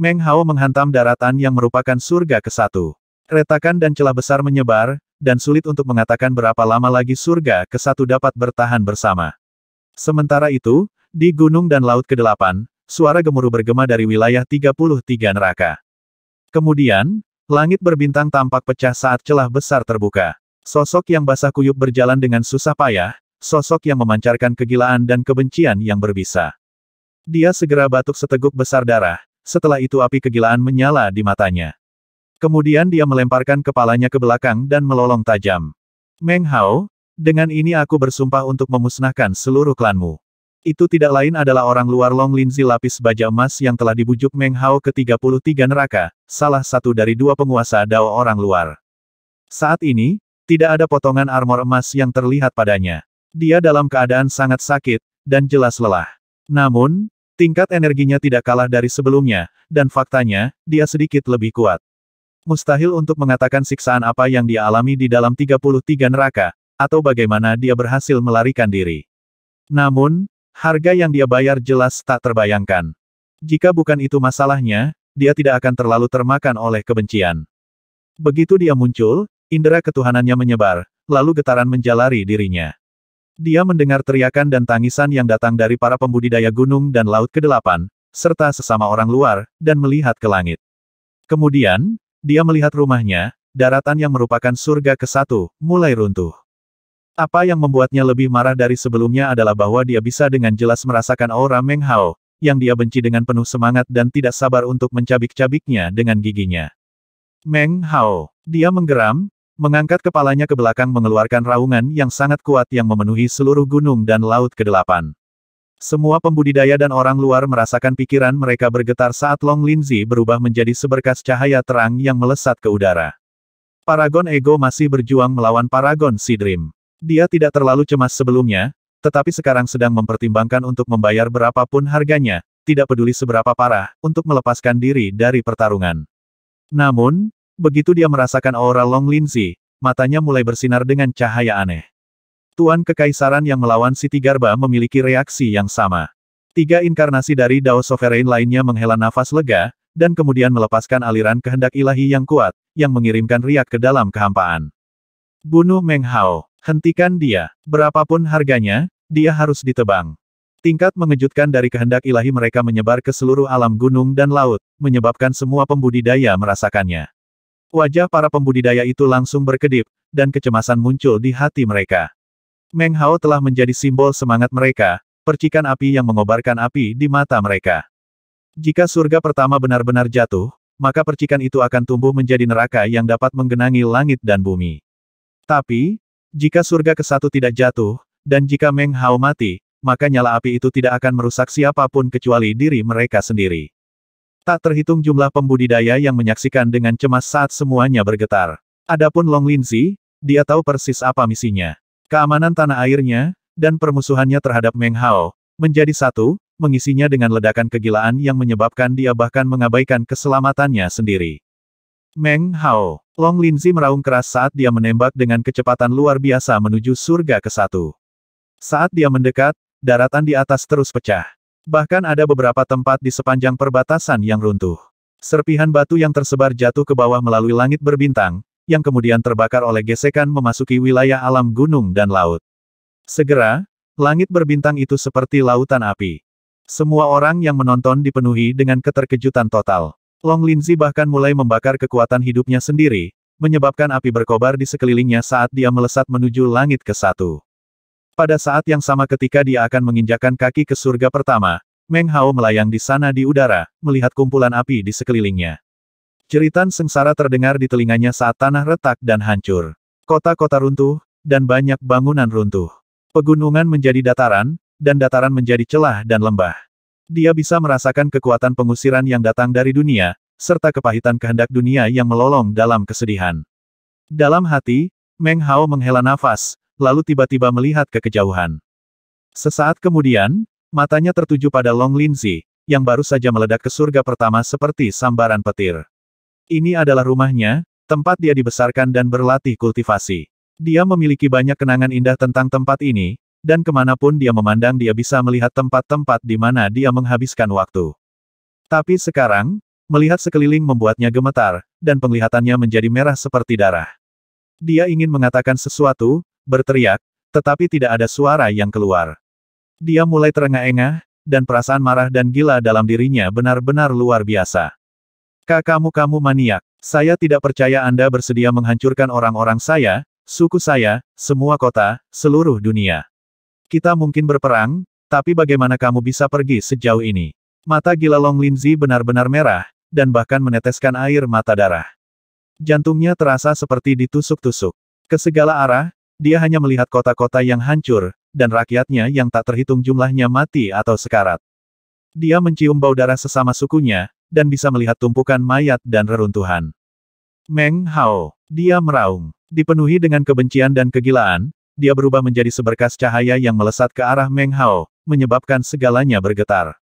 Meng Hao menghantam daratan yang merupakan surga ke-1. Retakan dan celah besar menyebar, dan sulit untuk mengatakan berapa lama lagi surga ke-1 dapat bertahan bersama. Sementara itu, di gunung dan laut ke-8, suara gemuruh bergema dari wilayah 33 neraka. Kemudian, langit berbintang tampak pecah saat celah besar terbuka. Sosok yang basah kuyup berjalan dengan susah payah, sosok yang memancarkan kegilaan dan kebencian yang berbisa. Dia segera batuk seteguk besar darah, setelah itu api kegilaan menyala di matanya. Kemudian dia melemparkan kepalanya ke belakang dan melolong tajam. Meng Hao, dengan ini aku bersumpah untuk memusnahkan seluruh klanmu. Itu tidak lain adalah orang luar Long Linzi lapis baja emas yang telah dibujuk Meng Hao ke 33 neraka, salah satu dari dua penguasa dao orang luar. Saat ini, tidak ada potongan armor emas yang terlihat padanya. Dia dalam keadaan sangat sakit, dan jelas lelah. Namun, Tingkat energinya tidak kalah dari sebelumnya, dan faktanya, dia sedikit lebih kuat. Mustahil untuk mengatakan siksaan apa yang dia alami di dalam 33 neraka, atau bagaimana dia berhasil melarikan diri. Namun, harga yang dia bayar jelas tak terbayangkan. Jika bukan itu masalahnya, dia tidak akan terlalu termakan oleh kebencian. Begitu dia muncul, indera ketuhanannya menyebar, lalu getaran menjalari dirinya. Dia mendengar teriakan dan tangisan yang datang dari para pembudidaya gunung dan laut kedelapan, serta sesama orang luar, dan melihat ke langit. Kemudian, dia melihat rumahnya, daratan yang merupakan surga ke satu, mulai runtuh. Apa yang membuatnya lebih marah dari sebelumnya adalah bahwa dia bisa dengan jelas merasakan aura Meng Hao, yang dia benci dengan penuh semangat dan tidak sabar untuk mencabik-cabiknya dengan giginya. Meng Hao, dia menggeram, Mengangkat kepalanya ke belakang mengeluarkan raungan yang sangat kuat yang memenuhi seluruh gunung dan laut kedelapan. Semua pembudidaya dan orang luar merasakan pikiran mereka bergetar saat Long Linzi berubah menjadi seberkas cahaya terang yang melesat ke udara. Paragon Ego masih berjuang melawan Paragon Sidrim. Dia tidak terlalu cemas sebelumnya, tetapi sekarang sedang mempertimbangkan untuk membayar berapapun harganya, tidak peduli seberapa parah, untuk melepaskan diri dari pertarungan. Namun, Begitu dia merasakan aura Long Linzi, matanya mulai bersinar dengan cahaya aneh. Tuan Kekaisaran yang melawan Siti Garba memiliki reaksi yang sama. Tiga inkarnasi dari Dao Sovereign lainnya menghela nafas lega, dan kemudian melepaskan aliran kehendak ilahi yang kuat, yang mengirimkan riak ke dalam kehampaan. Bunuh Meng Hao, hentikan dia. Berapapun harganya, dia harus ditebang. Tingkat mengejutkan dari kehendak ilahi mereka menyebar ke seluruh alam gunung dan laut, menyebabkan semua pembudidaya merasakannya. Wajah para pembudidaya itu langsung berkedip, dan kecemasan muncul di hati mereka. Meng Hao telah menjadi simbol semangat mereka, percikan api yang mengobarkan api di mata mereka. Jika surga pertama benar-benar jatuh, maka percikan itu akan tumbuh menjadi neraka yang dapat menggenangi langit dan bumi. Tapi, jika surga ke satu tidak jatuh, dan jika Meng Hao mati, maka nyala api itu tidak akan merusak siapapun kecuali diri mereka sendiri. Tak terhitung jumlah pembudidaya yang menyaksikan dengan cemas saat semuanya bergetar. Adapun Long Linzi, dia tahu persis apa misinya. Keamanan tanah airnya, dan permusuhannya terhadap Meng Hao, menjadi satu, mengisinya dengan ledakan kegilaan yang menyebabkan dia bahkan mengabaikan keselamatannya sendiri. Meng Hao, Long Linzi meraung keras saat dia menembak dengan kecepatan luar biasa menuju surga ke satu. Saat dia mendekat, daratan di atas terus pecah. Bahkan ada beberapa tempat di sepanjang perbatasan yang runtuh. Serpihan batu yang tersebar jatuh ke bawah melalui langit berbintang, yang kemudian terbakar oleh gesekan memasuki wilayah alam gunung dan laut. Segera, langit berbintang itu seperti lautan api. Semua orang yang menonton dipenuhi dengan keterkejutan total. Long Linzi bahkan mulai membakar kekuatan hidupnya sendiri, menyebabkan api berkobar di sekelilingnya saat dia melesat menuju langit ke satu. Pada saat yang sama ketika dia akan menginjakan kaki ke surga pertama, Meng Hao melayang di sana di udara, melihat kumpulan api di sekelilingnya. Jeritan sengsara terdengar di telinganya saat tanah retak dan hancur. Kota-kota runtuh, dan banyak bangunan runtuh. Pegunungan menjadi dataran, dan dataran menjadi celah dan lembah. Dia bisa merasakan kekuatan pengusiran yang datang dari dunia, serta kepahitan kehendak dunia yang melolong dalam kesedihan. Dalam hati, Meng Hao menghela nafas, lalu tiba-tiba melihat ke kejauhan. Sesaat kemudian, matanya tertuju pada Long Linzi, yang baru saja meledak ke surga pertama seperti sambaran petir. Ini adalah rumahnya, tempat dia dibesarkan dan berlatih kultivasi. Dia memiliki banyak kenangan indah tentang tempat ini, dan kemanapun dia memandang dia bisa melihat tempat-tempat di mana dia menghabiskan waktu. Tapi sekarang, melihat sekeliling membuatnya gemetar, dan penglihatannya menjadi merah seperti darah. Dia ingin mengatakan sesuatu, berteriak, tetapi tidak ada suara yang keluar. Dia mulai terengah-engah, dan perasaan marah dan gila dalam dirinya benar-benar luar biasa. Kakakmu kamu maniak, saya tidak percaya Anda bersedia menghancurkan orang-orang saya, suku saya, semua kota, seluruh dunia. Kita mungkin berperang, tapi bagaimana kamu bisa pergi sejauh ini? Mata gila Long Linzi benar-benar merah, dan bahkan meneteskan air mata darah. Jantungnya terasa seperti ditusuk-tusuk. Ke segala arah, dia hanya melihat kota-kota yang hancur, dan rakyatnya yang tak terhitung jumlahnya mati atau sekarat. Dia mencium bau darah sesama sukunya, dan bisa melihat tumpukan mayat dan reruntuhan. Meng Hao, dia meraung. Dipenuhi dengan kebencian dan kegilaan, dia berubah menjadi seberkas cahaya yang melesat ke arah Meng Hao, menyebabkan segalanya bergetar.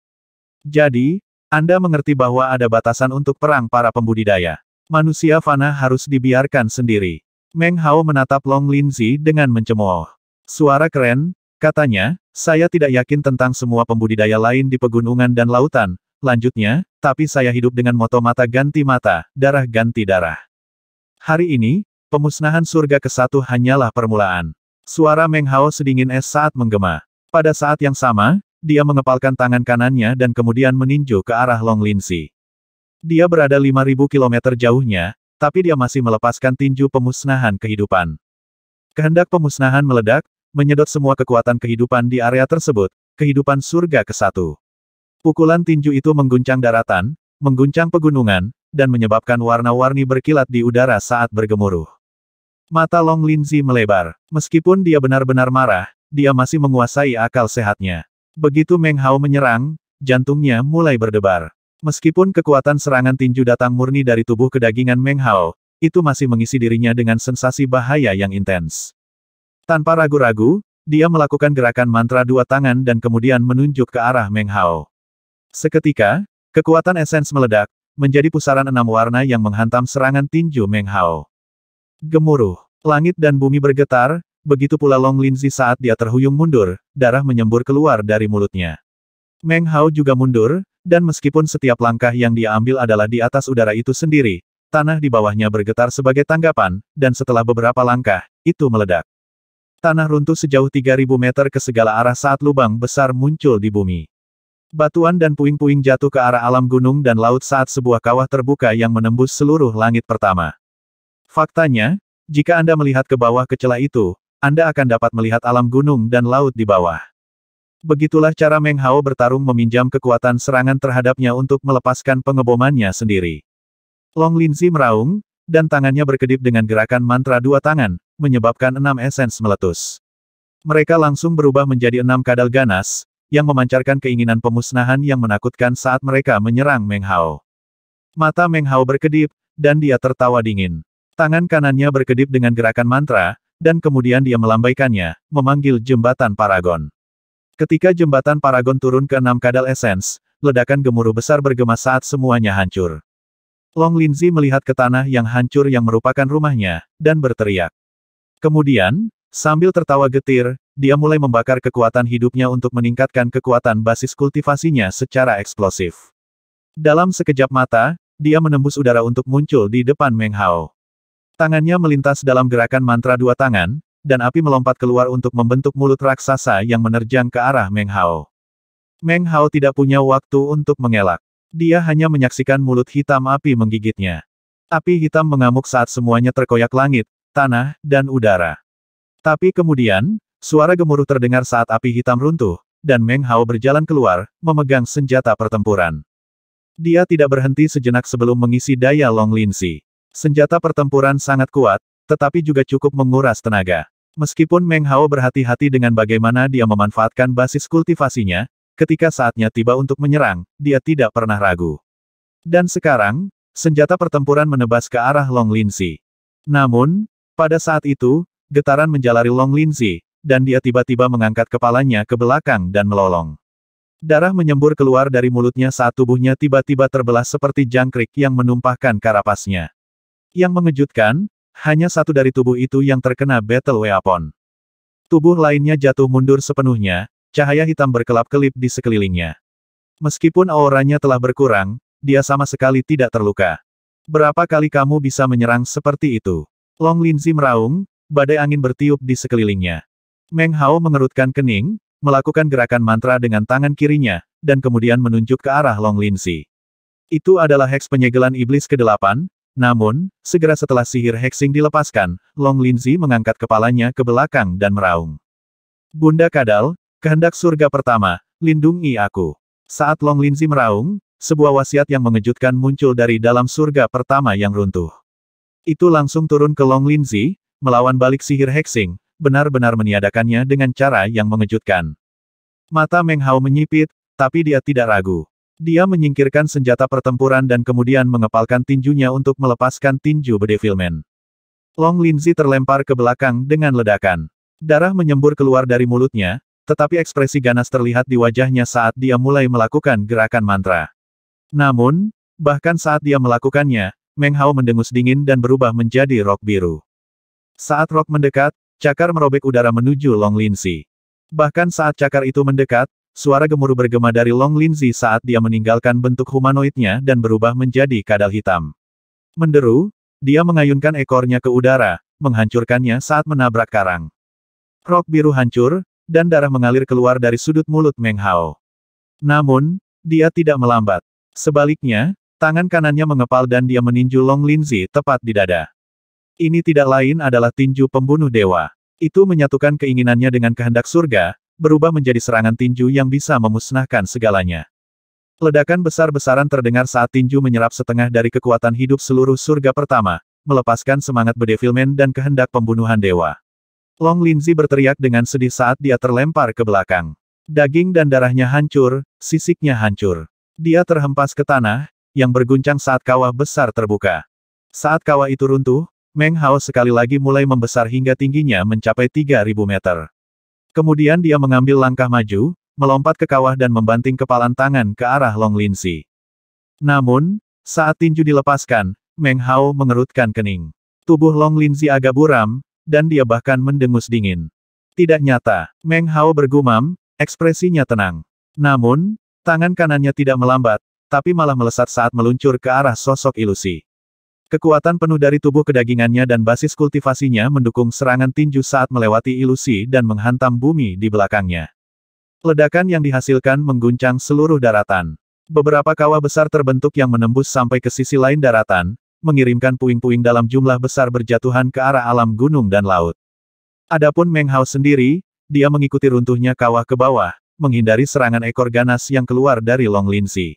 Jadi, Anda mengerti bahwa ada batasan untuk perang para pembudidaya. Manusia fana harus dibiarkan sendiri. Meng Hao menatap Long Linzi dengan mencemooh. Suara keren, katanya, saya tidak yakin tentang semua pembudidaya lain di pegunungan dan lautan, lanjutnya, tapi saya hidup dengan moto mata ganti mata, darah ganti darah. Hari ini, pemusnahan surga ke satu hanyalah permulaan. Suara Meng Hao sedingin es saat menggema. Pada saat yang sama, dia mengepalkan tangan kanannya dan kemudian meninju ke arah Long Linzi. Dia berada 5.000 km jauhnya, tapi dia masih melepaskan tinju pemusnahan kehidupan. Kehendak pemusnahan meledak, menyedot semua kekuatan kehidupan di area tersebut, kehidupan surga ke satu. Pukulan tinju itu mengguncang daratan, mengguncang pegunungan, dan menyebabkan warna-warni berkilat di udara saat bergemuruh. Mata Long Linzi melebar. Meskipun dia benar-benar marah, dia masih menguasai akal sehatnya. Begitu Meng Hao menyerang, jantungnya mulai berdebar. Meskipun kekuatan serangan tinju datang murni dari tubuh kedagingan Meng Hao, itu masih mengisi dirinya dengan sensasi bahaya yang intens. Tanpa ragu-ragu, dia melakukan gerakan mantra dua tangan dan kemudian menunjuk ke arah Meng Hao. Seketika, kekuatan esens meledak, menjadi pusaran enam warna yang menghantam serangan tinju Meng Hao. Gemuruh, langit dan bumi bergetar, begitu pula Long Linzi saat dia terhuyung mundur, darah menyembur keluar dari mulutnya. Meng Hao juga mundur, dan meskipun setiap langkah yang dia ambil adalah di atas udara itu sendiri, tanah di bawahnya bergetar sebagai tanggapan, dan setelah beberapa langkah, itu meledak. Tanah runtuh sejauh 3000 meter ke segala arah saat lubang besar muncul di bumi. Batuan dan puing-puing jatuh ke arah alam gunung dan laut saat sebuah kawah terbuka yang menembus seluruh langit pertama. Faktanya, jika Anda melihat ke bawah ke celah itu, Anda akan dapat melihat alam gunung dan laut di bawah. Begitulah cara Meng Hao bertarung meminjam kekuatan serangan terhadapnya untuk melepaskan pengebomannya sendiri. Long Linzi meraung, dan tangannya berkedip dengan gerakan mantra dua tangan, menyebabkan enam esens meletus. Mereka langsung berubah menjadi enam kadal ganas, yang memancarkan keinginan pemusnahan yang menakutkan saat mereka menyerang Meng Hao. Mata Meng Hao berkedip, dan dia tertawa dingin. Tangan kanannya berkedip dengan gerakan mantra, dan kemudian dia melambaikannya, memanggil jembatan Paragon. Ketika jembatan Paragon turun ke enam kadal esens, ledakan gemuruh besar bergema saat semuanya hancur. Long Linzi melihat ke tanah yang hancur yang merupakan rumahnya, dan berteriak. Kemudian, sambil tertawa getir, dia mulai membakar kekuatan hidupnya untuk meningkatkan kekuatan basis kultivasinya secara eksplosif. Dalam sekejap mata, dia menembus udara untuk muncul di depan Meng Hao. Tangannya melintas dalam gerakan mantra dua tangan, dan api melompat keluar untuk membentuk mulut raksasa yang menerjang ke arah Meng Hao. Meng Hao tidak punya waktu untuk mengelak. Dia hanya menyaksikan mulut hitam api menggigitnya. Api hitam mengamuk saat semuanya terkoyak langit, tanah, dan udara. Tapi kemudian, suara gemuruh terdengar saat api hitam runtuh, dan Meng Hao berjalan keluar, memegang senjata pertempuran. Dia tidak berhenti sejenak sebelum mengisi daya Long Linsi. Senjata pertempuran sangat kuat, tetapi juga cukup menguras tenaga. Meskipun Meng Hao berhati-hati dengan bagaimana dia memanfaatkan basis kultivasinya, ketika saatnya tiba untuk menyerang, dia tidak pernah ragu. Dan sekarang, senjata pertempuran menebas ke arah Long Linzi. Namun, pada saat itu, getaran menjalari Long Linzi, dan dia tiba-tiba mengangkat kepalanya ke belakang dan melolong. Darah menyembur keluar dari mulutnya saat tubuhnya tiba-tiba terbelah seperti jangkrik yang menumpahkan karapasnya. Yang mengejutkan, hanya satu dari tubuh itu yang terkena Battle Weapon. Tubuh lainnya jatuh mundur sepenuhnya, cahaya hitam berkelap-kelip di sekelilingnya. Meskipun auranya telah berkurang, dia sama sekali tidak terluka. Berapa kali kamu bisa menyerang seperti itu? Long Linzi meraung, badai angin bertiup di sekelilingnya. Meng Hao mengerutkan kening, melakukan gerakan mantra dengan tangan kirinya, dan kemudian menunjuk ke arah Long Linzi. Itu adalah heks penyegelan iblis ke-8, namun, segera setelah sihir hexing dilepaskan, Long Linzi mengangkat kepalanya ke belakang dan meraung. Bunda Kadal, kehendak surga pertama, lindungi aku. Saat Long Linzi meraung, sebuah wasiat yang mengejutkan muncul dari dalam surga pertama yang runtuh. Itu langsung turun ke Long Linzi, melawan balik sihir hexing, benar-benar meniadakannya dengan cara yang mengejutkan. Mata Meng Hao menyipit, tapi dia tidak ragu. Dia menyingkirkan senjata pertempuran dan kemudian mengepalkan tinjunya untuk melepaskan tinju bedevilmen. Long Linzi terlempar ke belakang dengan ledakan. Darah menyembur keluar dari mulutnya, tetapi ekspresi ganas terlihat di wajahnya saat dia mulai melakukan gerakan mantra. Namun, bahkan saat dia melakukannya, Meng Hao mendengus dingin dan berubah menjadi rok biru. Saat rok mendekat, cakar merobek udara menuju Long Linzi. Bahkan saat cakar itu mendekat, Suara gemuruh bergema dari Long Linzi saat dia meninggalkan bentuk humanoidnya dan berubah menjadi kadal hitam. Menderu, dia mengayunkan ekornya ke udara, menghancurkannya saat menabrak karang. Rok biru hancur, dan darah mengalir keluar dari sudut mulut Meng Hao. Namun, dia tidak melambat. Sebaliknya, tangan kanannya mengepal dan dia meninju Long Linzi tepat di dada. Ini tidak lain adalah tinju pembunuh dewa. Itu menyatukan keinginannya dengan kehendak surga, berubah menjadi serangan tinju yang bisa memusnahkan segalanya. Ledakan besar-besaran terdengar saat tinju menyerap setengah dari kekuatan hidup seluruh surga pertama, melepaskan semangat bedevilmen dan kehendak pembunuhan dewa. Long Linzi berteriak dengan sedih saat dia terlempar ke belakang. Daging dan darahnya hancur, sisiknya hancur. Dia terhempas ke tanah, yang berguncang saat kawah besar terbuka. Saat kawah itu runtuh, Meng Hao sekali lagi mulai membesar hingga tingginya mencapai 3.000 meter. Kemudian dia mengambil langkah maju, melompat ke kawah dan membanting kepalan tangan ke arah Long Linsi. Namun, saat tinju dilepaskan, Meng Hao mengerutkan kening. Tubuh Long Linzi agak buram, dan dia bahkan mendengus dingin. Tidak nyata, Meng Hao bergumam, ekspresinya tenang. Namun, tangan kanannya tidak melambat, tapi malah melesat saat meluncur ke arah sosok ilusi. Kekuatan penuh dari tubuh kedagingannya dan basis kultivasinya mendukung serangan tinju saat melewati ilusi dan menghantam bumi di belakangnya. Ledakan yang dihasilkan mengguncang seluruh daratan. Beberapa kawah besar terbentuk yang menembus sampai ke sisi lain daratan, mengirimkan puing-puing dalam jumlah besar berjatuhan ke arah alam gunung dan laut. Adapun Meng Hao sendiri, dia mengikuti runtuhnya kawah ke bawah, menghindari serangan ekor ganas yang keluar dari Long Linsi.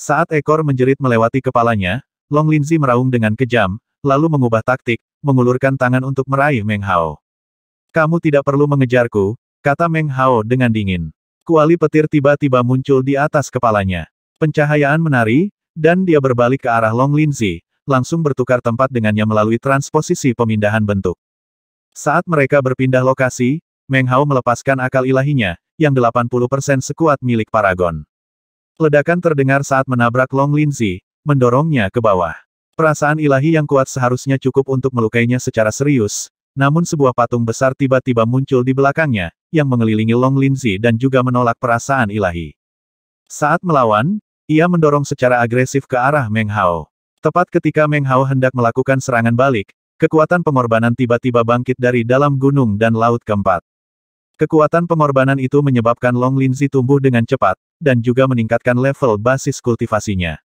Saat ekor menjerit melewati kepalanya, Long Linzi meraung dengan kejam, lalu mengubah taktik, mengulurkan tangan untuk meraih Meng Hao. Kamu tidak perlu mengejarku, kata Meng Hao dengan dingin. Kuali petir tiba-tiba muncul di atas kepalanya. Pencahayaan menari, dan dia berbalik ke arah Long Linzi, langsung bertukar tempat dengannya melalui transposisi pemindahan bentuk. Saat mereka berpindah lokasi, Meng Hao melepaskan akal ilahinya, yang 80% sekuat milik Paragon. Ledakan terdengar saat menabrak Long Linzi, mendorongnya ke bawah. Perasaan ilahi yang kuat seharusnya cukup untuk melukainya secara serius, namun sebuah patung besar tiba-tiba muncul di belakangnya, yang mengelilingi Long Linzi dan juga menolak perasaan ilahi. Saat melawan, ia mendorong secara agresif ke arah Meng Hao. Tepat ketika Meng Hao hendak melakukan serangan balik, kekuatan pengorbanan tiba-tiba bangkit dari dalam gunung dan laut keempat. Kekuatan pengorbanan itu menyebabkan Long Linzi tumbuh dengan cepat, dan juga meningkatkan level basis kultivasinya.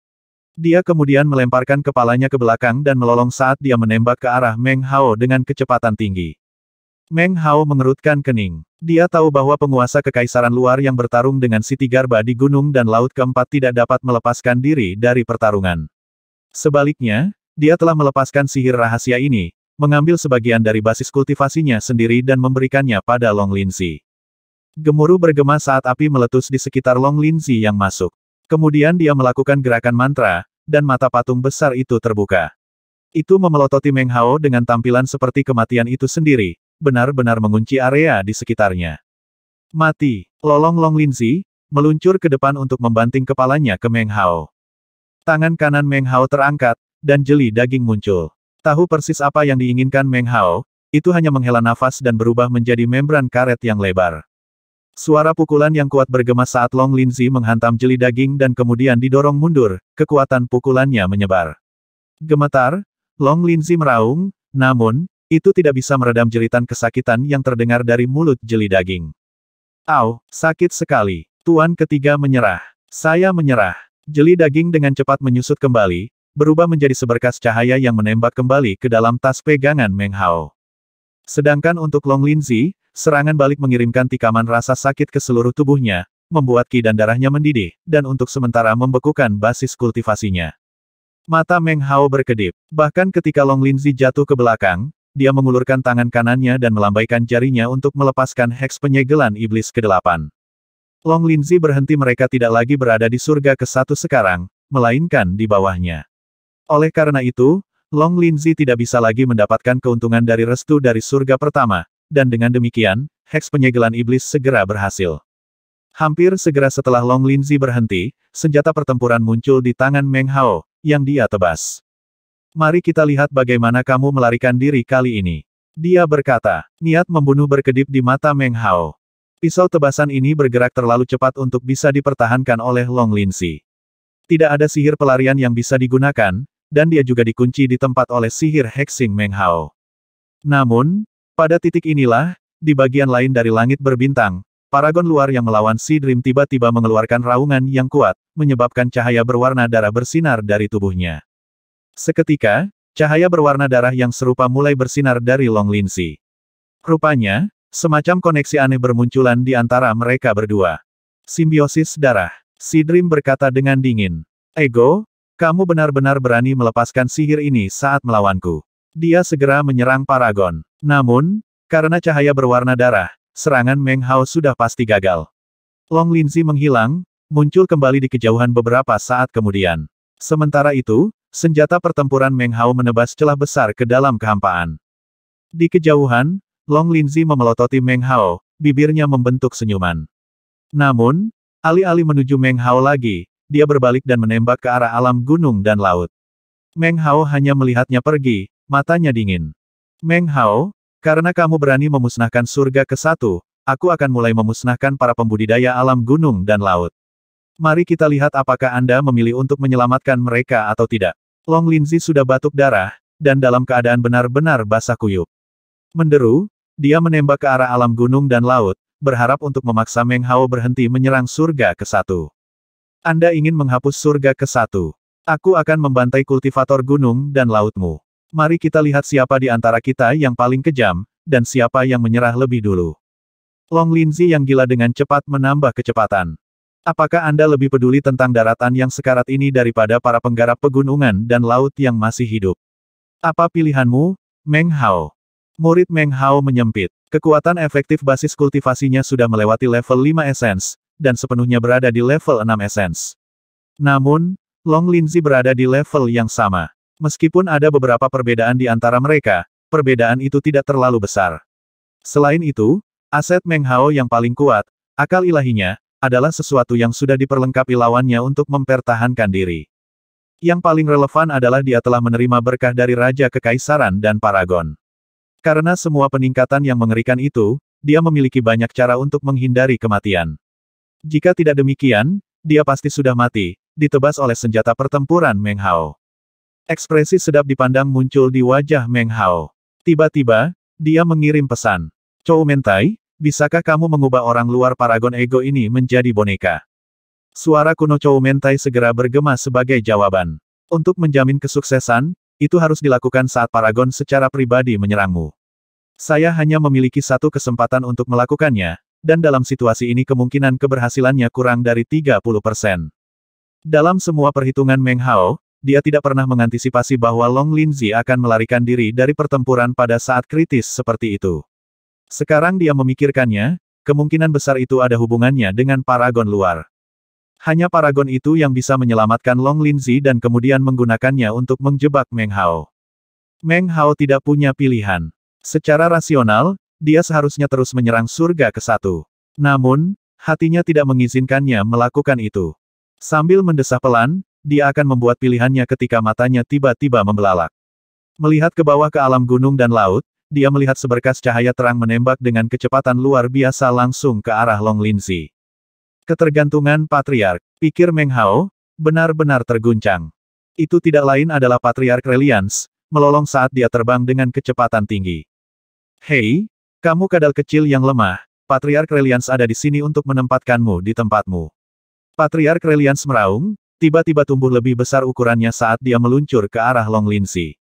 Dia kemudian melemparkan kepalanya ke belakang dan melolong saat dia menembak ke arah Meng Hao dengan kecepatan tinggi. Meng Hao mengerutkan kening. Dia tahu bahwa penguasa kekaisaran luar yang bertarung dengan Siti Garba di gunung dan laut keempat tidak dapat melepaskan diri dari pertarungan. Sebaliknya, dia telah melepaskan sihir rahasia ini, mengambil sebagian dari basis kultivasinya sendiri dan memberikannya pada Long Linzi. Gemuruh bergema saat api meletus di sekitar Long Linzi yang masuk. Kemudian dia melakukan gerakan mantra, dan mata patung besar itu terbuka. Itu memelototi Meng Hao dengan tampilan seperti kematian itu sendiri, benar-benar mengunci area di sekitarnya. Mati, lolong Long Linzi, meluncur ke depan untuk membanting kepalanya ke Meng Hao. Tangan kanan Meng Hao terangkat, dan jeli daging muncul. Tahu persis apa yang diinginkan Meng Hao, itu hanya menghela nafas dan berubah menjadi membran karet yang lebar. Suara pukulan yang kuat bergema saat Long Linzi menghantam jeli daging dan kemudian didorong mundur, kekuatan pukulannya menyebar. Gemetar, Long Linzi meraung, namun, itu tidak bisa meredam jeritan kesakitan yang terdengar dari mulut jeli daging. Au, sakit sekali. Tuan ketiga menyerah. Saya menyerah. Jeli daging dengan cepat menyusut kembali, berubah menjadi seberkas cahaya yang menembak kembali ke dalam tas pegangan Meng Hao. Sedangkan untuk Long Linzi, serangan balik mengirimkan tikaman rasa sakit ke seluruh tubuhnya, membuat ki dan darahnya mendidih, dan untuk sementara membekukan basis kultivasinya. Mata Meng Hao berkedip. Bahkan ketika Long Linzi jatuh ke belakang, dia mengulurkan tangan kanannya dan melambaikan jarinya untuk melepaskan heks penyegelan iblis ke-8. Long Linzi berhenti mereka tidak lagi berada di surga ke-1 sekarang, melainkan di bawahnya. Oleh karena itu, Long Linzi tidak bisa lagi mendapatkan keuntungan dari restu dari surga pertama, dan dengan demikian, heks penyegelan iblis segera berhasil. Hampir segera setelah Long Linzi berhenti, senjata pertempuran muncul di tangan Meng Hao, yang dia tebas. Mari kita lihat bagaimana kamu melarikan diri kali ini. Dia berkata, niat membunuh berkedip di mata Meng Hao. Pisau tebasan ini bergerak terlalu cepat untuk bisa dipertahankan oleh Long Linzi. Tidak ada sihir pelarian yang bisa digunakan, dan dia juga dikunci di tempat oleh sihir hexing Meng Hao. Namun, pada titik inilah, di bagian lain dari langit berbintang, paragon luar yang melawan si Dream tiba-tiba mengeluarkan raungan yang kuat, menyebabkan cahaya berwarna darah bersinar dari tubuhnya. Seketika, cahaya berwarna darah yang serupa mulai bersinar dari Long Linsi. Rupanya, semacam koneksi aneh bermunculan di antara mereka berdua. Simbiosis darah. Si Dream berkata dengan dingin. Ego, kamu benar-benar berani melepaskan sihir ini saat melawanku. Dia segera menyerang Paragon. Namun, karena cahaya berwarna darah, serangan Meng Hao sudah pasti gagal. Long Linzi menghilang, muncul kembali di kejauhan beberapa saat kemudian. Sementara itu, senjata pertempuran Meng Hao menebas celah besar ke dalam kehampaan. Di kejauhan, Long Linzi memelototi Meng Hao, bibirnya membentuk senyuman. Namun, alih-alih menuju Meng Hao lagi, dia berbalik dan menembak ke arah alam gunung dan laut. Meng Hao hanya melihatnya pergi, matanya dingin. Meng Hao, karena kamu berani memusnahkan surga ke satu, aku akan mulai memusnahkan para pembudidaya alam gunung dan laut. Mari kita lihat apakah Anda memilih untuk menyelamatkan mereka atau tidak. Long Linzi sudah batuk darah, dan dalam keadaan benar-benar basah kuyup. Menderu, dia menembak ke arah alam gunung dan laut, berharap untuk memaksa Meng Hao berhenti menyerang surga ke satu. Anda ingin menghapus surga ke satu. Aku akan membantai kultivator gunung dan lautmu. Mari kita lihat siapa di antara kita yang paling kejam, dan siapa yang menyerah lebih dulu. Long Linzi yang gila dengan cepat menambah kecepatan. Apakah Anda lebih peduli tentang daratan yang sekarat ini daripada para penggarap pegunungan dan laut yang masih hidup? Apa pilihanmu, Meng Hao? Murid Meng Hao menyempit. Kekuatan efektif basis kultivasinya sudah melewati level 5 esens, dan sepenuhnya berada di level 6 Essence. Namun, Long Linzi berada di level yang sama. Meskipun ada beberapa perbedaan di antara mereka, perbedaan itu tidak terlalu besar. Selain itu, aset Meng Hao yang paling kuat, akal ilahinya, adalah sesuatu yang sudah diperlengkapi lawannya untuk mempertahankan diri. Yang paling relevan adalah dia telah menerima berkah dari Raja Kekaisaran dan Paragon. Karena semua peningkatan yang mengerikan itu, dia memiliki banyak cara untuk menghindari kematian. Jika tidak demikian, dia pasti sudah mati, ditebas oleh senjata pertempuran Meng Hao. Ekspresi sedap dipandang muncul di wajah Meng Hao. Tiba-tiba, dia mengirim pesan. Chou Mentai, bisakah kamu mengubah orang luar paragon ego ini menjadi boneka? Suara kuno Chou Mentai segera bergema sebagai jawaban. Untuk menjamin kesuksesan, itu harus dilakukan saat paragon secara pribadi menyerangmu. Saya hanya memiliki satu kesempatan untuk melakukannya, dan dalam situasi ini kemungkinan keberhasilannya kurang dari 30 persen. Dalam semua perhitungan Meng Hao, dia tidak pernah mengantisipasi bahwa Long Linzi akan melarikan diri dari pertempuran pada saat kritis seperti itu. Sekarang dia memikirkannya, kemungkinan besar itu ada hubungannya dengan paragon luar. Hanya paragon itu yang bisa menyelamatkan Long Linzi dan kemudian menggunakannya untuk menjebak Meng Hao. Meng Hao tidak punya pilihan. Secara rasional, dia seharusnya terus menyerang surga ke satu. Namun, hatinya tidak mengizinkannya melakukan itu. Sambil mendesah pelan, dia akan membuat pilihannya ketika matanya tiba-tiba membelalak. Melihat ke bawah ke alam gunung dan laut, dia melihat seberkas cahaya terang menembak dengan kecepatan luar biasa langsung ke arah Long Linzi. Ketergantungan Patriark, pikir Meng Hao, benar-benar terguncang. Itu tidak lain adalah Patriark Reliance, melolong saat dia terbang dengan kecepatan tinggi. Hei, kamu kadal kecil yang lemah, Patriark Relians ada di sini untuk menempatkanmu di tempatmu. Patriark Relians meraung, tiba-tiba tumbuh lebih besar ukurannya saat dia meluncur ke arah Long Linsi.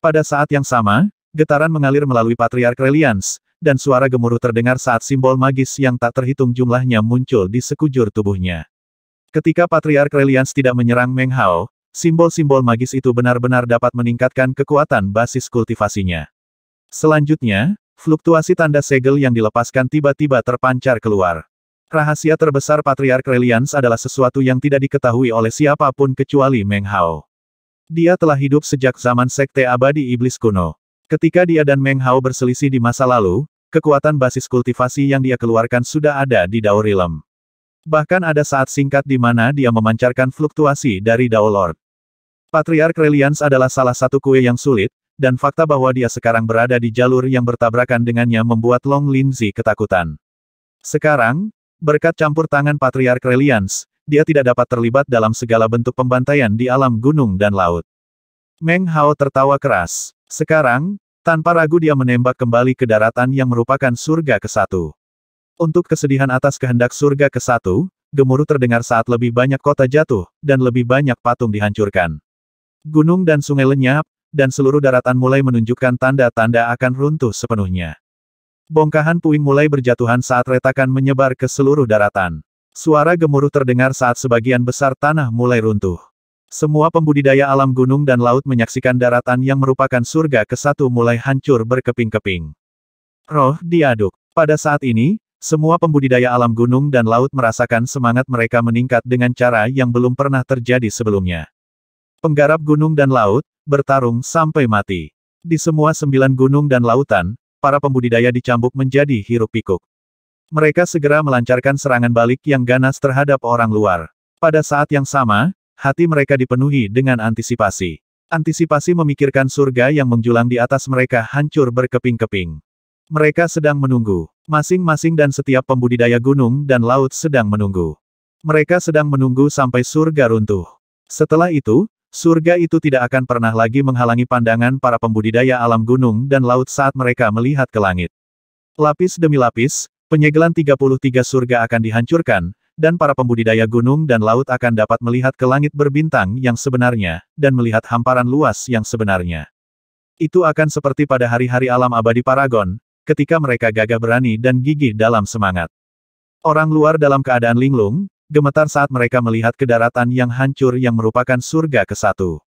Pada saat yang sama, getaran mengalir melalui Patriark Relians, dan suara gemuruh terdengar saat simbol magis yang tak terhitung jumlahnya muncul di sekujur tubuhnya. Ketika Patriark Relians tidak menyerang Meng Hao, simbol-simbol magis itu benar-benar dapat meningkatkan kekuatan basis kultivasinya. Selanjutnya, Fluktuasi tanda segel yang dilepaskan tiba-tiba terpancar keluar. Rahasia terbesar Patriark Reliance adalah sesuatu yang tidak diketahui oleh siapapun kecuali Meng Hao. Dia telah hidup sejak zaman Sekte Abadi Iblis kuno. Ketika dia dan Meng Hao berselisih di masa lalu, kekuatan basis kultivasi yang dia keluarkan sudah ada di Dao Realm. Bahkan ada saat singkat di mana dia memancarkan fluktuasi dari Dao Lord. Patriark Reliance adalah salah satu kue yang sulit, dan fakta bahwa dia sekarang berada di jalur yang bertabrakan dengannya membuat Long Linzi ketakutan. Sekarang, berkat campur tangan Patriark Reliance, dia tidak dapat terlibat dalam segala bentuk pembantaian di alam gunung dan laut. Meng Hao tertawa keras. Sekarang, tanpa ragu dia menembak kembali ke daratan yang merupakan surga ke-1. Untuk kesedihan atas kehendak surga ke-1, gemuruh terdengar saat lebih banyak kota jatuh, dan lebih banyak patung dihancurkan. Gunung dan sungai lenyap, dan seluruh daratan mulai menunjukkan tanda-tanda akan runtuh sepenuhnya. Bongkahan puing mulai berjatuhan saat retakan menyebar ke seluruh daratan. Suara gemuruh terdengar saat sebagian besar tanah mulai runtuh. Semua pembudidaya alam gunung dan laut menyaksikan daratan yang merupakan surga ke satu mulai hancur berkeping-keping. Roh diaduk. Pada saat ini, semua pembudidaya alam gunung dan laut merasakan semangat mereka meningkat dengan cara yang belum pernah terjadi sebelumnya. Penggarap gunung dan laut, bertarung sampai mati. Di semua sembilan gunung dan lautan, para pembudidaya dicambuk menjadi hiruk pikuk. Mereka segera melancarkan serangan balik yang ganas terhadap orang luar. Pada saat yang sama, hati mereka dipenuhi dengan antisipasi. Antisipasi memikirkan surga yang menjulang di atas mereka hancur berkeping-keping. Mereka sedang menunggu. Masing-masing dan setiap pembudidaya gunung dan laut sedang menunggu. Mereka sedang menunggu sampai surga runtuh. Setelah itu, surga itu tidak akan pernah lagi menghalangi pandangan para pembudidaya alam gunung dan laut saat mereka melihat ke langit. Lapis demi lapis, penyegelan 33 surga akan dihancurkan, dan para pembudidaya gunung dan laut akan dapat melihat ke langit berbintang yang sebenarnya, dan melihat hamparan luas yang sebenarnya. Itu akan seperti pada hari-hari alam abadi Paragon, ketika mereka gagah berani dan gigih dalam semangat. Orang luar dalam keadaan linglung, gemetar saat mereka melihat ke daratan yang hancur yang merupakan surga ke kesatu.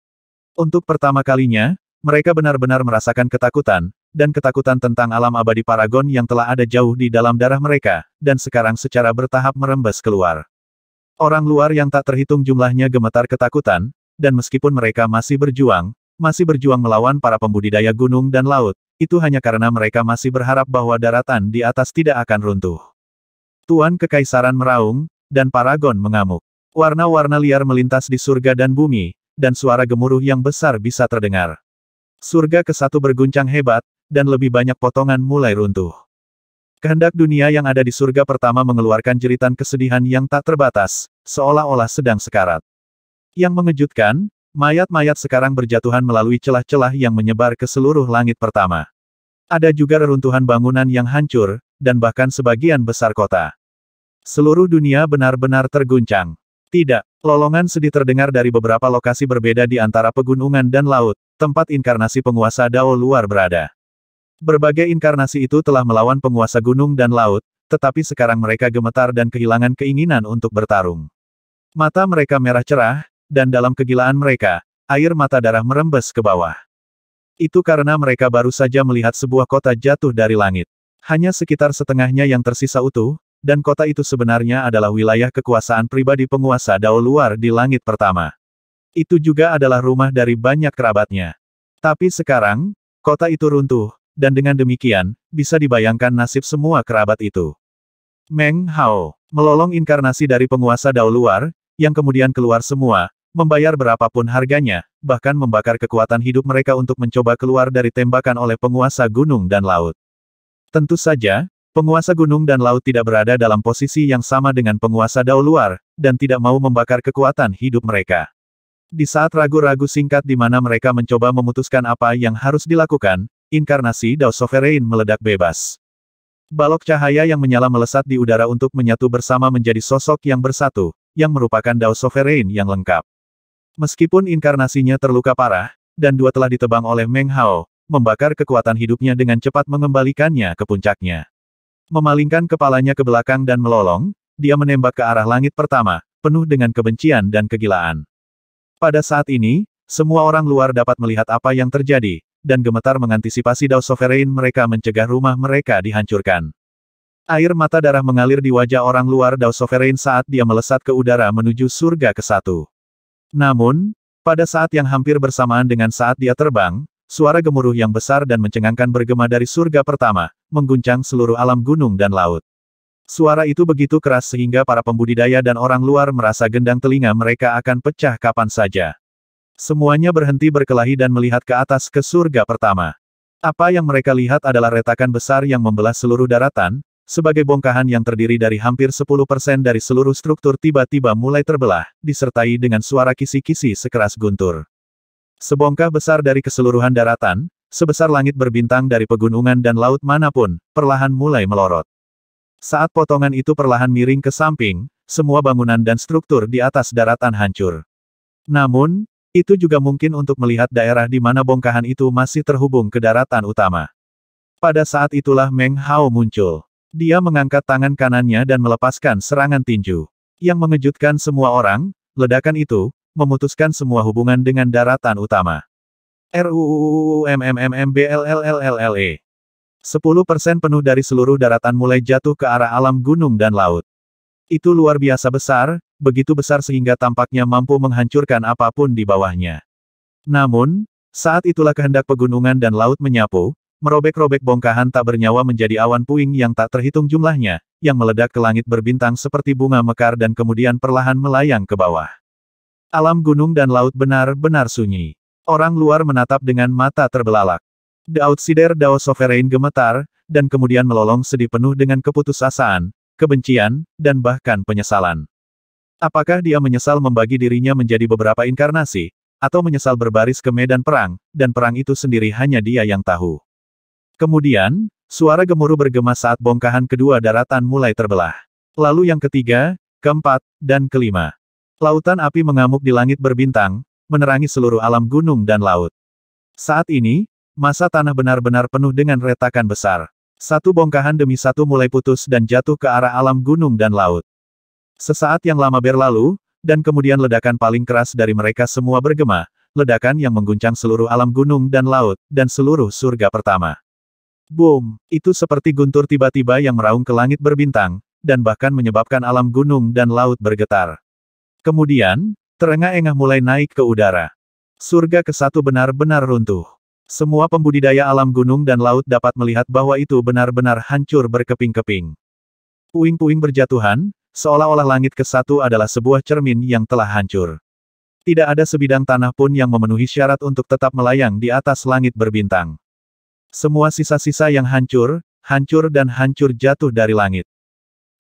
Untuk pertama kalinya, mereka benar-benar merasakan ketakutan, dan ketakutan tentang alam abadi Paragon yang telah ada jauh di dalam darah mereka, dan sekarang secara bertahap merembes keluar. Orang luar yang tak terhitung jumlahnya gemetar ketakutan, dan meskipun mereka masih berjuang, masih berjuang melawan para pembudidaya gunung dan laut, itu hanya karena mereka masih berharap bahwa daratan di atas tidak akan runtuh. Tuan Kekaisaran meraung, dan paragon mengamuk. Warna-warna liar melintas di surga dan bumi, dan suara gemuruh yang besar bisa terdengar. Surga ke satu berguncang hebat, dan lebih banyak potongan mulai runtuh. Kehendak dunia yang ada di surga pertama mengeluarkan jeritan kesedihan yang tak terbatas, seolah-olah sedang sekarat. Yang mengejutkan, mayat-mayat sekarang berjatuhan melalui celah-celah yang menyebar ke seluruh langit pertama. Ada juga reruntuhan bangunan yang hancur, dan bahkan sebagian besar kota. Seluruh dunia benar-benar terguncang. Tidak, lolongan sedih terdengar dari beberapa lokasi berbeda di antara pegunungan dan laut, tempat inkarnasi penguasa Dao luar berada. Berbagai inkarnasi itu telah melawan penguasa gunung dan laut, tetapi sekarang mereka gemetar dan kehilangan keinginan untuk bertarung. Mata mereka merah cerah, dan dalam kegilaan mereka, air mata darah merembes ke bawah. Itu karena mereka baru saja melihat sebuah kota jatuh dari langit. Hanya sekitar setengahnya yang tersisa utuh, dan kota itu sebenarnya adalah wilayah kekuasaan pribadi penguasa Dao luar di langit pertama. Itu juga adalah rumah dari banyak kerabatnya. Tapi sekarang, kota itu runtuh, dan dengan demikian, bisa dibayangkan nasib semua kerabat itu. Meng Hao, melolong inkarnasi dari penguasa Dao luar, yang kemudian keluar semua, membayar berapapun harganya, bahkan membakar kekuatan hidup mereka untuk mencoba keluar dari tembakan oleh penguasa gunung dan laut. Tentu saja, Penguasa gunung dan laut tidak berada dalam posisi yang sama dengan penguasa dao luar, dan tidak mau membakar kekuatan hidup mereka. Di saat ragu-ragu singkat di mana mereka mencoba memutuskan apa yang harus dilakukan, inkarnasi Dao Sovereign meledak bebas. Balok cahaya yang menyala melesat di udara untuk menyatu bersama menjadi sosok yang bersatu, yang merupakan Dao Sovereign yang lengkap. Meskipun inkarnasinya terluka parah, dan dua telah ditebang oleh Meng Hao, membakar kekuatan hidupnya dengan cepat mengembalikannya ke puncaknya. Memalingkan kepalanya ke belakang dan melolong, dia menembak ke arah langit pertama, penuh dengan kebencian dan kegilaan. Pada saat ini, semua orang luar dapat melihat apa yang terjadi, dan gemetar mengantisipasi Dao Sovereign mereka mencegah rumah mereka dihancurkan. Air mata darah mengalir di wajah orang luar Dao Sovereign saat dia melesat ke udara menuju surga ke satu. Namun, pada saat yang hampir bersamaan dengan saat dia terbang, Suara gemuruh yang besar dan mencengangkan bergema dari surga pertama, mengguncang seluruh alam gunung dan laut. Suara itu begitu keras sehingga para pembudidaya dan orang luar merasa gendang telinga mereka akan pecah kapan saja. Semuanya berhenti berkelahi dan melihat ke atas ke surga pertama. Apa yang mereka lihat adalah retakan besar yang membelah seluruh daratan, sebagai bongkahan yang terdiri dari hampir 10% dari seluruh struktur tiba-tiba mulai terbelah, disertai dengan suara kisi-kisi sekeras guntur. Sebongkah besar dari keseluruhan daratan, sebesar langit berbintang dari pegunungan dan laut manapun, perlahan mulai melorot. Saat potongan itu perlahan miring ke samping, semua bangunan dan struktur di atas daratan hancur. Namun, itu juga mungkin untuk melihat daerah di mana bongkahan itu masih terhubung ke daratan utama. Pada saat itulah Meng Hao muncul. Dia mengangkat tangan kanannya dan melepaskan serangan tinju. Yang mengejutkan semua orang, ledakan itu, memutuskan semua hubungan dengan daratan utama. Sepuluh 10% penuh dari seluruh daratan mulai jatuh ke arah alam gunung dan laut. Itu luar biasa besar, begitu besar sehingga tampaknya mampu menghancurkan apapun di bawahnya. Namun, saat itulah kehendak pegunungan dan laut menyapu, merobek-robek bongkahan tak bernyawa menjadi awan puing yang tak terhitung jumlahnya, yang meledak ke langit berbintang seperti bunga mekar dan kemudian perlahan melayang ke bawah. Alam gunung dan laut benar-benar sunyi. Orang luar menatap dengan mata terbelalak. The Outsider Dao Sovereign gemetar, dan kemudian melolong sedih penuh dengan keputusasaan, kebencian, dan bahkan penyesalan. Apakah dia menyesal membagi dirinya menjadi beberapa inkarnasi, atau menyesal berbaris ke medan perang, dan perang itu sendiri hanya dia yang tahu. Kemudian, suara gemuruh bergema saat bongkahan kedua daratan mulai terbelah. Lalu yang ketiga, keempat, dan kelima. Lautan api mengamuk di langit berbintang, menerangi seluruh alam gunung dan laut. Saat ini, masa tanah benar-benar penuh dengan retakan besar. Satu bongkahan demi satu mulai putus dan jatuh ke arah alam gunung dan laut. Sesaat yang lama berlalu, dan kemudian ledakan paling keras dari mereka semua bergema, ledakan yang mengguncang seluruh alam gunung dan laut, dan seluruh surga pertama. Boom! Itu seperti guntur tiba-tiba yang meraung ke langit berbintang, dan bahkan menyebabkan alam gunung dan laut bergetar. Kemudian, terengah-engah mulai naik ke udara. Surga ke satu benar-benar runtuh. Semua pembudidaya alam gunung dan laut dapat melihat bahwa itu benar-benar hancur berkeping-keping. Puing-puing berjatuhan, seolah-olah langit ke satu adalah sebuah cermin yang telah hancur. Tidak ada sebidang tanah pun yang memenuhi syarat untuk tetap melayang di atas langit berbintang. Semua sisa-sisa yang hancur, hancur dan hancur jatuh dari langit.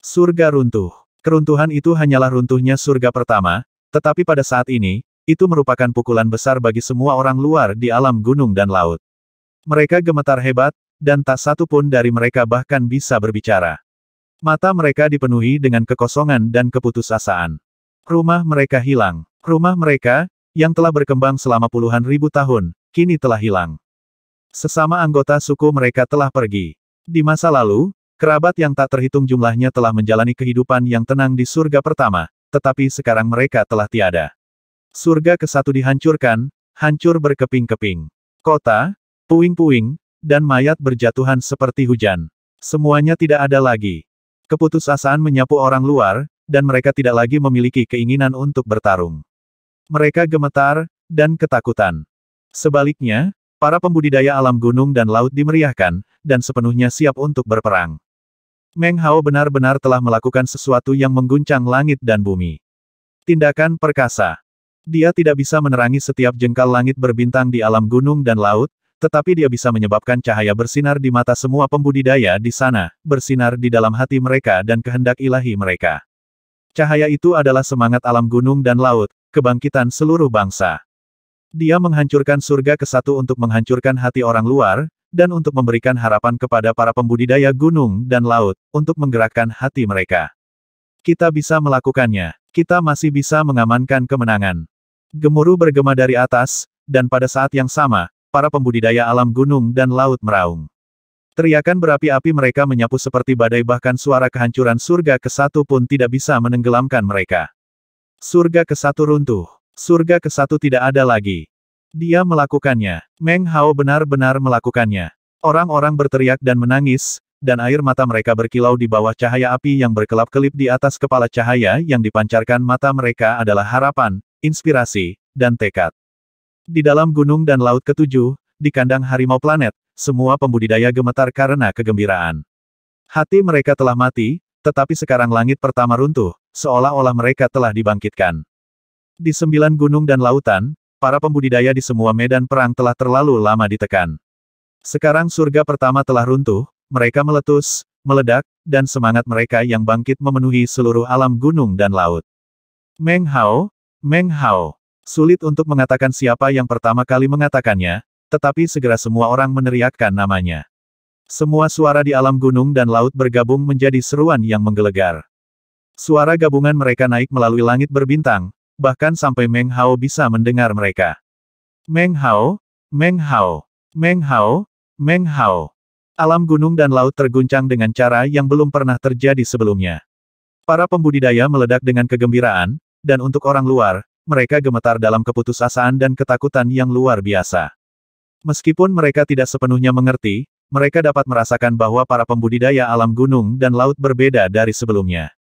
Surga runtuh. Keruntuhan itu hanyalah runtuhnya surga pertama, tetapi pada saat ini, itu merupakan pukulan besar bagi semua orang luar di alam gunung dan laut. Mereka gemetar hebat, dan tak satu pun dari mereka bahkan bisa berbicara. Mata mereka dipenuhi dengan kekosongan dan keputusasaan. Rumah mereka hilang. Rumah mereka, yang telah berkembang selama puluhan ribu tahun, kini telah hilang. Sesama anggota suku mereka telah pergi. Di masa lalu, Kerabat yang tak terhitung jumlahnya telah menjalani kehidupan yang tenang di surga pertama, tetapi sekarang mereka telah tiada. Surga ke kesatu dihancurkan, hancur berkeping-keping. Kota, puing-puing, dan mayat berjatuhan seperti hujan. Semuanya tidak ada lagi. Keputusasaan menyapu orang luar, dan mereka tidak lagi memiliki keinginan untuk bertarung. Mereka gemetar, dan ketakutan. Sebaliknya, para pembudidaya alam gunung dan laut dimeriahkan, dan sepenuhnya siap untuk berperang. Meng Hao benar-benar telah melakukan sesuatu yang mengguncang langit dan bumi. Tindakan perkasa. Dia tidak bisa menerangi setiap jengkal langit berbintang di alam gunung dan laut, tetapi dia bisa menyebabkan cahaya bersinar di mata semua pembudidaya di sana, bersinar di dalam hati mereka dan kehendak ilahi mereka. Cahaya itu adalah semangat alam gunung dan laut, kebangkitan seluruh bangsa. Dia menghancurkan surga ke satu untuk menghancurkan hati orang luar, dan untuk memberikan harapan kepada para pembudidaya gunung dan laut, untuk menggerakkan hati mereka. Kita bisa melakukannya. Kita masih bisa mengamankan kemenangan. Gemuruh bergema dari atas, dan pada saat yang sama, para pembudidaya alam gunung dan laut meraung. Teriakan berapi-api mereka menyapu seperti badai bahkan suara kehancuran surga ke kesatu pun tidak bisa menenggelamkan mereka. Surga ke kesatu runtuh. Surga ke kesatu tidak ada lagi. Dia melakukannya. Meng Hao benar-benar melakukannya. Orang-orang berteriak dan menangis, dan air mata mereka berkilau di bawah cahaya api yang berkelap-kelip di atas kepala cahaya yang dipancarkan mata mereka adalah harapan, inspirasi, dan tekad. Di dalam gunung dan laut ketujuh, di kandang harimau planet, semua pembudidaya gemetar karena kegembiraan. Hati mereka telah mati, tetapi sekarang langit pertama runtuh, seolah-olah mereka telah dibangkitkan. Di sembilan gunung dan lautan, Para pembudidaya di semua medan perang telah terlalu lama ditekan. Sekarang surga pertama telah runtuh, mereka meletus, meledak, dan semangat mereka yang bangkit memenuhi seluruh alam gunung dan laut. Meng Hao, Meng Hao. Sulit untuk mengatakan siapa yang pertama kali mengatakannya, tetapi segera semua orang meneriakkan namanya. Semua suara di alam gunung dan laut bergabung menjadi seruan yang menggelegar. Suara gabungan mereka naik melalui langit berbintang, bahkan sampai Meng Hao bisa mendengar mereka. Meng Hao, Meng Hao, Meng Hao, Meng Hao. Alam gunung dan laut terguncang dengan cara yang belum pernah terjadi sebelumnya. Para pembudidaya meledak dengan kegembiraan, dan untuk orang luar, mereka gemetar dalam keputusasaan dan ketakutan yang luar biasa. Meskipun mereka tidak sepenuhnya mengerti, mereka dapat merasakan bahwa para pembudidaya alam gunung dan laut berbeda dari sebelumnya.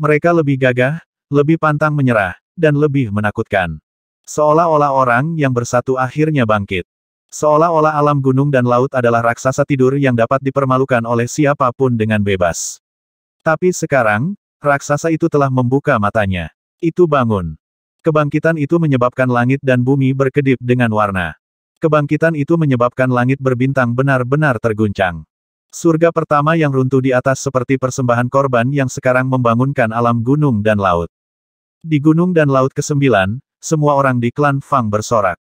Mereka lebih gagah, lebih pantang menyerah, dan lebih menakutkan. Seolah-olah orang yang bersatu akhirnya bangkit. Seolah-olah alam gunung dan laut adalah raksasa tidur yang dapat dipermalukan oleh siapapun dengan bebas. Tapi sekarang, raksasa itu telah membuka matanya. Itu bangun. Kebangkitan itu menyebabkan langit dan bumi berkedip dengan warna. Kebangkitan itu menyebabkan langit berbintang benar-benar terguncang. Surga pertama yang runtuh di atas seperti persembahan korban yang sekarang membangunkan alam gunung dan laut. Di gunung dan laut ke-9, semua orang di klan Fang bersorak.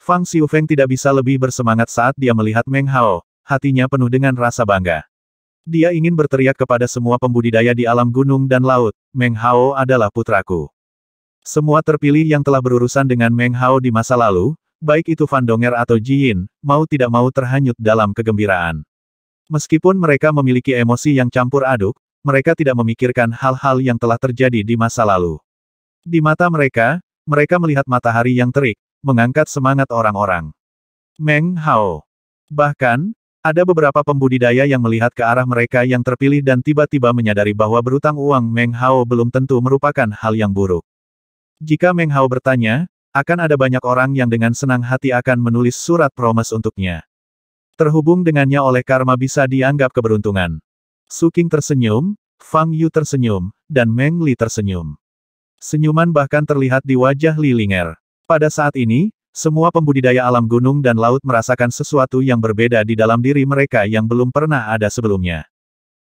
Fang Xiufeng tidak bisa lebih bersemangat saat dia melihat Meng Hao, hatinya penuh dengan rasa bangga. Dia ingin berteriak kepada semua pembudidaya di alam gunung dan laut, Meng Hao adalah putraku. Semua terpilih yang telah berurusan dengan Meng Hao di masa lalu, baik itu Van Donger atau Yin, mau tidak mau terhanyut dalam kegembiraan. Meskipun mereka memiliki emosi yang campur aduk, mereka tidak memikirkan hal-hal yang telah terjadi di masa lalu. Di mata mereka, mereka melihat matahari yang terik, mengangkat semangat orang-orang. Meng Hao. Bahkan, ada beberapa pembudidaya yang melihat ke arah mereka yang terpilih dan tiba-tiba menyadari bahwa berutang uang Meng Hao belum tentu merupakan hal yang buruk. Jika Meng Hao bertanya, akan ada banyak orang yang dengan senang hati akan menulis surat promes untuknya. Terhubung dengannya oleh karma bisa dianggap keberuntungan. Su Qing tersenyum, Fang Yu tersenyum, dan Meng Li tersenyum. Senyuman bahkan terlihat di wajah Li Ling'er. Pada saat ini, semua pembudidaya alam gunung dan laut merasakan sesuatu yang berbeda di dalam diri mereka yang belum pernah ada sebelumnya.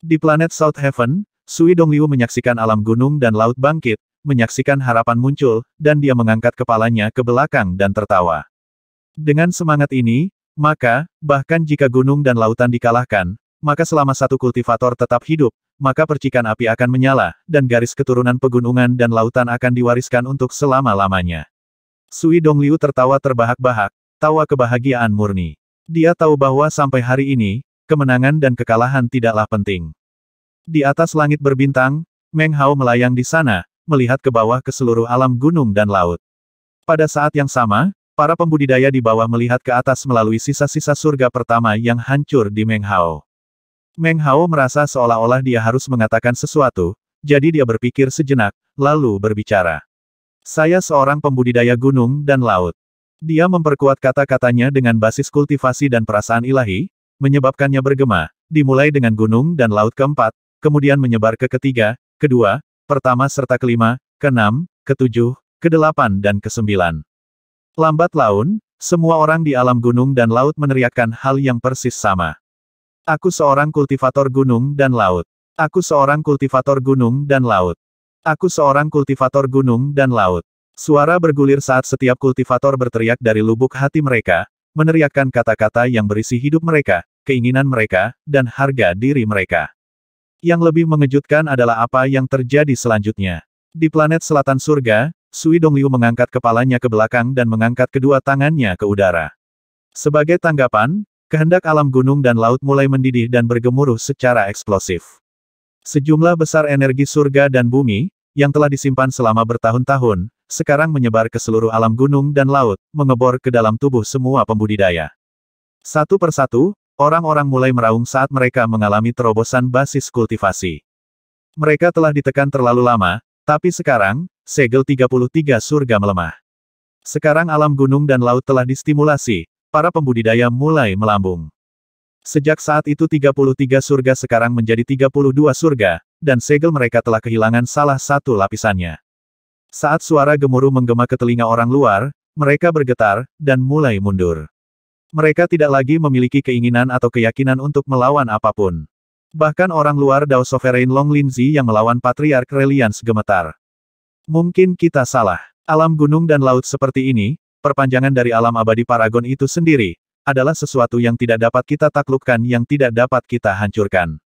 Di planet South Heaven, Sui Dongliu menyaksikan alam gunung dan laut bangkit, menyaksikan harapan muncul, dan dia mengangkat kepalanya ke belakang dan tertawa. Dengan semangat ini, maka, bahkan jika gunung dan lautan dikalahkan, maka selama satu kultivator tetap hidup, maka percikan api akan menyala, dan garis keturunan pegunungan dan lautan akan diwariskan untuk selama-lamanya. Sui Dong Liu tertawa terbahak-bahak, tawa kebahagiaan murni. Dia tahu bahwa sampai hari ini, kemenangan dan kekalahan tidaklah penting. Di atas langit berbintang, Meng Hao melayang di sana, melihat ke bawah ke seluruh alam gunung dan laut. Pada saat yang sama, para pembudidaya di bawah melihat ke atas melalui sisa-sisa surga pertama yang hancur di Meng Hao. Meng Hao merasa seolah-olah dia harus mengatakan sesuatu, jadi dia berpikir sejenak, lalu berbicara. Saya seorang pembudidaya gunung dan laut. Dia memperkuat kata-katanya dengan basis kultivasi dan perasaan ilahi, menyebabkannya bergema, dimulai dengan gunung dan laut keempat, kemudian menyebar ke ketiga, kedua, pertama serta kelima, keenam, ketujuh, kedelapan dan kesembilan. Lambat laun, semua orang di alam gunung dan laut meneriakkan hal yang persis sama. Aku seorang kultivator gunung dan laut. Aku seorang kultivator gunung dan laut. Aku seorang kultivator gunung dan laut. Suara bergulir saat setiap kultivator berteriak dari lubuk hati mereka, meneriakkan kata-kata yang berisi hidup mereka, keinginan mereka, dan harga diri mereka. Yang lebih mengejutkan adalah apa yang terjadi selanjutnya. Di planet selatan surga, Sui Dongliu mengangkat kepalanya ke belakang dan mengangkat kedua tangannya ke udara. Sebagai tanggapan, Kehendak alam gunung dan laut mulai mendidih dan bergemuruh secara eksplosif. Sejumlah besar energi surga dan bumi, yang telah disimpan selama bertahun-tahun, sekarang menyebar ke seluruh alam gunung dan laut, mengebor ke dalam tubuh semua pembudidaya. Satu persatu, orang-orang mulai meraung saat mereka mengalami terobosan basis kultivasi. Mereka telah ditekan terlalu lama, tapi sekarang, segel 33 surga melemah. Sekarang alam gunung dan laut telah distimulasi, para pembudidaya mulai melambung. Sejak saat itu 33 surga sekarang menjadi 32 surga, dan segel mereka telah kehilangan salah satu lapisannya. Saat suara gemuruh menggema ke telinga orang luar, mereka bergetar, dan mulai mundur. Mereka tidak lagi memiliki keinginan atau keyakinan untuk melawan apapun. Bahkan orang luar Dao Sovereign Long Linzi yang melawan Patriark Reliance gemetar. Mungkin kita salah. Alam gunung dan laut seperti ini, Perpanjangan dari alam abadi Paragon itu sendiri, adalah sesuatu yang tidak dapat kita taklukkan yang tidak dapat kita hancurkan.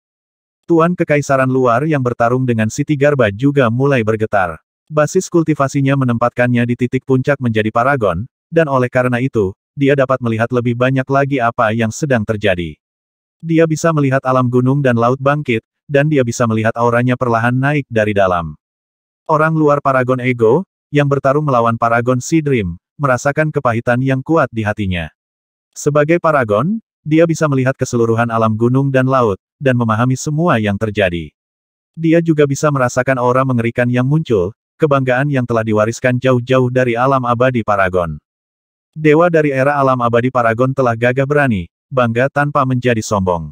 Tuan Kekaisaran luar yang bertarung dengan Siti Garba juga mulai bergetar. Basis kultivasinya menempatkannya di titik puncak menjadi paragon, dan oleh karena itu, dia dapat melihat lebih banyak lagi apa yang sedang terjadi. Dia bisa melihat alam gunung dan laut bangkit, dan dia bisa melihat auranya perlahan naik dari dalam. Orang luar paragon ego, yang bertarung melawan paragon Sidrim, merasakan kepahitan yang kuat di hatinya. Sebagai paragon, dia bisa melihat keseluruhan alam gunung dan laut, dan memahami semua yang terjadi. Dia juga bisa merasakan aura mengerikan yang muncul, kebanggaan yang telah diwariskan jauh-jauh dari alam abadi Paragon. Dewa dari era alam abadi Paragon telah gagah berani, bangga tanpa menjadi sombong.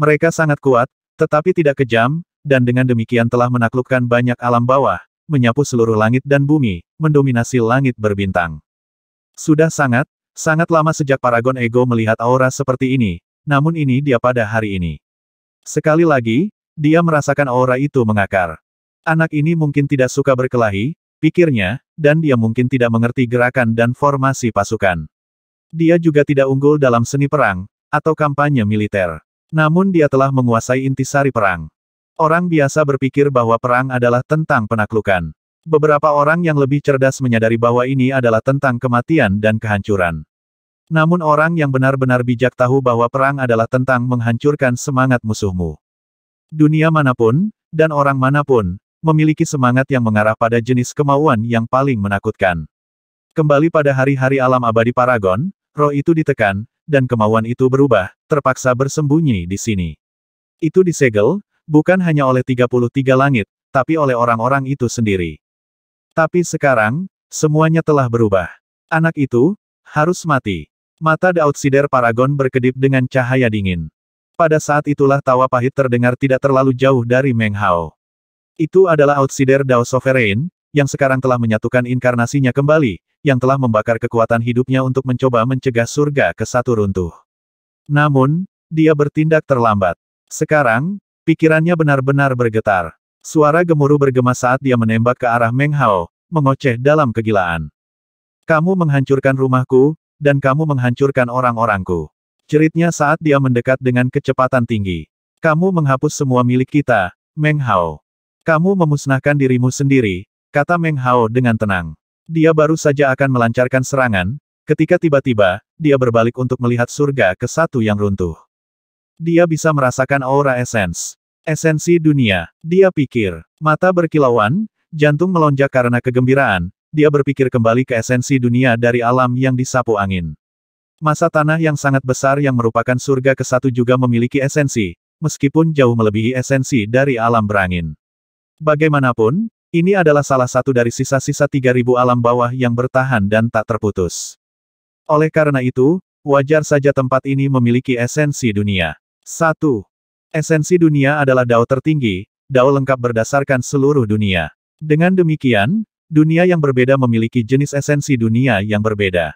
Mereka sangat kuat, tetapi tidak kejam, dan dengan demikian telah menaklukkan banyak alam bawah, menyapu seluruh langit dan bumi, mendominasi langit berbintang. Sudah sangat, sangat lama sejak Paragon Ego melihat aura seperti ini, namun ini dia pada hari ini. Sekali lagi, dia merasakan aura itu mengakar. Anak ini mungkin tidak suka berkelahi, pikirnya, dan dia mungkin tidak mengerti gerakan dan formasi pasukan. Dia juga tidak unggul dalam seni perang, atau kampanye militer. Namun dia telah menguasai intisari perang. Orang biasa berpikir bahwa perang adalah tentang penaklukan. Beberapa orang yang lebih cerdas menyadari bahwa ini adalah tentang kematian dan kehancuran. Namun orang yang benar-benar bijak tahu bahwa perang adalah tentang menghancurkan semangat musuhmu. Dunia manapun, dan orang manapun, memiliki semangat yang mengarah pada jenis kemauan yang paling menakutkan. Kembali pada hari-hari alam abadi Paragon, roh itu ditekan, dan kemauan itu berubah, terpaksa bersembunyi di sini. Itu disegel, bukan hanya oleh 33 langit, tapi oleh orang-orang itu sendiri. Tapi sekarang, semuanya telah berubah. Anak itu, harus mati. Mata Daud Sider Paragon berkedip dengan cahaya dingin. Pada saat itulah tawa pahit terdengar tidak terlalu jauh dari Meng Hao. Itu adalah Outsider Dao Sovereign, yang sekarang telah menyatukan inkarnasinya kembali, yang telah membakar kekuatan hidupnya untuk mencoba mencegah surga ke satu runtuh. Namun, dia bertindak terlambat. Sekarang, Pikirannya benar-benar bergetar. Suara gemuruh bergema saat dia menembak ke arah Meng Hao, mengoceh dalam kegilaan. Kamu menghancurkan rumahku, dan kamu menghancurkan orang-orangku. Ceritnya saat dia mendekat dengan kecepatan tinggi. Kamu menghapus semua milik kita, Meng Hao. Kamu memusnahkan dirimu sendiri, kata Meng Hao dengan tenang. Dia baru saja akan melancarkan serangan, ketika tiba-tiba, dia berbalik untuk melihat surga ke satu yang runtuh. Dia bisa merasakan aura esens. Esensi dunia. Dia pikir. Mata berkilauan, jantung melonjak karena kegembiraan. Dia berpikir kembali ke esensi dunia dari alam yang disapu angin. Masa tanah yang sangat besar yang merupakan surga ke kesatu juga memiliki esensi, meskipun jauh melebihi esensi dari alam berangin. Bagaimanapun, ini adalah salah satu dari sisa-sisa 3000 alam bawah yang bertahan dan tak terputus. Oleh karena itu, wajar saja tempat ini memiliki esensi dunia. 1. Esensi dunia adalah dao tertinggi, dao lengkap berdasarkan seluruh dunia. Dengan demikian, dunia yang berbeda memiliki jenis esensi dunia yang berbeda.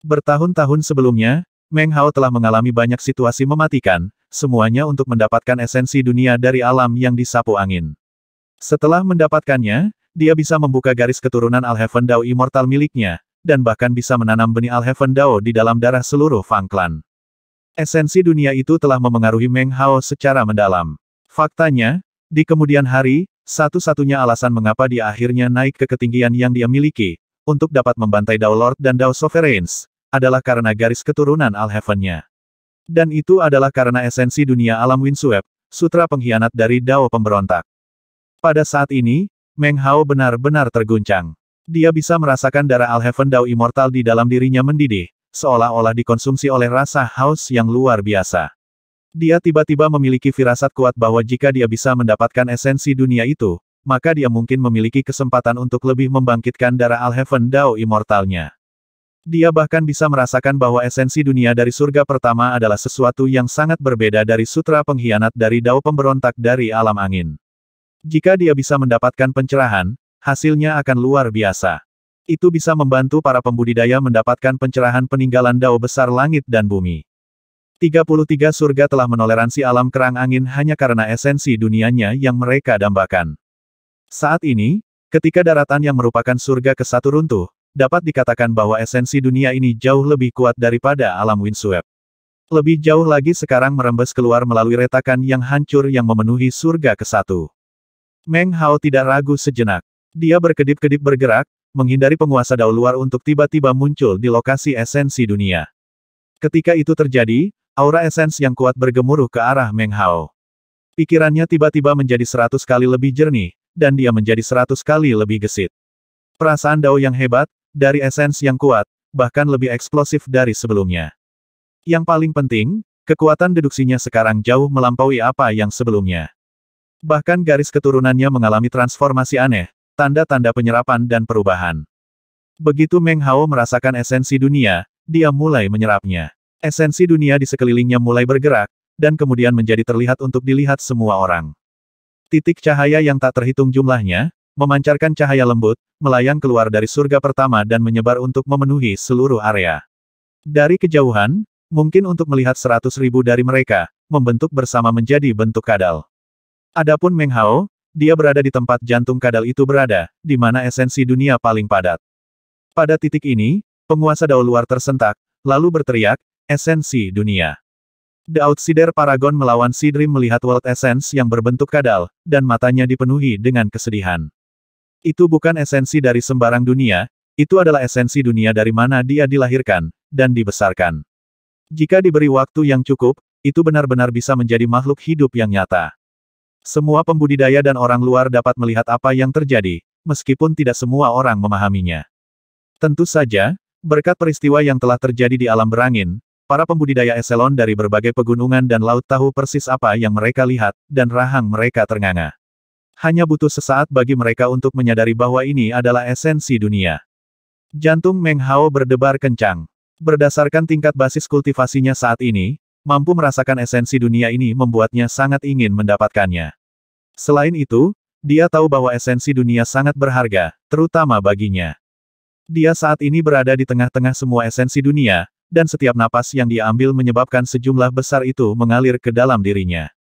Bertahun-tahun sebelumnya, Meng Hao telah mengalami banyak situasi mematikan, semuanya untuk mendapatkan esensi dunia dari alam yang disapu angin. Setelah mendapatkannya, dia bisa membuka garis keturunan Alheaven Dao Immortal miliknya, dan bahkan bisa menanam benih Alheaven Dao di dalam darah seluruh Fang Clan. Esensi dunia itu telah memengaruhi Meng Hao secara mendalam. Faktanya, di kemudian hari, satu-satunya alasan mengapa dia akhirnya naik ke ketinggian yang dia miliki, untuk dapat membantai Dao Lord dan Dao Sovereigns, adalah karena garis keturunan Al Heaven-nya, Dan itu adalah karena esensi dunia alam Winsweb, sutra pengkhianat dari Dao pemberontak. Pada saat ini, Meng Hao benar-benar terguncang. Dia bisa merasakan darah Alheaven Dao Immortal di dalam dirinya mendidih, seolah-olah dikonsumsi oleh rasa haus yang luar biasa. Dia tiba-tiba memiliki firasat kuat bahwa jika dia bisa mendapatkan esensi dunia itu, maka dia mungkin memiliki kesempatan untuk lebih membangkitkan darah Alheaven Dao immortalnya. Dia bahkan bisa merasakan bahwa esensi dunia dari surga pertama adalah sesuatu yang sangat berbeda dari sutra pengkhianat dari dao pemberontak dari alam angin. Jika dia bisa mendapatkan pencerahan, hasilnya akan luar biasa. Itu bisa membantu para pembudidaya mendapatkan pencerahan peninggalan dao besar langit dan bumi. 33 surga telah menoleransi alam kerang angin hanya karena esensi dunianya yang mereka dambakan. Saat ini, ketika daratan yang merupakan surga ke satu runtuh, dapat dikatakan bahwa esensi dunia ini jauh lebih kuat daripada alam Windsweb. Lebih jauh lagi sekarang merembes keluar melalui retakan yang hancur yang memenuhi surga ke satu. Meng Hao tidak ragu sejenak. Dia berkedip-kedip bergerak, menghindari penguasa dao luar untuk tiba-tiba muncul di lokasi esensi dunia. Ketika itu terjadi, aura esens yang kuat bergemuruh ke arah Meng Hao. Pikirannya tiba-tiba menjadi seratus kali lebih jernih, dan dia menjadi seratus kali lebih gesit. Perasaan dao yang hebat, dari esens yang kuat, bahkan lebih eksplosif dari sebelumnya. Yang paling penting, kekuatan deduksinya sekarang jauh melampaui apa yang sebelumnya. Bahkan garis keturunannya mengalami transformasi aneh, tanda-tanda penyerapan dan perubahan. Begitu Meng Hao merasakan esensi dunia, dia mulai menyerapnya. Esensi dunia di sekelilingnya mulai bergerak, dan kemudian menjadi terlihat untuk dilihat semua orang. Titik cahaya yang tak terhitung jumlahnya, memancarkan cahaya lembut, melayang keluar dari surga pertama dan menyebar untuk memenuhi seluruh area. Dari kejauhan, mungkin untuk melihat seratus ribu dari mereka, membentuk bersama menjadi bentuk kadal. Adapun Meng Hao, dia berada di tempat jantung kadal itu berada, di mana esensi dunia paling padat. Pada titik ini, penguasa Dao luar tersentak, lalu berteriak, esensi dunia. The Outsider Paragon melawan Sidrim melihat World Essence yang berbentuk kadal, dan matanya dipenuhi dengan kesedihan. Itu bukan esensi dari sembarang dunia, itu adalah esensi dunia dari mana dia dilahirkan, dan dibesarkan. Jika diberi waktu yang cukup, itu benar-benar bisa menjadi makhluk hidup yang nyata. Semua pembudidaya dan orang luar dapat melihat apa yang terjadi, meskipun tidak semua orang memahaminya. Tentu saja, berkat peristiwa yang telah terjadi di alam berangin, para pembudidaya eselon dari berbagai pegunungan dan laut tahu persis apa yang mereka lihat, dan rahang mereka ternganga. Hanya butuh sesaat bagi mereka untuk menyadari bahwa ini adalah esensi dunia. Jantung Meng Hao berdebar kencang. Berdasarkan tingkat basis kultivasinya saat ini, Mampu merasakan esensi dunia ini membuatnya sangat ingin mendapatkannya. Selain itu, dia tahu bahwa esensi dunia sangat berharga, terutama baginya. Dia saat ini berada di tengah-tengah semua esensi dunia, dan setiap napas yang dia ambil menyebabkan sejumlah besar itu mengalir ke dalam dirinya.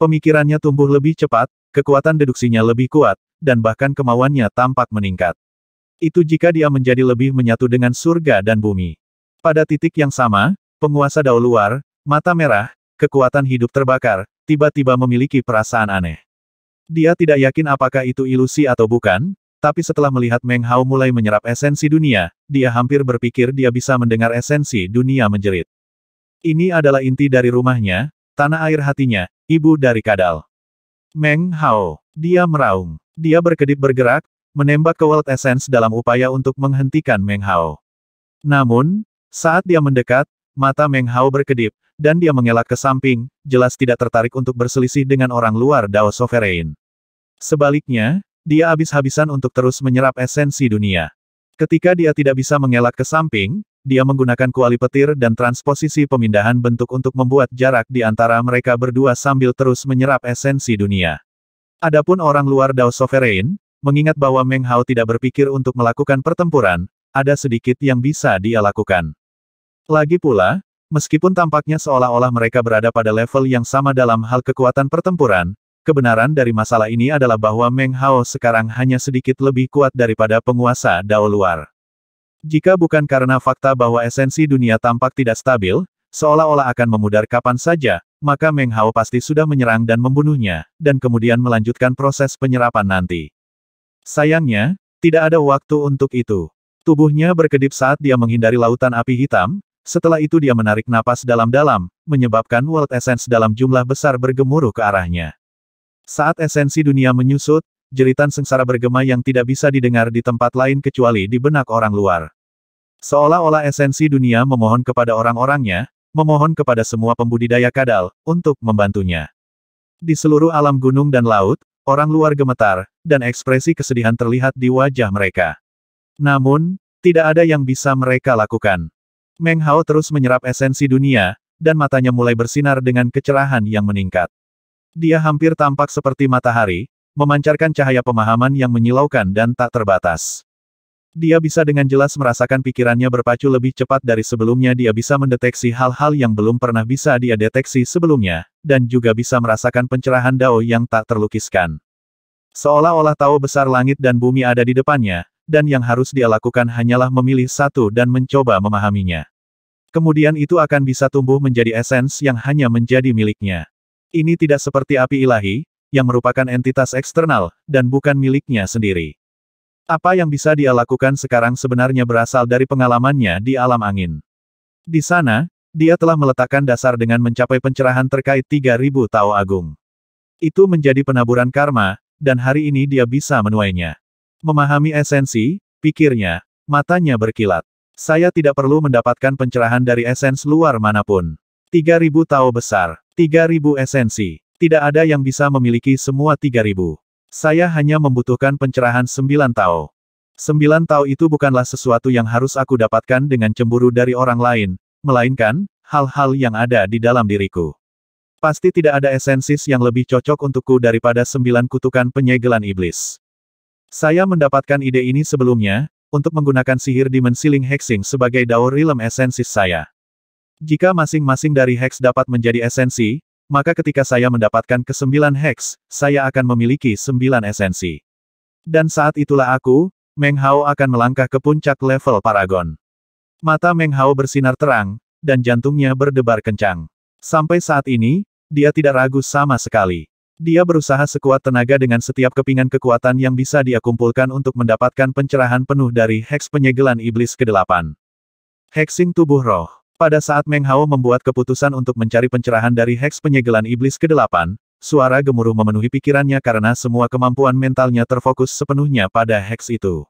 Pemikirannya tumbuh lebih cepat, kekuatan deduksinya lebih kuat, dan bahkan kemauannya tampak meningkat. Itu jika dia menjadi lebih menyatu dengan surga dan bumi. Pada titik yang sama, penguasa Dao luar, Mata merah, kekuatan hidup terbakar, tiba-tiba memiliki perasaan aneh. Dia tidak yakin apakah itu ilusi atau bukan, tapi setelah melihat Meng Hao mulai menyerap esensi dunia, dia hampir berpikir dia bisa mendengar esensi dunia menjerit. Ini adalah inti dari rumahnya, tanah air hatinya, ibu dari kadal. Meng Hao, dia meraung. Dia berkedip bergerak, menembak ke World Essence dalam upaya untuk menghentikan Meng Hao. Namun, saat dia mendekat, mata Meng Hao berkedip, dan dia mengelak ke samping, jelas tidak tertarik untuk berselisih dengan orang luar Dao Sovereign. Sebaliknya, dia habis-habisan untuk terus menyerap esensi dunia. Ketika dia tidak bisa mengelak ke samping, dia menggunakan kuali petir dan transposisi pemindahan bentuk untuk membuat jarak di antara mereka berdua sambil terus menyerap esensi dunia. Adapun orang luar Dao Sovereign, mengingat bahwa Meng Hao tidak berpikir untuk melakukan pertempuran, ada sedikit yang bisa dia lakukan. Lagi pula, Meskipun tampaknya seolah-olah mereka berada pada level yang sama dalam hal kekuatan pertempuran, kebenaran dari masalah ini adalah bahwa Meng Hao sekarang hanya sedikit lebih kuat daripada penguasa Dao luar. Jika bukan karena fakta bahwa esensi dunia tampak tidak stabil, seolah-olah akan memudar kapan saja, maka Meng Hao pasti sudah menyerang dan membunuhnya, dan kemudian melanjutkan proses penyerapan nanti. Sayangnya, tidak ada waktu untuk itu. Tubuhnya berkedip saat dia menghindari lautan api hitam, setelah itu dia menarik napas dalam-dalam, menyebabkan World Essence dalam jumlah besar bergemuruh ke arahnya. Saat esensi dunia menyusut, jeritan sengsara bergema yang tidak bisa didengar di tempat lain kecuali di benak orang luar. Seolah-olah esensi dunia memohon kepada orang-orangnya, memohon kepada semua pembudidaya kadal, untuk membantunya. Di seluruh alam gunung dan laut, orang luar gemetar, dan ekspresi kesedihan terlihat di wajah mereka. Namun, tidak ada yang bisa mereka lakukan. Meng Hao terus menyerap esensi dunia, dan matanya mulai bersinar dengan kecerahan yang meningkat. Dia hampir tampak seperti matahari, memancarkan cahaya pemahaman yang menyilaukan dan tak terbatas. Dia bisa dengan jelas merasakan pikirannya berpacu lebih cepat dari sebelumnya dia bisa mendeteksi hal-hal yang belum pernah bisa dia deteksi sebelumnya, dan juga bisa merasakan pencerahan Dao yang tak terlukiskan. Seolah-olah tahu besar langit dan bumi ada di depannya, dan yang harus dia lakukan hanyalah memilih satu dan mencoba memahaminya. Kemudian itu akan bisa tumbuh menjadi esens yang hanya menjadi miliknya. Ini tidak seperti api ilahi, yang merupakan entitas eksternal, dan bukan miliknya sendiri. Apa yang bisa dia lakukan sekarang sebenarnya berasal dari pengalamannya di alam angin. Di sana, dia telah meletakkan dasar dengan mencapai pencerahan terkait 3000 Tao Agung. Itu menjadi penaburan karma, dan hari ini dia bisa menuainya. Memahami esensi, pikirnya, matanya berkilat. Saya tidak perlu mendapatkan pencerahan dari esens luar manapun. 3000 Tao besar, 3000 esensi. Tidak ada yang bisa memiliki semua 3000. Saya hanya membutuhkan pencerahan 9 Tao. 9 Tao itu bukanlah sesuatu yang harus aku dapatkan dengan cemburu dari orang lain, melainkan hal-hal yang ada di dalam diriku. Pasti tidak ada esensis yang lebih cocok untukku daripada sembilan kutukan penyegelan iblis. Saya mendapatkan ide ini sebelumnya, untuk menggunakan sihir dimensi mensiling hexing sebagai daur realm esensis saya. Jika masing-masing dari hex dapat menjadi esensi, maka ketika saya mendapatkan kesembilan hex, saya akan memiliki sembilan esensi. Dan saat itulah aku, Meng Hao akan melangkah ke puncak level Paragon. Mata Meng Hao bersinar terang, dan jantungnya berdebar kencang. Sampai saat ini, dia tidak ragu sama sekali. Dia berusaha sekuat tenaga dengan setiap kepingan kekuatan yang bisa dia kumpulkan untuk mendapatkan pencerahan penuh dari heks penyegelan iblis ke-8. Hexing tubuh roh. Pada saat Meng Hao membuat keputusan untuk mencari pencerahan dari heks penyegelan iblis ke-8, suara gemuruh memenuhi pikirannya karena semua kemampuan mentalnya terfokus sepenuhnya pada heks itu.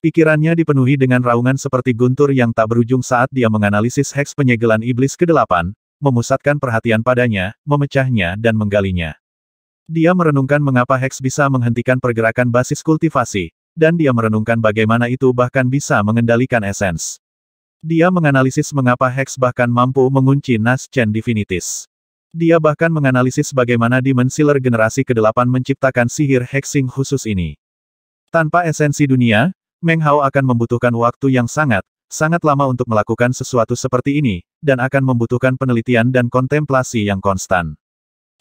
Pikirannya dipenuhi dengan raungan seperti guntur yang tak berujung saat dia menganalisis heks penyegelan iblis ke-8, memusatkan perhatian padanya, memecahnya dan menggalinya. Dia merenungkan mengapa Hex bisa menghentikan pergerakan basis kultivasi, dan dia merenungkan bagaimana itu bahkan bisa mengendalikan esens. Dia menganalisis mengapa Hex bahkan mampu mengunci Nas Chen Divinitis. Dia bahkan menganalisis bagaimana dimensiler generasi ke-8 menciptakan sihir hexing khusus ini. Tanpa esensi dunia, Meng Hao akan membutuhkan waktu yang sangat, sangat lama untuk melakukan sesuatu seperti ini, dan akan membutuhkan penelitian dan kontemplasi yang konstan.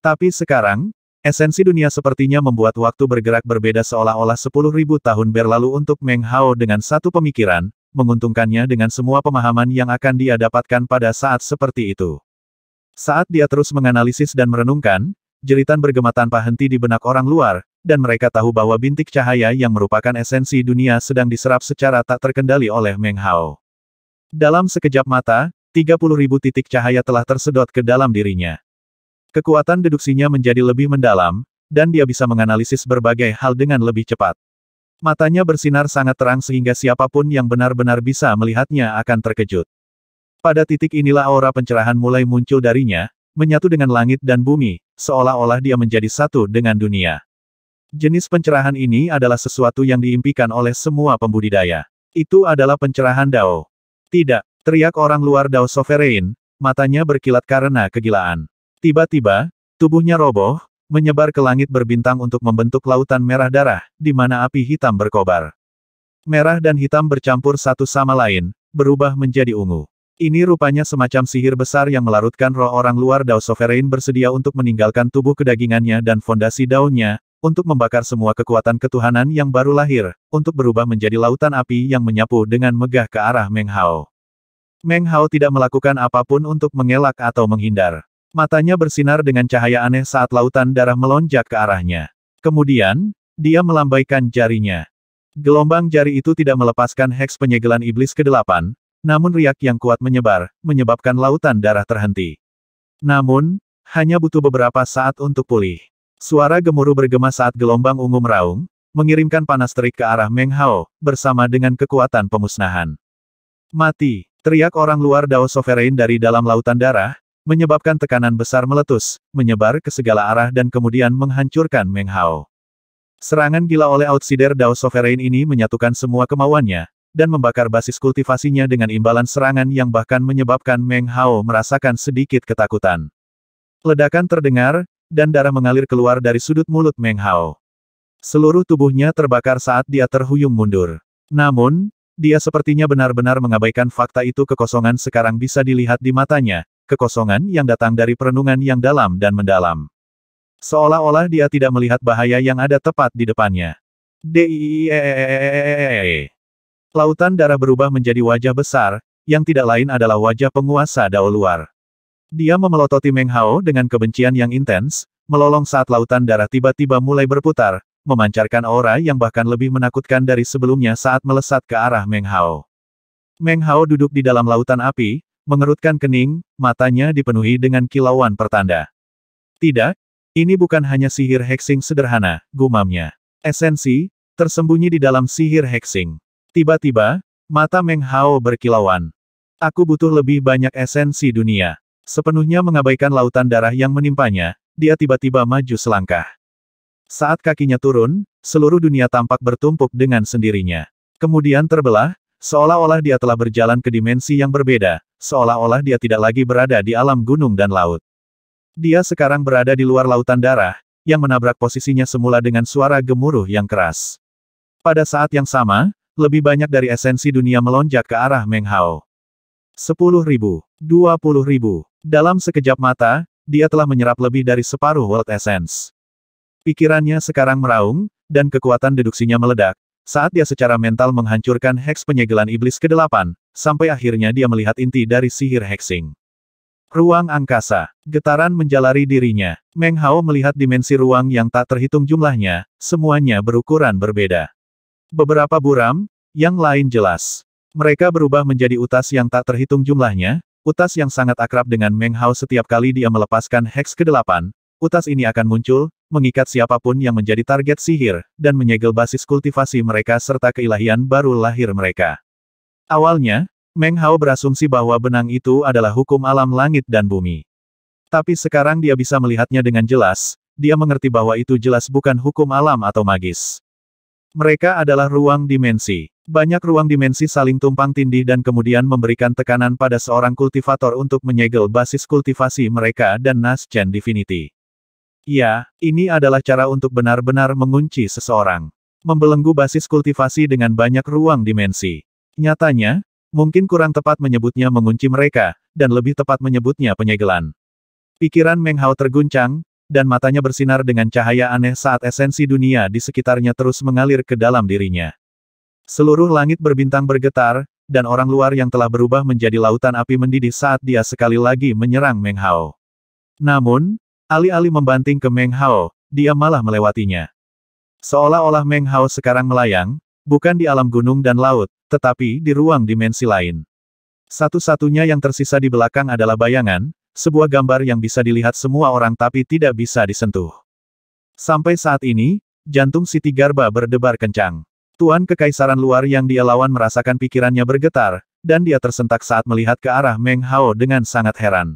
Tapi sekarang, Esensi dunia sepertinya membuat waktu bergerak berbeda seolah-olah sepuluh ribu tahun berlalu untuk Meng Hao dengan satu pemikiran, menguntungkannya dengan semua pemahaman yang akan dia dapatkan pada saat seperti itu. Saat dia terus menganalisis dan merenungkan, jeritan bergema tanpa henti di benak orang luar, dan mereka tahu bahwa bintik cahaya yang merupakan esensi dunia sedang diserap secara tak terkendali oleh Meng Hao. Dalam sekejap mata, 30.000 titik cahaya telah tersedot ke dalam dirinya. Kekuatan deduksinya menjadi lebih mendalam, dan dia bisa menganalisis berbagai hal dengan lebih cepat. Matanya bersinar sangat terang sehingga siapapun yang benar-benar bisa melihatnya akan terkejut. Pada titik inilah aura pencerahan mulai muncul darinya, menyatu dengan langit dan bumi, seolah-olah dia menjadi satu dengan dunia. Jenis pencerahan ini adalah sesuatu yang diimpikan oleh semua pembudidaya. Itu adalah pencerahan Dao. Tidak, teriak orang luar Dao Sovereign, matanya berkilat karena kegilaan. Tiba-tiba, tubuhnya roboh, menyebar ke langit berbintang untuk membentuk lautan merah darah, di mana api hitam berkobar. Merah dan hitam bercampur satu sama lain, berubah menjadi ungu. Ini rupanya semacam sihir besar yang melarutkan roh orang luar Dao Sovereign bersedia untuk meninggalkan tubuh kedagingannya dan fondasi daunnya, untuk membakar semua kekuatan ketuhanan yang baru lahir, untuk berubah menjadi lautan api yang menyapu dengan megah ke arah Meng Hao. Meng Hao tidak melakukan apapun untuk mengelak atau menghindar. Matanya bersinar dengan cahaya aneh saat lautan darah melonjak ke arahnya. Kemudian, dia melambaikan jarinya. Gelombang jari itu tidak melepaskan heks penyegelan iblis ke-8, namun riak yang kuat menyebar, menyebabkan lautan darah terhenti. Namun, hanya butuh beberapa saat untuk pulih. Suara gemuruh bergema saat gelombang ungu meraung, mengirimkan panas terik ke arah Meng Hao, bersama dengan kekuatan pemusnahan. Mati, teriak orang luar Dao Sovereign dari dalam lautan darah, menyebabkan tekanan besar meletus, menyebar ke segala arah dan kemudian menghancurkan Meng Hao. Serangan gila oleh outsider Dao Sovereign ini menyatukan semua kemauannya, dan membakar basis kultivasinya dengan imbalan serangan yang bahkan menyebabkan Meng Hao merasakan sedikit ketakutan. Ledakan terdengar, dan darah mengalir keluar dari sudut mulut Meng Hao. Seluruh tubuhnya terbakar saat dia terhuyung mundur. Namun, dia sepertinya benar-benar mengabaikan fakta itu kekosongan sekarang bisa dilihat di matanya, kekosongan yang datang dari perenungan yang dalam dan mendalam. Seolah-olah dia tidak melihat bahaya yang ada tepat di depannya. Dieee. Lautan darah berubah menjadi wajah besar, yang tidak lain adalah wajah penguasa Dao luar. Dia memelototi Meng Hao dengan kebencian yang intens, melolong saat lautan darah tiba-tiba mulai berputar, memancarkan aura yang bahkan lebih menakutkan dari sebelumnya saat melesat ke arah Meng Hao. Meng Hao duduk di dalam lautan api, mengerutkan kening, matanya dipenuhi dengan kilauan pertanda. Tidak, ini bukan hanya sihir hexing sederhana, gumamnya. Esensi, tersembunyi di dalam sihir hexing. Tiba-tiba, mata Meng Hao berkilauan. Aku butuh lebih banyak esensi dunia. Sepenuhnya mengabaikan lautan darah yang menimpanya, dia tiba-tiba maju selangkah. Saat kakinya turun, seluruh dunia tampak bertumpuk dengan sendirinya. Kemudian terbelah, seolah-olah dia telah berjalan ke dimensi yang berbeda, seolah-olah dia tidak lagi berada di alam gunung dan laut. Dia sekarang berada di luar lautan darah, yang menabrak posisinya semula dengan suara gemuruh yang keras. Pada saat yang sama, lebih banyak dari esensi dunia melonjak ke arah Meng Hao. Sepuluh ribu, dua puluh ribu. Dalam sekejap mata, dia telah menyerap lebih dari separuh World Essence. Pikirannya sekarang meraung, dan kekuatan deduksinya meledak, saat dia secara mental menghancurkan heks penyegelan iblis ke-8, sampai akhirnya dia melihat inti dari sihir hexing. Ruang angkasa. Getaran menjalari dirinya. Meng Hao melihat dimensi ruang yang tak terhitung jumlahnya, semuanya berukuran berbeda. Beberapa buram, yang lain jelas. Mereka berubah menjadi utas yang tak terhitung jumlahnya, utas yang sangat akrab dengan Meng Hao setiap kali dia melepaskan heks ke-8, utas ini akan muncul, mengikat siapapun yang menjadi target sihir, dan menyegel basis kultivasi mereka serta keilahian baru lahir mereka. Awalnya, Meng Hao berasumsi bahwa benang itu adalah hukum alam langit dan bumi. Tapi sekarang dia bisa melihatnya dengan jelas, dia mengerti bahwa itu jelas bukan hukum alam atau magis. Mereka adalah ruang dimensi. Banyak ruang dimensi saling tumpang tindih dan kemudian memberikan tekanan pada seorang kultivator untuk menyegel basis kultivasi mereka dan Nas Chen Divinity. Ya, ini adalah cara untuk benar-benar mengunci seseorang. Membelenggu basis kultivasi dengan banyak ruang dimensi. Nyatanya, mungkin kurang tepat menyebutnya mengunci mereka, dan lebih tepat menyebutnya penyegelan. Pikiran Meng Hao terguncang, dan matanya bersinar dengan cahaya aneh saat esensi dunia di sekitarnya terus mengalir ke dalam dirinya. Seluruh langit berbintang bergetar, dan orang luar yang telah berubah menjadi lautan api mendidih saat dia sekali lagi menyerang Meng Hao. Namun, Alih-alih membanting ke Meng Hao, dia malah melewatinya. Seolah-olah Meng Hao sekarang melayang, bukan di alam gunung dan laut, tetapi di ruang dimensi lain. Satu-satunya yang tersisa di belakang adalah bayangan, sebuah gambar yang bisa dilihat semua orang tapi tidak bisa disentuh. Sampai saat ini, jantung Siti Garba berdebar kencang. Tuan kekaisaran luar yang dia lawan merasakan pikirannya bergetar, dan dia tersentak saat melihat ke arah Meng Hao dengan sangat heran.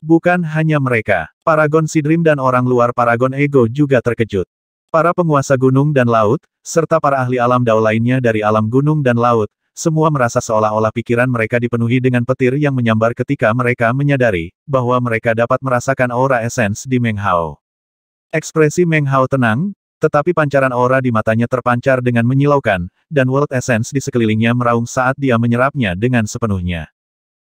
Bukan hanya mereka, Paragon Sidrim dan orang luar Paragon Ego juga terkejut. Para penguasa gunung dan laut, serta para ahli alam dao lainnya dari alam gunung dan laut, semua merasa seolah-olah pikiran mereka dipenuhi dengan petir yang menyambar ketika mereka menyadari bahwa mereka dapat merasakan aura esens di Meng Hao. Ekspresi Meng Hao tenang, tetapi pancaran aura di matanya terpancar dengan menyilaukan, dan world essence di sekelilingnya meraung saat dia menyerapnya dengan sepenuhnya.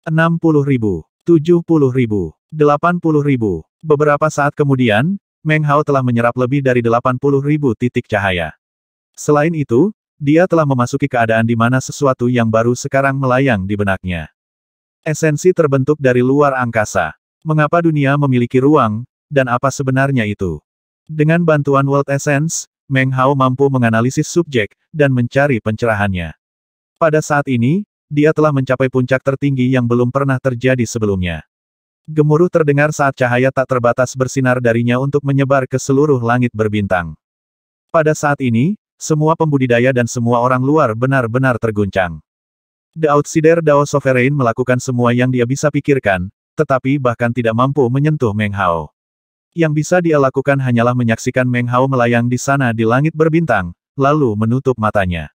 60 ribu. 70 ribu, 80 ribu. Beberapa saat kemudian, Meng Hao telah menyerap lebih dari 80 ribu titik cahaya. Selain itu, dia telah memasuki keadaan di mana sesuatu yang baru sekarang melayang di benaknya. Esensi terbentuk dari luar angkasa. Mengapa dunia memiliki ruang, dan apa sebenarnya itu? Dengan bantuan World Essence, Meng Hao mampu menganalisis subjek, dan mencari pencerahannya. Pada saat ini, dia telah mencapai puncak tertinggi yang belum pernah terjadi sebelumnya. Gemuruh terdengar saat cahaya tak terbatas bersinar darinya untuk menyebar ke seluruh langit berbintang. Pada saat ini, semua pembudidaya dan semua orang luar benar-benar terguncang. The Outsider Dao Sovereign melakukan semua yang dia bisa pikirkan, tetapi bahkan tidak mampu menyentuh Meng Hao. Yang bisa dia lakukan hanyalah menyaksikan Meng Hao melayang di sana di langit berbintang, lalu menutup matanya.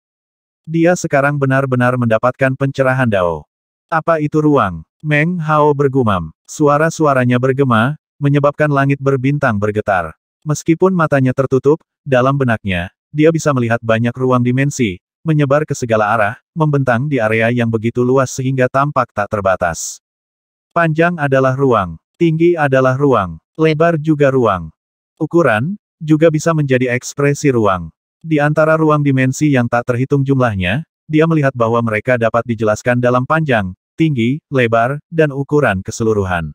Dia sekarang benar-benar mendapatkan pencerahan Dao. Apa itu ruang? Meng Hao bergumam. Suara-suaranya bergema, menyebabkan langit berbintang bergetar. Meskipun matanya tertutup, dalam benaknya, dia bisa melihat banyak ruang dimensi, menyebar ke segala arah, membentang di area yang begitu luas sehingga tampak tak terbatas. Panjang adalah ruang, tinggi adalah ruang, lebar juga ruang. Ukuran, juga bisa menjadi ekspresi ruang. Di antara ruang dimensi yang tak terhitung jumlahnya, dia melihat bahwa mereka dapat dijelaskan dalam panjang, tinggi, lebar, dan ukuran keseluruhan.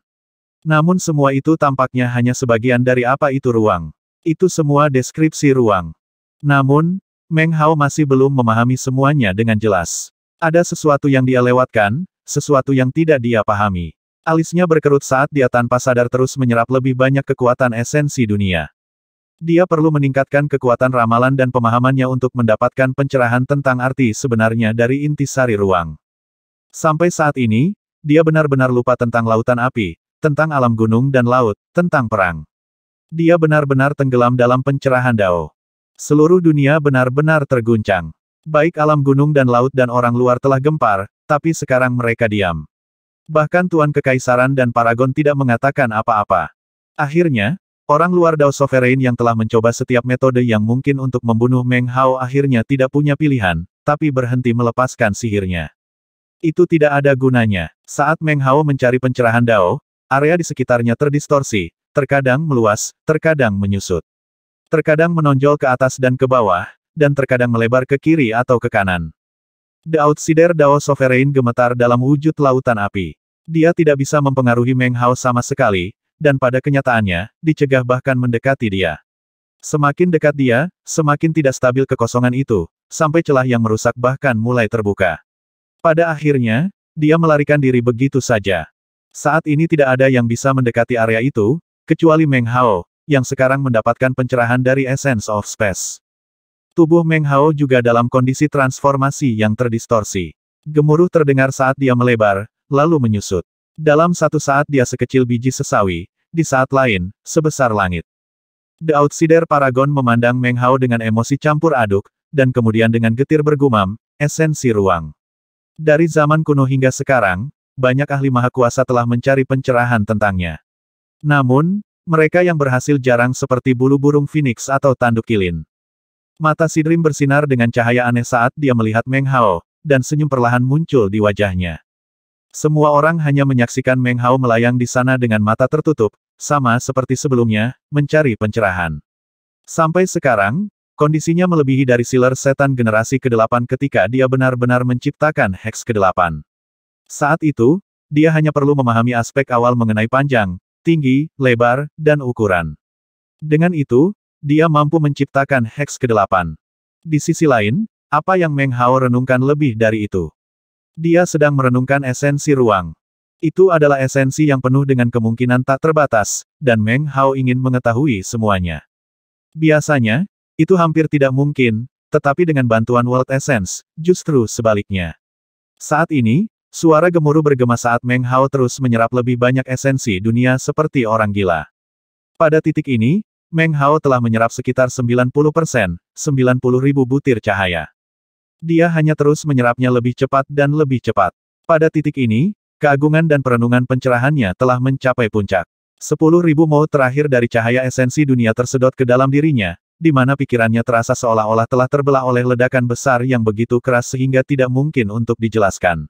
Namun semua itu tampaknya hanya sebagian dari apa itu ruang. Itu semua deskripsi ruang. Namun, Meng Hao masih belum memahami semuanya dengan jelas. Ada sesuatu yang dia lewatkan, sesuatu yang tidak dia pahami. Alisnya berkerut saat dia tanpa sadar terus menyerap lebih banyak kekuatan esensi dunia. Dia perlu meningkatkan kekuatan ramalan dan pemahamannya untuk mendapatkan pencerahan tentang arti sebenarnya dari inti sari ruang. Sampai saat ini, dia benar-benar lupa tentang lautan api, tentang alam gunung dan laut, tentang perang. Dia benar-benar tenggelam dalam pencerahan Dao. Seluruh dunia benar-benar terguncang. Baik alam gunung dan laut dan orang luar telah gempar, tapi sekarang mereka diam. Bahkan Tuan Kekaisaran dan Paragon tidak mengatakan apa-apa. Akhirnya, Orang luar Dao Sovereign yang telah mencoba setiap metode yang mungkin untuk membunuh Meng Hao akhirnya tidak punya pilihan, tapi berhenti melepaskan sihirnya. Itu tidak ada gunanya. Saat Meng Hao mencari pencerahan Dao, area di sekitarnya terdistorsi, terkadang meluas, terkadang menyusut. Terkadang menonjol ke atas dan ke bawah, dan terkadang melebar ke kiri atau ke kanan. The Outsider Dao Sovereign gemetar dalam wujud lautan api. Dia tidak bisa mempengaruhi Meng Hao sama sekali, dan pada kenyataannya, dicegah bahkan mendekati dia. Semakin dekat dia, semakin tidak stabil kekosongan itu, sampai celah yang merusak bahkan mulai terbuka. Pada akhirnya, dia melarikan diri begitu saja. Saat ini tidak ada yang bisa mendekati area itu, kecuali Meng Hao, yang sekarang mendapatkan pencerahan dari Essence of Space. Tubuh Meng Hao juga dalam kondisi transformasi yang terdistorsi. Gemuruh terdengar saat dia melebar, lalu menyusut. Dalam satu saat dia sekecil biji sesawi, di saat lain, sebesar langit. The Outsider Paragon memandang Meng Hao dengan emosi campur aduk, dan kemudian dengan getir bergumam, esensi ruang. Dari zaman kuno hingga sekarang, banyak ahli maha kuasa telah mencari pencerahan tentangnya. Namun, mereka yang berhasil jarang seperti bulu burung phoenix atau tanduk kilin. Mata Sidrim bersinar dengan cahaya aneh saat dia melihat Meng Hao, dan senyum perlahan muncul di wajahnya. Semua orang hanya menyaksikan Meng Hao melayang di sana dengan mata tertutup, sama seperti sebelumnya, mencari pencerahan. Sampai sekarang, kondisinya melebihi dari siler setan generasi ke-8 ketika dia benar-benar menciptakan Hex ke-8. Saat itu, dia hanya perlu memahami aspek awal mengenai panjang, tinggi, lebar, dan ukuran. Dengan itu, dia mampu menciptakan Hex ke-8. Di sisi lain, apa yang Meng Hao renungkan lebih dari itu? Dia sedang merenungkan esensi ruang. Itu adalah esensi yang penuh dengan kemungkinan tak terbatas, dan Meng Hao ingin mengetahui semuanya. Biasanya, itu hampir tidak mungkin, tetapi dengan bantuan World Essence, justru sebaliknya. Saat ini, suara gemuruh bergema saat Meng Hao terus menyerap lebih banyak esensi dunia seperti orang gila. Pada titik ini, Meng Hao telah menyerap sekitar 90 persen, 90 ribu butir cahaya dia hanya terus menyerapnya lebih cepat dan lebih cepat. Pada titik ini, keagungan dan perenungan pencerahannya telah mencapai puncak. Sepuluh ribu mau terakhir dari cahaya esensi dunia tersedot ke dalam dirinya, di mana pikirannya terasa seolah-olah telah terbelah oleh ledakan besar yang begitu keras sehingga tidak mungkin untuk dijelaskan.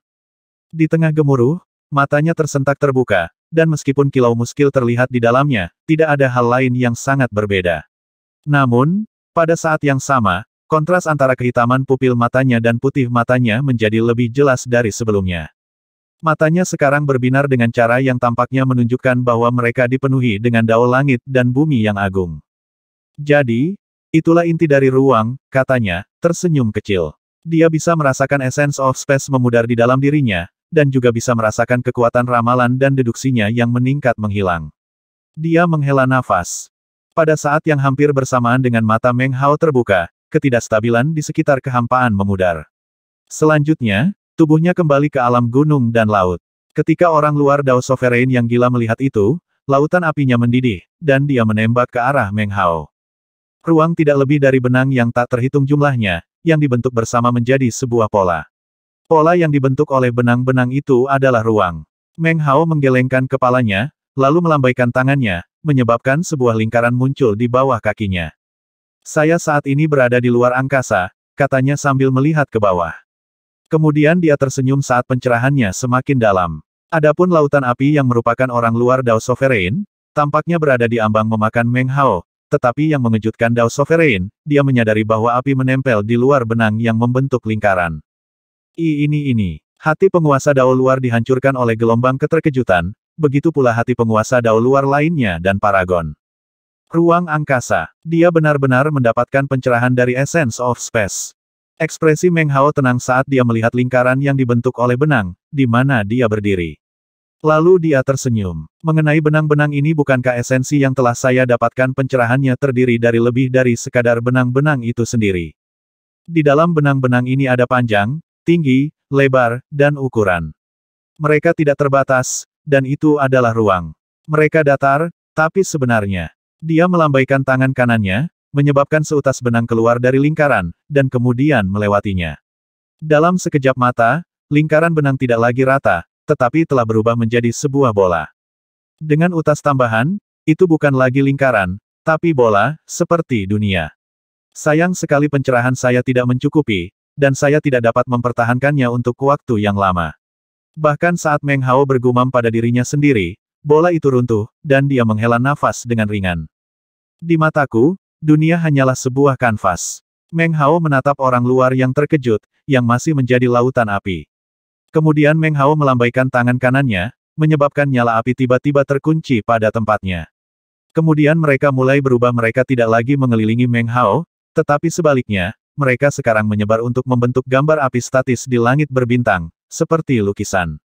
Di tengah gemuruh, matanya tersentak terbuka, dan meskipun kilau muskil terlihat di dalamnya, tidak ada hal lain yang sangat berbeda. Namun, pada saat yang sama, Kontras antara kehitaman pupil matanya dan putih matanya menjadi lebih jelas dari sebelumnya. Matanya sekarang berbinar dengan cara yang tampaknya menunjukkan bahwa mereka dipenuhi dengan dao langit dan bumi yang agung. Jadi, itulah inti dari ruang, katanya, tersenyum kecil. Dia bisa merasakan essence of space memudar di dalam dirinya, dan juga bisa merasakan kekuatan ramalan dan deduksinya yang meningkat menghilang. Dia menghela nafas. Pada saat yang hampir bersamaan dengan mata Meng Hao terbuka, ketidakstabilan di sekitar kehampaan memudar. Selanjutnya, tubuhnya kembali ke alam gunung dan laut. Ketika orang luar Dao Sovereign yang gila melihat itu, lautan apinya mendidih, dan dia menembak ke arah Meng Hao. Ruang tidak lebih dari benang yang tak terhitung jumlahnya, yang dibentuk bersama menjadi sebuah pola. Pola yang dibentuk oleh benang-benang itu adalah ruang. Meng Hao menggelengkan kepalanya, lalu melambaikan tangannya, menyebabkan sebuah lingkaran muncul di bawah kakinya. Saya saat ini berada di luar angkasa, katanya sambil melihat ke bawah. Kemudian dia tersenyum saat pencerahannya semakin dalam. Adapun lautan api yang merupakan orang luar Dao Sovereign, tampaknya berada di ambang memakan Meng Hao, tetapi yang mengejutkan Dao Sovereign, dia menyadari bahwa api menempel di luar benang yang membentuk lingkaran. I ini ini, hati penguasa Dao luar dihancurkan oleh gelombang keterkejutan, begitu pula hati penguasa Dao luar lainnya dan Paragon. Ruang angkasa. Dia benar-benar mendapatkan pencerahan dari Essence of Space. Ekspresi Meng Hao tenang saat dia melihat lingkaran yang dibentuk oleh benang, di mana dia berdiri. Lalu dia tersenyum. Mengenai benang-benang ini bukankah esensi yang telah saya dapatkan pencerahannya terdiri dari lebih dari sekadar benang-benang itu sendiri. Di dalam benang-benang ini ada panjang, tinggi, lebar, dan ukuran. Mereka tidak terbatas, dan itu adalah ruang. Mereka datar, tapi sebenarnya, dia melambaikan tangan kanannya, menyebabkan seutas benang keluar dari lingkaran, dan kemudian melewatinya. Dalam sekejap mata, lingkaran benang tidak lagi rata, tetapi telah berubah menjadi sebuah bola. Dengan utas tambahan, itu bukan lagi lingkaran, tapi bola, seperti dunia. Sayang sekali pencerahan saya tidak mencukupi, dan saya tidak dapat mempertahankannya untuk waktu yang lama. Bahkan saat Meng Hao bergumam pada dirinya sendiri, bola itu runtuh, dan dia menghela nafas dengan ringan. Di mataku, dunia hanyalah sebuah kanvas. Meng Hao menatap orang luar yang terkejut, yang masih menjadi lautan api. Kemudian Meng Hao melambaikan tangan kanannya, menyebabkan nyala api tiba-tiba terkunci pada tempatnya. Kemudian mereka mulai berubah mereka tidak lagi mengelilingi Meng Hao, tetapi sebaliknya, mereka sekarang menyebar untuk membentuk gambar api statis di langit berbintang, seperti lukisan.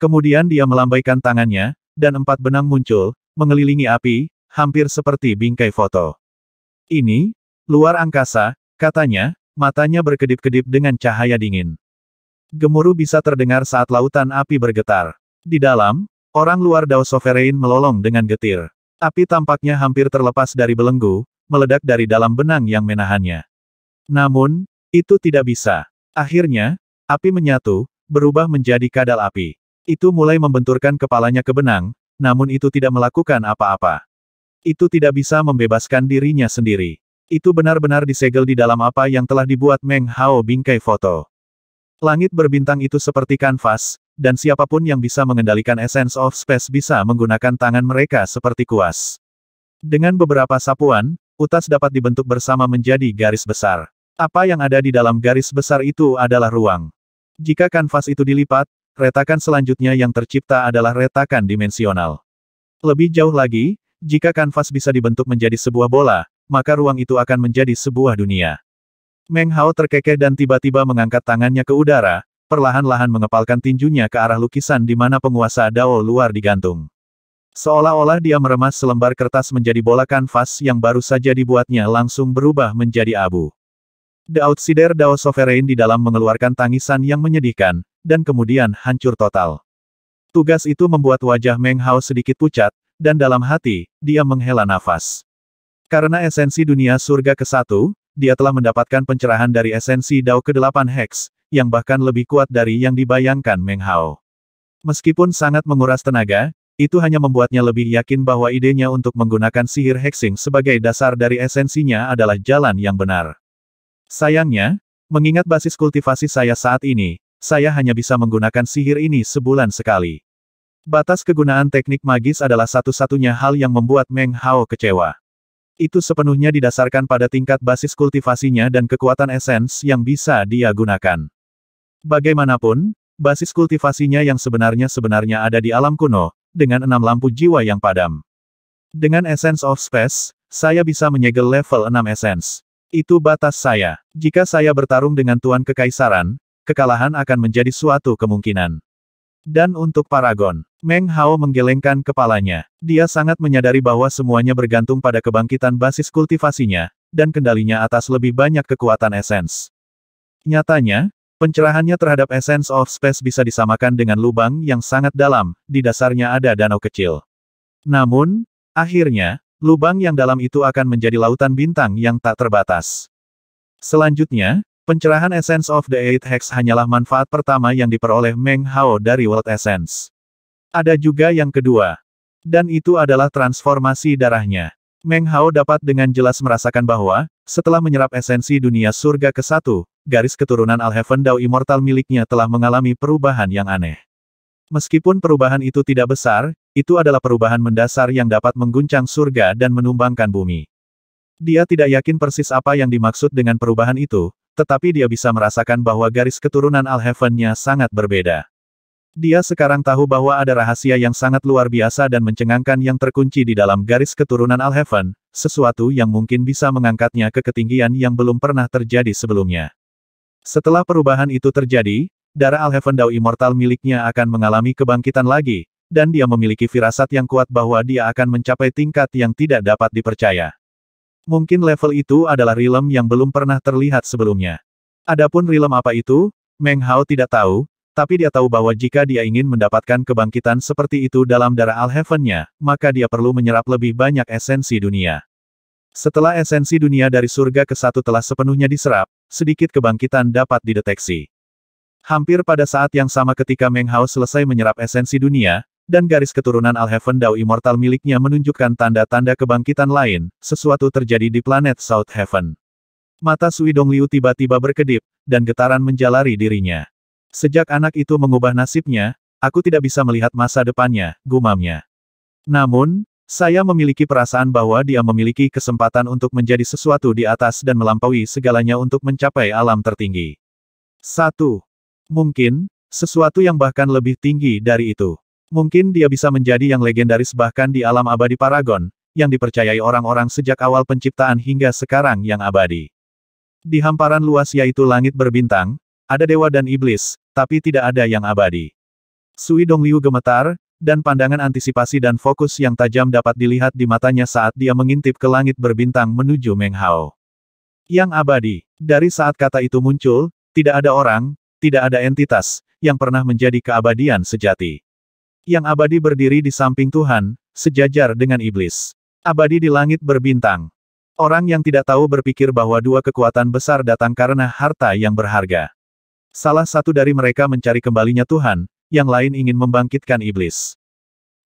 Kemudian dia melambaikan tangannya, dan empat benang muncul, mengelilingi api, hampir seperti bingkai foto. Ini, luar angkasa, katanya, matanya berkedip-kedip dengan cahaya dingin. Gemuruh bisa terdengar saat lautan api bergetar. Di dalam, orang luar Dao Sovereign melolong dengan getir. Api tampaknya hampir terlepas dari belenggu, meledak dari dalam benang yang menahannya. Namun, itu tidak bisa. Akhirnya, api menyatu, berubah menjadi kadal api. Itu mulai membenturkan kepalanya ke benang, namun itu tidak melakukan apa-apa. Itu tidak bisa membebaskan dirinya sendiri. Itu benar-benar disegel di dalam apa yang telah dibuat Meng Hao bingkai foto. Langit berbintang itu seperti kanvas, dan siapapun yang bisa mengendalikan Essence of Space bisa menggunakan tangan mereka seperti kuas. Dengan beberapa sapuan, utas dapat dibentuk bersama menjadi garis besar. Apa yang ada di dalam garis besar itu adalah ruang. Jika kanvas itu dilipat, retakan selanjutnya yang tercipta adalah retakan dimensional. Lebih jauh lagi, jika kanvas bisa dibentuk menjadi sebuah bola, maka ruang itu akan menjadi sebuah dunia. Meng Hao terkekeh dan tiba-tiba mengangkat tangannya ke udara, perlahan-lahan mengepalkan tinjunya ke arah lukisan di mana penguasa Dao luar digantung. Seolah-olah dia meremas selembar kertas menjadi bola kanvas yang baru saja dibuatnya langsung berubah menjadi abu. The Outsider Dao Sovereign di dalam mengeluarkan tangisan yang menyedihkan, dan kemudian hancur total. Tugas itu membuat wajah Meng Hao sedikit pucat, dan dalam hati, dia menghela nafas. Karena esensi dunia surga ke-1, dia telah mendapatkan pencerahan dari esensi Dao ke-8 Hex, yang bahkan lebih kuat dari yang dibayangkan Meng Hao. Meskipun sangat menguras tenaga, itu hanya membuatnya lebih yakin bahwa idenya untuk menggunakan sihir hexing sebagai dasar dari esensinya adalah jalan yang benar. Sayangnya, mengingat basis kultivasi saya saat ini, saya hanya bisa menggunakan sihir ini sebulan sekali. Batas kegunaan teknik magis adalah satu-satunya hal yang membuat Meng Hao kecewa. Itu sepenuhnya didasarkan pada tingkat basis kultivasinya dan kekuatan esens yang bisa dia gunakan. Bagaimanapun, basis kultivasinya yang sebenarnya sebenarnya ada di alam kuno, dengan enam lampu jiwa yang padam. Dengan Essence of Space, saya bisa menyegel level 6 Essence. Itu batas saya. Jika saya bertarung dengan Tuan Kekaisaran, kekalahan akan menjadi suatu kemungkinan. Dan untuk Paragon, Meng Hao menggelengkan kepalanya. Dia sangat menyadari bahwa semuanya bergantung pada kebangkitan basis kultivasinya, dan kendalinya atas lebih banyak kekuatan esens. Nyatanya, pencerahannya terhadap essence of space bisa disamakan dengan lubang yang sangat dalam, di dasarnya ada danau kecil. Namun, akhirnya, lubang yang dalam itu akan menjadi lautan bintang yang tak terbatas. Selanjutnya, Pencerahan Essence of the Eight Hex hanyalah manfaat pertama yang diperoleh Meng Hao dari World Essence. Ada juga yang kedua. Dan itu adalah transformasi darahnya. Meng Hao dapat dengan jelas merasakan bahwa, setelah menyerap esensi dunia surga ke satu, garis keturunan Alheaven Dao Immortal miliknya telah mengalami perubahan yang aneh. Meskipun perubahan itu tidak besar, itu adalah perubahan mendasar yang dapat mengguncang surga dan menumbangkan bumi. Dia tidak yakin persis apa yang dimaksud dengan perubahan itu, tetapi dia bisa merasakan bahwa garis keturunan Heaven-nya sangat berbeda. Dia sekarang tahu bahwa ada rahasia yang sangat luar biasa dan mencengangkan yang terkunci di dalam garis keturunan Alheaven, sesuatu yang mungkin bisa mengangkatnya ke ketinggian yang belum pernah terjadi sebelumnya. Setelah perubahan itu terjadi, darah Alheaven Dao Immortal miliknya akan mengalami kebangkitan lagi, dan dia memiliki firasat yang kuat bahwa dia akan mencapai tingkat yang tidak dapat dipercaya. Mungkin level itu adalah realm yang belum pernah terlihat sebelumnya. Adapun realm apa itu, Meng Hao tidak tahu, tapi dia tahu bahwa jika dia ingin mendapatkan kebangkitan seperti itu dalam darah Al Heaven-nya, maka dia perlu menyerap lebih banyak esensi dunia. Setelah esensi dunia dari surga ke satu telah sepenuhnya diserap, sedikit kebangkitan dapat dideteksi. Hampir pada saat yang sama ketika Meng Hao selesai menyerap esensi dunia, dan garis keturunan Alheaven Dao Immortal miliknya menunjukkan tanda-tanda kebangkitan lain, sesuatu terjadi di planet South Heaven. Mata Sui Dong Liu tiba-tiba berkedip, dan getaran menjalari dirinya. Sejak anak itu mengubah nasibnya, aku tidak bisa melihat masa depannya, gumamnya. Namun, saya memiliki perasaan bahwa dia memiliki kesempatan untuk menjadi sesuatu di atas dan melampaui segalanya untuk mencapai alam tertinggi. 1. Mungkin, sesuatu yang bahkan lebih tinggi dari itu. Mungkin dia bisa menjadi yang legendaris bahkan di alam abadi Paragon, yang dipercayai orang-orang sejak awal penciptaan hingga sekarang yang abadi. Di hamparan luas yaitu langit berbintang, ada dewa dan iblis, tapi tidak ada yang abadi. Sui Dongliu gemetar, dan pandangan antisipasi dan fokus yang tajam dapat dilihat di matanya saat dia mengintip ke langit berbintang menuju Meng Hao. Yang abadi, dari saat kata itu muncul, tidak ada orang, tidak ada entitas, yang pernah menjadi keabadian sejati yang abadi berdiri di samping Tuhan, sejajar dengan iblis. Abadi di langit berbintang. Orang yang tidak tahu berpikir bahwa dua kekuatan besar datang karena harta yang berharga. Salah satu dari mereka mencari kembalinya Tuhan, yang lain ingin membangkitkan iblis.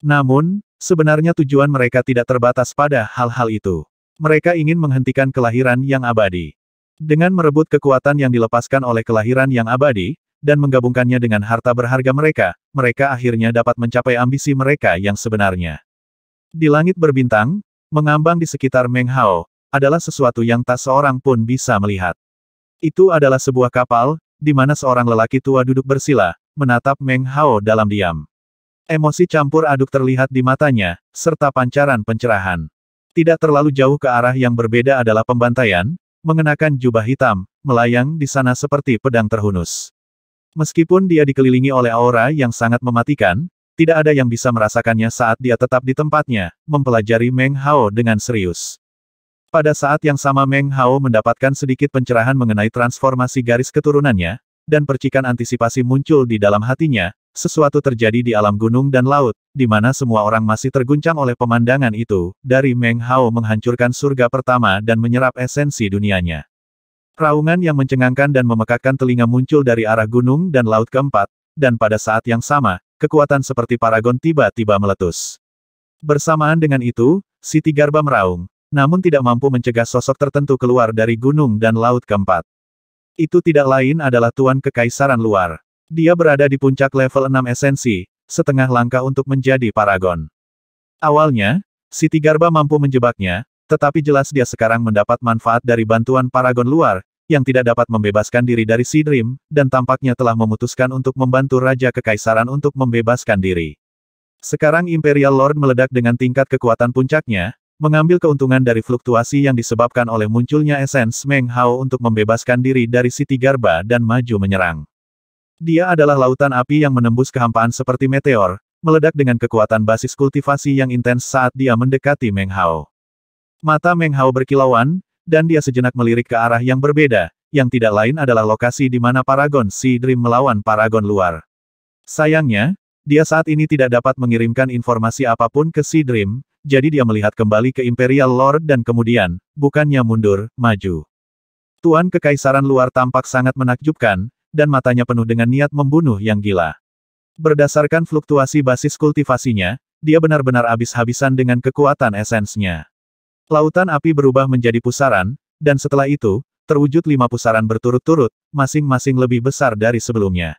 Namun, sebenarnya tujuan mereka tidak terbatas pada hal-hal itu. Mereka ingin menghentikan kelahiran yang abadi. Dengan merebut kekuatan yang dilepaskan oleh kelahiran yang abadi, dan menggabungkannya dengan harta berharga mereka, mereka akhirnya dapat mencapai ambisi mereka yang sebenarnya. Di langit berbintang, mengambang di sekitar Meng Hao, adalah sesuatu yang tak seorang pun bisa melihat. Itu adalah sebuah kapal, di mana seorang lelaki tua duduk bersila, menatap Meng Hao dalam diam. Emosi campur aduk terlihat di matanya, serta pancaran pencerahan. Tidak terlalu jauh ke arah yang berbeda adalah pembantaian, mengenakan jubah hitam, melayang di sana seperti pedang terhunus. Meskipun dia dikelilingi oleh aura yang sangat mematikan, tidak ada yang bisa merasakannya saat dia tetap di tempatnya, mempelajari Meng Hao dengan serius. Pada saat yang sama Meng Hao mendapatkan sedikit pencerahan mengenai transformasi garis keturunannya, dan percikan antisipasi muncul di dalam hatinya, sesuatu terjadi di alam gunung dan laut, di mana semua orang masih terguncang oleh pemandangan itu, dari Meng Hao menghancurkan surga pertama dan menyerap esensi dunianya. Raungan yang mencengangkan dan memekakkan telinga muncul dari arah gunung dan laut keempat, dan pada saat yang sama, kekuatan seperti paragon tiba-tiba meletus. Bersamaan dengan itu, Siti Garba meraung, namun tidak mampu mencegah sosok tertentu keluar dari gunung dan laut keempat. Itu tidak lain adalah Tuan Kekaisaran luar. Dia berada di puncak level 6 esensi, setengah langkah untuk menjadi paragon. Awalnya, Siti Garba mampu menjebaknya, tetapi jelas dia sekarang mendapat manfaat dari bantuan paragon luar, yang tidak dapat membebaskan diri dari Sidrim, dan tampaknya telah memutuskan untuk membantu Raja Kekaisaran untuk membebaskan diri. Sekarang Imperial Lord meledak dengan tingkat kekuatan puncaknya, mengambil keuntungan dari fluktuasi yang disebabkan oleh munculnya esens Meng Hao untuk membebaskan diri dari Siti Garba dan maju menyerang. Dia adalah lautan api yang menembus kehampaan seperti meteor, meledak dengan kekuatan basis kultivasi yang intens saat dia mendekati Meng Hao. Mata Meng Hao berkilauan, dan dia sejenak melirik ke arah yang berbeda, yang tidak lain adalah lokasi di mana Paragon Sea Dream melawan Paragon luar. Sayangnya, dia saat ini tidak dapat mengirimkan informasi apapun ke Sea Dream, jadi dia melihat kembali ke Imperial Lord dan kemudian, bukannya mundur, maju. Tuan Kekaisaran luar tampak sangat menakjubkan, dan matanya penuh dengan niat membunuh yang gila. Berdasarkan fluktuasi basis kultivasinya, dia benar-benar habis-habisan dengan kekuatan esensnya. Lautan api berubah menjadi pusaran, dan setelah itu, terwujud lima pusaran berturut-turut, masing-masing lebih besar dari sebelumnya.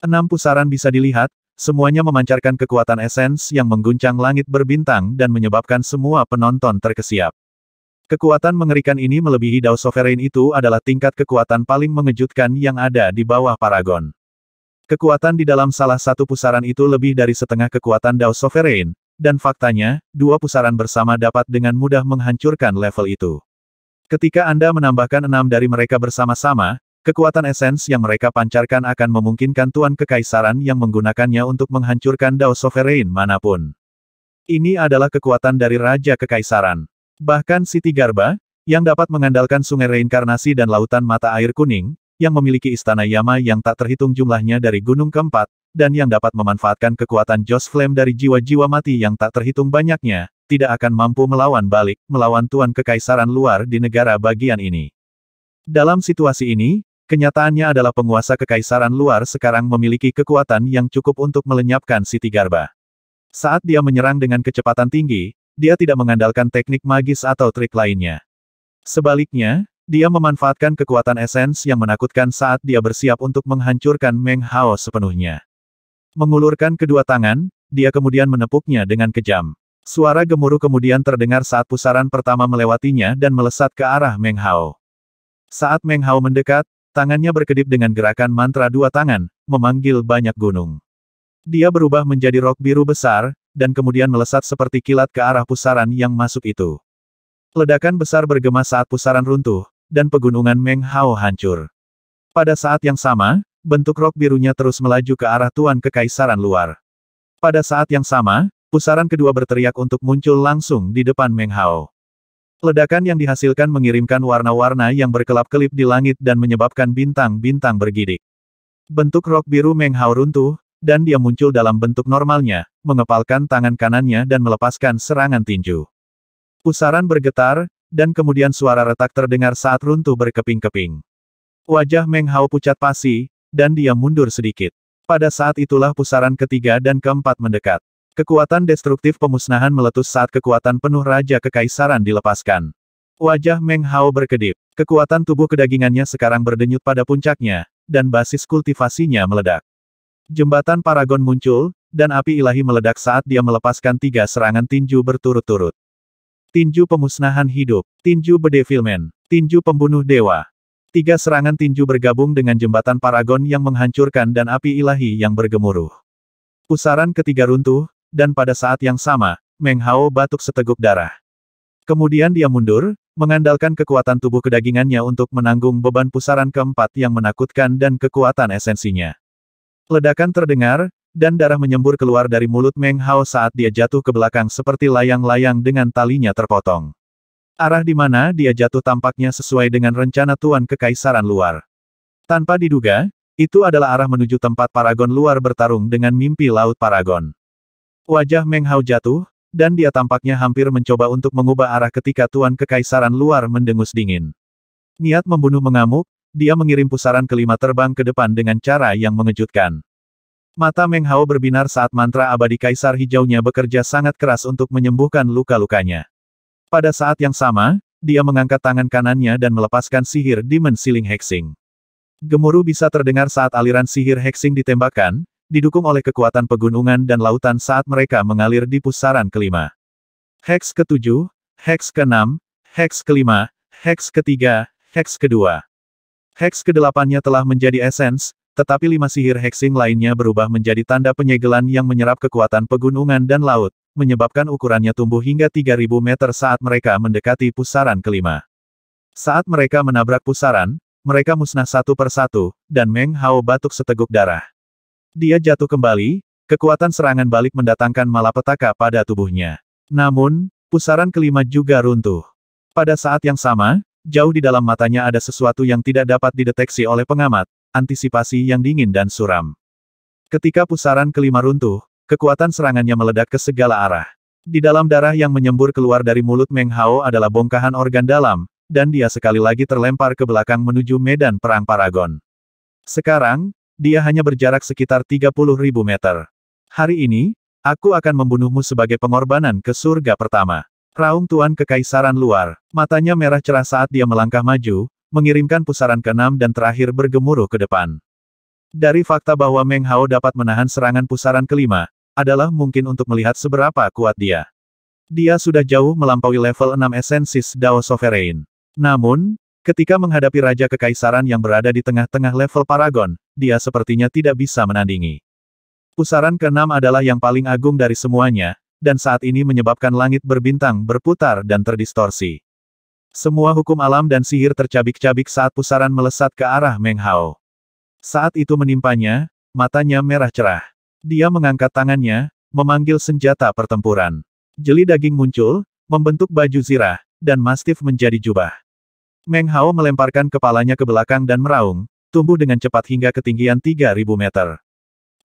Enam pusaran bisa dilihat, semuanya memancarkan kekuatan esens yang mengguncang langit berbintang dan menyebabkan semua penonton terkesiap. Kekuatan mengerikan ini melebihi Dao Sovereign itu adalah tingkat kekuatan paling mengejutkan yang ada di bawah Paragon. Kekuatan di dalam salah satu pusaran itu lebih dari setengah kekuatan Dao Sovereign, dan faktanya, dua pusaran bersama dapat dengan mudah menghancurkan level itu. Ketika Anda menambahkan enam dari mereka bersama-sama, kekuatan esens yang mereka pancarkan akan memungkinkan Tuan Kekaisaran yang menggunakannya untuk menghancurkan Dao Sovereign manapun. Ini adalah kekuatan dari Raja Kekaisaran. Bahkan Siti Garba, yang dapat mengandalkan sungai reinkarnasi dan lautan mata air kuning, yang memiliki istana Yama yang tak terhitung jumlahnya dari gunung keempat, dan yang dapat memanfaatkan kekuatan Joss Flame dari jiwa-jiwa mati yang tak terhitung banyaknya, tidak akan mampu melawan balik, melawan Tuan Kekaisaran luar di negara bagian ini. Dalam situasi ini, kenyataannya adalah penguasa Kekaisaran luar sekarang memiliki kekuatan yang cukup untuk melenyapkan Siti Garba. Saat dia menyerang dengan kecepatan tinggi, dia tidak mengandalkan teknik magis atau trik lainnya. Sebaliknya, dia memanfaatkan kekuatan esens yang menakutkan saat dia bersiap untuk menghancurkan Meng Hao sepenuhnya. Mengulurkan kedua tangan, dia kemudian menepuknya dengan kejam. Suara gemuruh kemudian terdengar saat pusaran pertama melewatinya dan melesat ke arah Meng Hao. Saat Meng Hao mendekat, tangannya berkedip dengan gerakan mantra dua tangan, memanggil banyak gunung. Dia berubah menjadi rok biru besar, dan kemudian melesat seperti kilat ke arah pusaran yang masuk itu. Ledakan besar bergema saat pusaran runtuh, dan pegunungan Meng Hao hancur. Pada saat yang sama, bentuk rok birunya terus melaju ke arah Tuan Kekaisaran luar. Pada saat yang sama, pusaran kedua berteriak untuk muncul langsung di depan Meng Hao. Ledakan yang dihasilkan mengirimkan warna-warna yang berkelap-kelip di langit dan menyebabkan bintang-bintang bergidik. Bentuk rok biru Meng Hao runtuh, dan dia muncul dalam bentuk normalnya, mengepalkan tangan kanannya dan melepaskan serangan tinju. Pusaran bergetar, dan kemudian suara retak terdengar saat runtuh berkeping-keping. Wajah Meng Hao pucat pasi, dan dia mundur sedikit. Pada saat itulah pusaran ketiga dan keempat mendekat. Kekuatan destruktif pemusnahan meletus saat kekuatan penuh Raja Kekaisaran dilepaskan. Wajah Meng Hao berkedip. Kekuatan tubuh kedagingannya sekarang berdenyut pada puncaknya, dan basis kultivasinya meledak. Jembatan Paragon muncul, dan api ilahi meledak saat dia melepaskan tiga serangan tinju berturut-turut. Tinju pemusnahan hidup, tinju bedevilmen, tinju pembunuh dewa, Tiga serangan tinju bergabung dengan jembatan Paragon yang menghancurkan dan api ilahi yang bergemuruh. Pusaran ketiga runtuh, dan pada saat yang sama, Meng Hao batuk seteguk darah. Kemudian dia mundur, mengandalkan kekuatan tubuh kedagingannya untuk menanggung beban pusaran keempat yang menakutkan dan kekuatan esensinya. Ledakan terdengar, dan darah menyembur keluar dari mulut Meng Hao saat dia jatuh ke belakang seperti layang-layang dengan talinya terpotong. Arah di mana dia jatuh tampaknya sesuai dengan rencana Tuan Kekaisaran luar. Tanpa diduga, itu adalah arah menuju tempat Paragon luar bertarung dengan mimpi Laut Paragon. Wajah Meng Hao jatuh, dan dia tampaknya hampir mencoba untuk mengubah arah ketika Tuan Kekaisaran luar mendengus dingin. Niat membunuh mengamuk, dia mengirim pusaran kelima terbang ke depan dengan cara yang mengejutkan. Mata Meng Hao berbinar saat mantra abadi Kaisar Hijaunya bekerja sangat keras untuk menyembuhkan luka-lukanya. Pada saat yang sama, dia mengangkat tangan kanannya dan melepaskan sihir Demon Sealing Hexing. Gemuruh bisa terdengar saat aliran sihir hexing ditembakkan, didukung oleh kekuatan pegunungan dan lautan saat mereka mengalir di pusaran kelima. Hex ke ketujuh, hex ke keenam, hex ke kelima, hex ke ketiga, hex ke kedua. Hex kedelapannya telah menjadi esens, tetapi lima sihir hexing lainnya berubah menjadi tanda penyegelan yang menyerap kekuatan pegunungan dan laut, menyebabkan ukurannya tumbuh hingga 3.000 meter saat mereka mendekati pusaran kelima. Saat mereka menabrak pusaran, mereka musnah satu persatu, dan Meng Hao batuk seteguk darah. Dia jatuh kembali, kekuatan serangan balik mendatangkan malapetaka pada tubuhnya. Namun, pusaran kelima juga runtuh. Pada saat yang sama, jauh di dalam matanya ada sesuatu yang tidak dapat dideteksi oleh pengamat, antisipasi yang dingin dan suram. Ketika pusaran kelima runtuh, Kekuatan serangannya meledak ke segala arah. Di dalam darah yang menyembur keluar dari mulut Meng Hao adalah bongkahan organ dalam, dan dia sekali lagi terlempar ke belakang menuju medan perang Paragon. Sekarang, dia hanya berjarak sekitar 30 ribu meter. Hari ini, aku akan membunuhmu sebagai pengorbanan ke surga pertama. Raung Tuan Kekaisaran luar, matanya merah cerah saat dia melangkah maju, mengirimkan pusaran keenam dan terakhir bergemuruh ke depan. Dari fakta bahwa Meng Hao dapat menahan serangan pusaran kelima, adalah mungkin untuk melihat seberapa kuat dia. Dia sudah jauh melampaui level 6 esensis Dao Sovereign. Namun, ketika menghadapi Raja Kekaisaran yang berada di tengah-tengah level Paragon, dia sepertinya tidak bisa menandingi. Pusaran keenam adalah yang paling agung dari semuanya, dan saat ini menyebabkan langit berbintang berputar dan terdistorsi. Semua hukum alam dan sihir tercabik-cabik saat pusaran melesat ke arah Meng Hao. Saat itu menimpanya, matanya merah cerah. Dia mengangkat tangannya, memanggil senjata pertempuran. Jeli daging muncul, membentuk baju zirah, dan mastif menjadi jubah. Meng Hao melemparkan kepalanya ke belakang dan meraung, tumbuh dengan cepat hingga ketinggian 3.000 meter.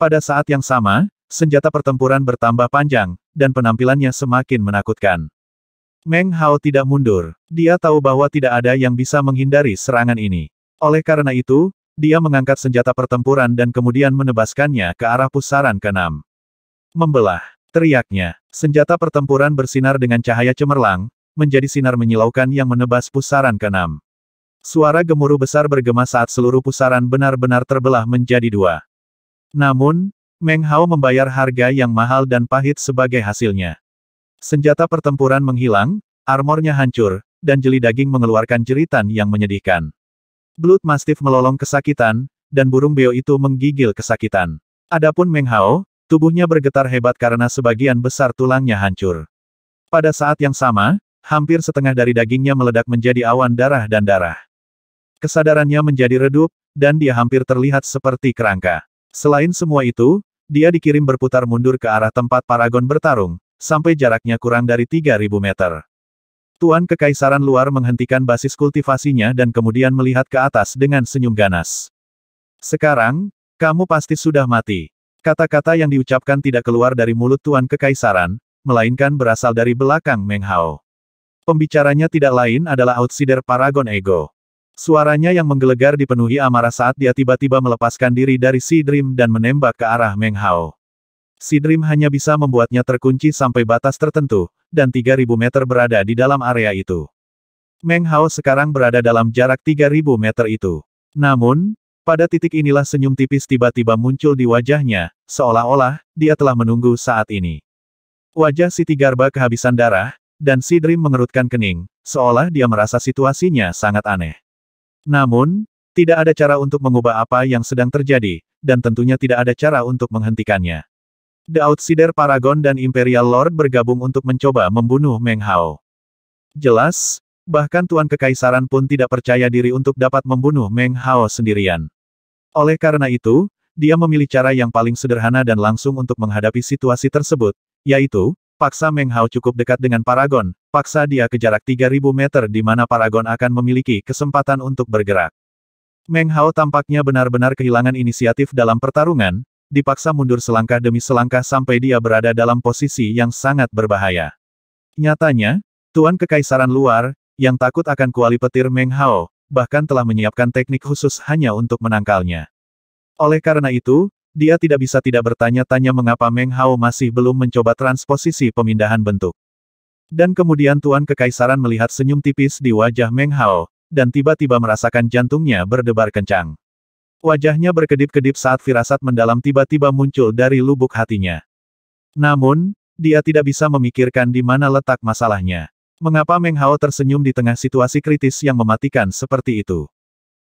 Pada saat yang sama, senjata pertempuran bertambah panjang, dan penampilannya semakin menakutkan. Meng Hao tidak mundur. Dia tahu bahwa tidak ada yang bisa menghindari serangan ini. Oleh karena itu, dia mengangkat senjata pertempuran dan kemudian menebaskannya ke arah pusaran keenam. Membelah, teriaknya. Senjata pertempuran bersinar dengan cahaya cemerlang, menjadi sinar menyilaukan yang menebas pusaran keenam. Suara gemuruh besar bergema saat seluruh pusaran benar-benar terbelah menjadi dua. Namun, Meng Hao membayar harga yang mahal dan pahit sebagai hasilnya. Senjata pertempuran menghilang, armornya hancur, dan jeli daging mengeluarkan jeritan yang menyedihkan. Blood Mastiff melolong kesakitan, dan burung beo itu menggigil kesakitan. Adapun Meng Hao, tubuhnya bergetar hebat karena sebagian besar tulangnya hancur. Pada saat yang sama, hampir setengah dari dagingnya meledak menjadi awan darah dan darah. Kesadarannya menjadi redup, dan dia hampir terlihat seperti kerangka. Selain semua itu, dia dikirim berputar mundur ke arah tempat Paragon bertarung, sampai jaraknya kurang dari 3.000 meter. Tuan Kekaisaran luar menghentikan basis kultivasinya dan kemudian melihat ke atas dengan senyum ganas. Sekarang, kamu pasti sudah mati. Kata-kata yang diucapkan tidak keluar dari mulut Tuan Kekaisaran, melainkan berasal dari belakang Meng Hao. Pembicaranya tidak lain adalah outsider Paragon Ego. Suaranya yang menggelegar dipenuhi amarah saat dia tiba-tiba melepaskan diri dari si Dream dan menembak ke arah Meng Hao. Sidrim hanya bisa membuatnya terkunci sampai batas tertentu, dan 3000 meter berada di dalam area itu. Meng Hao sekarang berada dalam jarak 3000 meter itu. Namun, pada titik inilah senyum tipis tiba-tiba muncul di wajahnya, seolah-olah, dia telah menunggu saat ini. Wajah Siti Garba kehabisan darah, dan Sidrim mengerutkan kening, seolah dia merasa situasinya sangat aneh. Namun, tidak ada cara untuk mengubah apa yang sedang terjadi, dan tentunya tidak ada cara untuk menghentikannya. The Outsider Paragon dan Imperial Lord bergabung untuk mencoba membunuh Meng Hao. Jelas, bahkan Tuan Kekaisaran pun tidak percaya diri untuk dapat membunuh Meng Hao sendirian. Oleh karena itu, dia memilih cara yang paling sederhana dan langsung untuk menghadapi situasi tersebut, yaitu, paksa Meng Hao cukup dekat dengan Paragon, paksa dia ke jarak 3000 meter di mana Paragon akan memiliki kesempatan untuk bergerak. Meng Hao tampaknya benar-benar kehilangan inisiatif dalam pertarungan, dipaksa mundur selangkah demi selangkah sampai dia berada dalam posisi yang sangat berbahaya. Nyatanya, Tuan Kekaisaran luar, yang takut akan kuali petir Meng Hao, bahkan telah menyiapkan teknik khusus hanya untuk menangkalnya. Oleh karena itu, dia tidak bisa tidak bertanya-tanya mengapa Meng Hao masih belum mencoba transposisi pemindahan bentuk. Dan kemudian Tuan Kekaisaran melihat senyum tipis di wajah Meng Hao, dan tiba-tiba merasakan jantungnya berdebar kencang. Wajahnya berkedip-kedip saat firasat mendalam tiba-tiba muncul dari lubuk hatinya. Namun, dia tidak bisa memikirkan di mana letak masalahnya. Mengapa Meng Hao tersenyum di tengah situasi kritis yang mematikan seperti itu?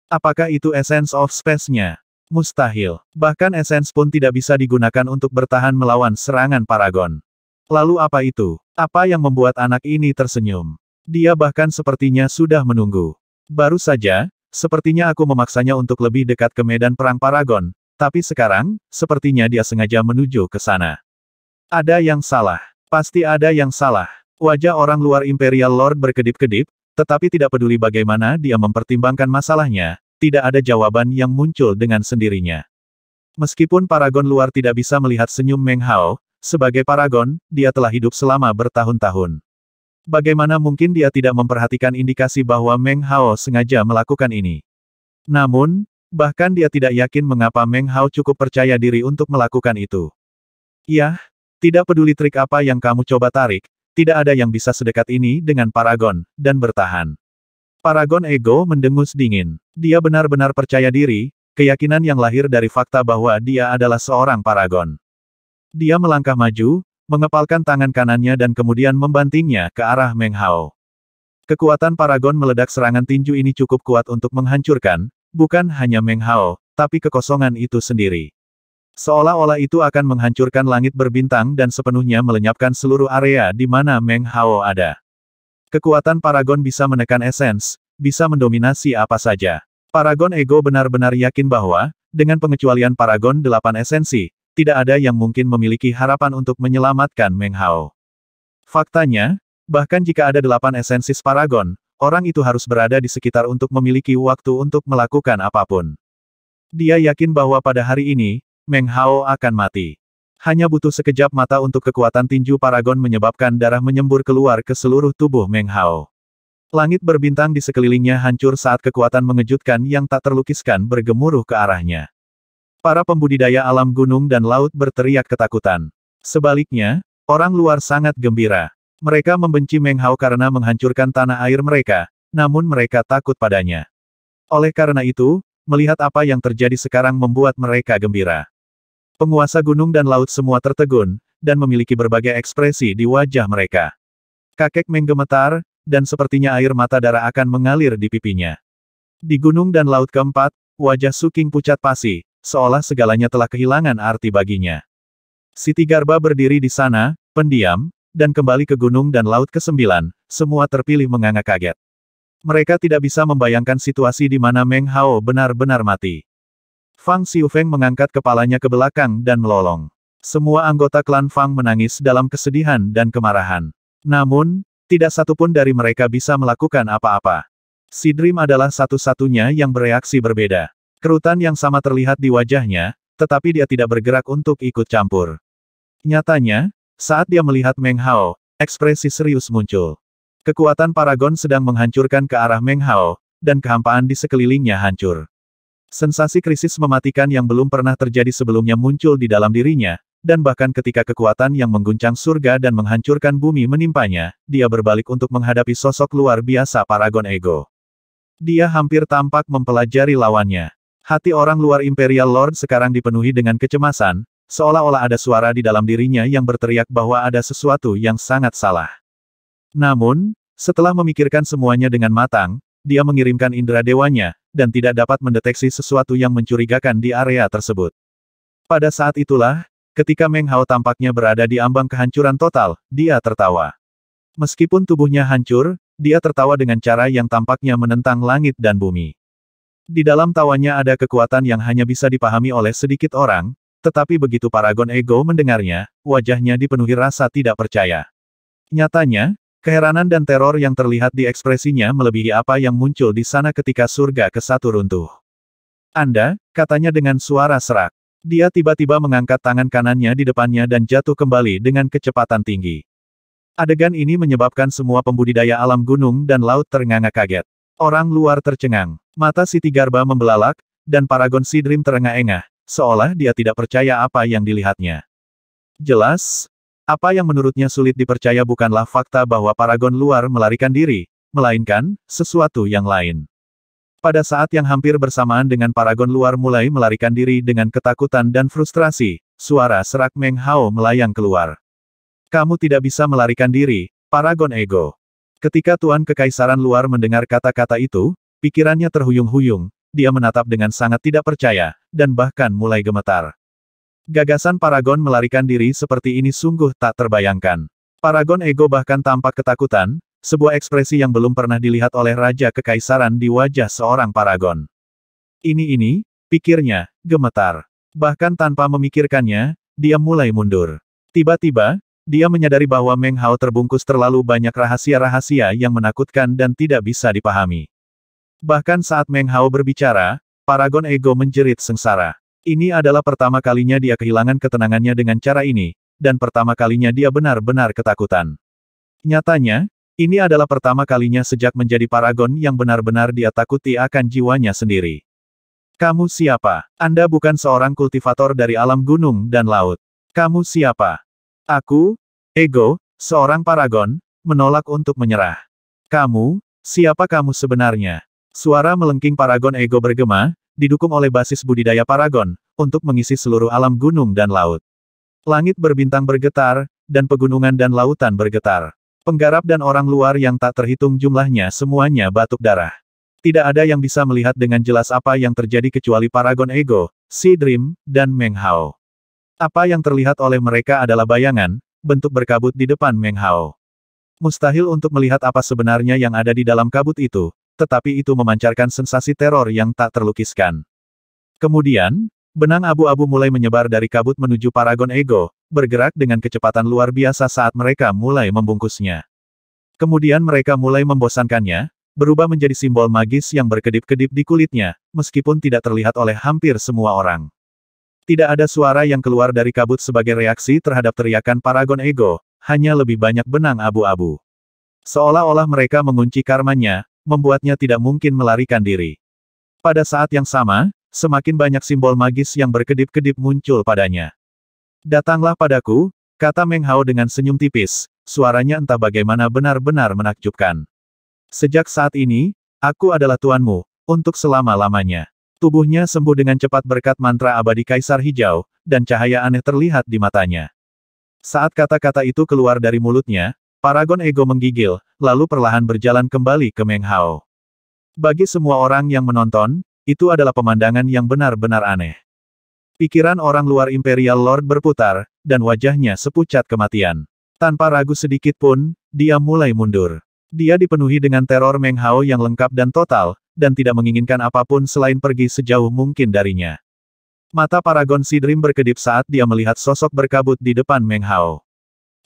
Apakah itu essence of space-nya? Mustahil. Bahkan essence pun tidak bisa digunakan untuk bertahan melawan serangan Paragon. Lalu apa itu? Apa yang membuat anak ini tersenyum? Dia bahkan sepertinya sudah menunggu. Baru saja, Sepertinya aku memaksanya untuk lebih dekat ke medan perang Paragon, tapi sekarang, sepertinya dia sengaja menuju ke sana. Ada yang salah. Pasti ada yang salah. Wajah orang luar Imperial Lord berkedip-kedip, tetapi tidak peduli bagaimana dia mempertimbangkan masalahnya, tidak ada jawaban yang muncul dengan sendirinya. Meskipun Paragon luar tidak bisa melihat senyum Meng Hao, sebagai Paragon, dia telah hidup selama bertahun-tahun. Bagaimana mungkin dia tidak memperhatikan indikasi bahwa Meng Hao sengaja melakukan ini? Namun, bahkan dia tidak yakin mengapa Meng Hao cukup percaya diri untuk melakukan itu. Yah, tidak peduli trik apa yang kamu coba tarik, tidak ada yang bisa sedekat ini dengan Paragon, dan bertahan. Paragon Ego mendengus dingin. Dia benar-benar percaya diri, keyakinan yang lahir dari fakta bahwa dia adalah seorang Paragon. Dia melangkah maju, mengepalkan tangan kanannya dan kemudian membantingnya ke arah Meng Hao. Kekuatan Paragon meledak serangan tinju ini cukup kuat untuk menghancurkan, bukan hanya Meng Hao, tapi kekosongan itu sendiri. Seolah-olah itu akan menghancurkan langit berbintang dan sepenuhnya melenyapkan seluruh area di mana Meng Hao ada. Kekuatan Paragon bisa menekan esens, bisa mendominasi apa saja. Paragon Ego benar-benar yakin bahwa, dengan pengecualian Paragon delapan esensi, tidak ada yang mungkin memiliki harapan untuk menyelamatkan Meng Hao. Faktanya, bahkan jika ada delapan esensi Paragon, orang itu harus berada di sekitar untuk memiliki waktu untuk melakukan apapun. Dia yakin bahwa pada hari ini, Meng Hao akan mati. Hanya butuh sekejap mata untuk kekuatan tinju Paragon menyebabkan darah menyembur keluar ke seluruh tubuh Meng Hao. Langit berbintang di sekelilingnya hancur saat kekuatan mengejutkan yang tak terlukiskan bergemuruh ke arahnya. Para pembudidaya alam gunung dan laut berteriak ketakutan. Sebaliknya, orang luar sangat gembira. Mereka membenci Meng Hao karena menghancurkan tanah air mereka, namun mereka takut padanya. Oleh karena itu, melihat apa yang terjadi sekarang membuat mereka gembira. Penguasa gunung dan laut semua tertegun, dan memiliki berbagai ekspresi di wajah mereka. Kakek Meng gemetar, dan sepertinya air mata darah akan mengalir di pipinya. Di gunung dan laut keempat, wajah Suking pucat pasi, seolah segalanya telah kehilangan arti baginya. Siti Garba berdiri di sana, pendiam, dan kembali ke gunung dan laut ke-9, semua terpilih menganga kaget. Mereka tidak bisa membayangkan situasi di mana Meng Hao benar-benar mati. Fang Xiufeng mengangkat kepalanya ke belakang dan melolong. Semua anggota klan Fang menangis dalam kesedihan dan kemarahan. Namun, tidak satupun dari mereka bisa melakukan apa-apa. Sidrim adalah satu-satunya yang bereaksi berbeda. Kerutan yang sama terlihat di wajahnya, tetapi dia tidak bergerak untuk ikut campur. Nyatanya, saat dia melihat Meng Hao, ekspresi serius muncul. Kekuatan Paragon sedang menghancurkan ke arah Meng Hao, dan kehampaan di sekelilingnya hancur. Sensasi krisis mematikan yang belum pernah terjadi sebelumnya muncul di dalam dirinya, dan bahkan ketika kekuatan yang mengguncang surga dan menghancurkan bumi menimpanya, dia berbalik untuk menghadapi sosok luar biasa Paragon Ego. Dia hampir tampak mempelajari lawannya. Hati orang luar Imperial Lord sekarang dipenuhi dengan kecemasan, seolah-olah ada suara di dalam dirinya yang berteriak bahwa ada sesuatu yang sangat salah. Namun, setelah memikirkan semuanya dengan matang, dia mengirimkan indera dewanya, dan tidak dapat mendeteksi sesuatu yang mencurigakan di area tersebut. Pada saat itulah, ketika Meng Hao tampaknya berada di ambang kehancuran total, dia tertawa. Meskipun tubuhnya hancur, dia tertawa dengan cara yang tampaknya menentang langit dan bumi. Di dalam tawanya ada kekuatan yang hanya bisa dipahami oleh sedikit orang, tetapi begitu Paragon Ego mendengarnya, wajahnya dipenuhi rasa tidak percaya. Nyatanya, keheranan dan teror yang terlihat di ekspresinya melebihi apa yang muncul di sana ketika surga ke satu runtuh. Anda, katanya dengan suara serak. Dia tiba-tiba mengangkat tangan kanannya di depannya dan jatuh kembali dengan kecepatan tinggi. Adegan ini menyebabkan semua pembudidaya alam gunung dan laut ternganga kaget. Orang luar tercengang. Mata Siti Garba membelalak, dan Paragon Sidrim terengah-engah, seolah dia tidak percaya apa yang dilihatnya. Jelas, apa yang menurutnya sulit dipercaya bukanlah fakta bahwa Paragon luar melarikan diri, melainkan sesuatu yang lain. Pada saat yang hampir bersamaan dengan Paragon luar mulai melarikan diri dengan ketakutan dan frustrasi, suara serak Meng Hao melayang keluar. Kamu tidak bisa melarikan diri, Paragon Ego. Ketika Tuan Kekaisaran luar mendengar kata-kata itu, pikirannya terhuyung-huyung, dia menatap dengan sangat tidak percaya, dan bahkan mulai gemetar. Gagasan Paragon melarikan diri seperti ini sungguh tak terbayangkan. Paragon ego bahkan tampak ketakutan, sebuah ekspresi yang belum pernah dilihat oleh Raja Kekaisaran di wajah seorang Paragon. Ini-ini, pikirnya, gemetar. Bahkan tanpa memikirkannya, dia mulai mundur. Tiba-tiba, dia menyadari bahwa Meng Hao terbungkus terlalu banyak rahasia-rahasia yang menakutkan dan tidak bisa dipahami. Bahkan saat Meng Hao berbicara, Paragon Ego menjerit sengsara. Ini adalah pertama kalinya dia kehilangan ketenangannya dengan cara ini, dan pertama kalinya dia benar-benar ketakutan. Nyatanya, ini adalah pertama kalinya sejak menjadi paragon yang benar-benar dia takuti akan jiwanya sendiri. Kamu siapa? Anda bukan seorang kultivator dari alam gunung dan laut. Kamu siapa? Aku, Ego, seorang paragon, menolak untuk menyerah. Kamu, siapa kamu sebenarnya? Suara melengking paragon ego bergema, didukung oleh basis budidaya paragon, untuk mengisi seluruh alam gunung dan laut. Langit berbintang bergetar, dan pegunungan dan lautan bergetar. Penggarap dan orang luar yang tak terhitung jumlahnya semuanya batuk darah. Tidak ada yang bisa melihat dengan jelas apa yang terjadi kecuali paragon ego, si Dream, dan Meng Hao. Apa yang terlihat oleh mereka adalah bayangan, bentuk berkabut di depan Meng Hao. Mustahil untuk melihat apa sebenarnya yang ada di dalam kabut itu, tetapi itu memancarkan sensasi teror yang tak terlukiskan. Kemudian, benang abu-abu mulai menyebar dari kabut menuju Paragon Ego, bergerak dengan kecepatan luar biasa saat mereka mulai membungkusnya. Kemudian mereka mulai membosankannya, berubah menjadi simbol magis yang berkedip-kedip di kulitnya, meskipun tidak terlihat oleh hampir semua orang. Tidak ada suara yang keluar dari kabut sebagai reaksi terhadap teriakan Paragon Ego, hanya lebih banyak benang abu-abu. Seolah-olah mereka mengunci karmanya, membuatnya tidak mungkin melarikan diri. Pada saat yang sama, semakin banyak simbol magis yang berkedip-kedip muncul padanya. Datanglah padaku, kata Meng Hao dengan senyum tipis, suaranya entah bagaimana benar-benar menakjubkan. Sejak saat ini, aku adalah tuanmu, untuk selama-lamanya. Tubuhnya sembuh dengan cepat berkat mantra abadi Kaisar Hijau, dan cahaya aneh terlihat di matanya. Saat kata-kata itu keluar dari mulutnya, Paragon Ego menggigil, lalu perlahan berjalan kembali ke Meng Hao. Bagi semua orang yang menonton, itu adalah pemandangan yang benar-benar aneh. Pikiran orang luar Imperial Lord berputar, dan wajahnya sepucat kematian. Tanpa ragu sedikit pun, dia mulai mundur. Dia dipenuhi dengan teror Meng Hao yang lengkap dan total, dan tidak menginginkan apapun selain pergi sejauh mungkin darinya. Mata Paragon Sidrim berkedip saat dia melihat sosok berkabut di depan Meng Hao.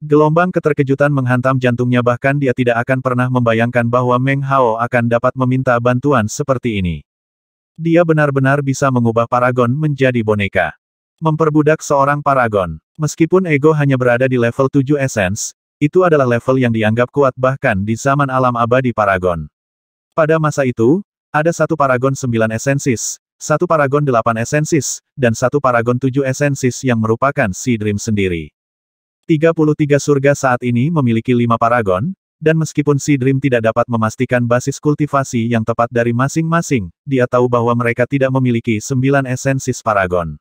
Gelombang keterkejutan menghantam jantungnya bahkan dia tidak akan pernah membayangkan bahwa Meng Hao akan dapat meminta bantuan seperti ini. Dia benar-benar bisa mengubah Paragon menjadi boneka. Memperbudak seorang Paragon. Meskipun ego hanya berada di level 7 Essence, itu adalah level yang dianggap kuat bahkan di zaman alam abadi Paragon. Pada masa itu, ada satu paragon sembilan esensis, satu paragon delapan esensis, dan satu paragon tujuh esensis yang merupakan si Dream sendiri. 33 surga saat ini memiliki lima paragon, dan meskipun si Dream tidak dapat memastikan basis kultivasi yang tepat dari masing-masing, dia tahu bahwa mereka tidak memiliki sembilan esensis paragon.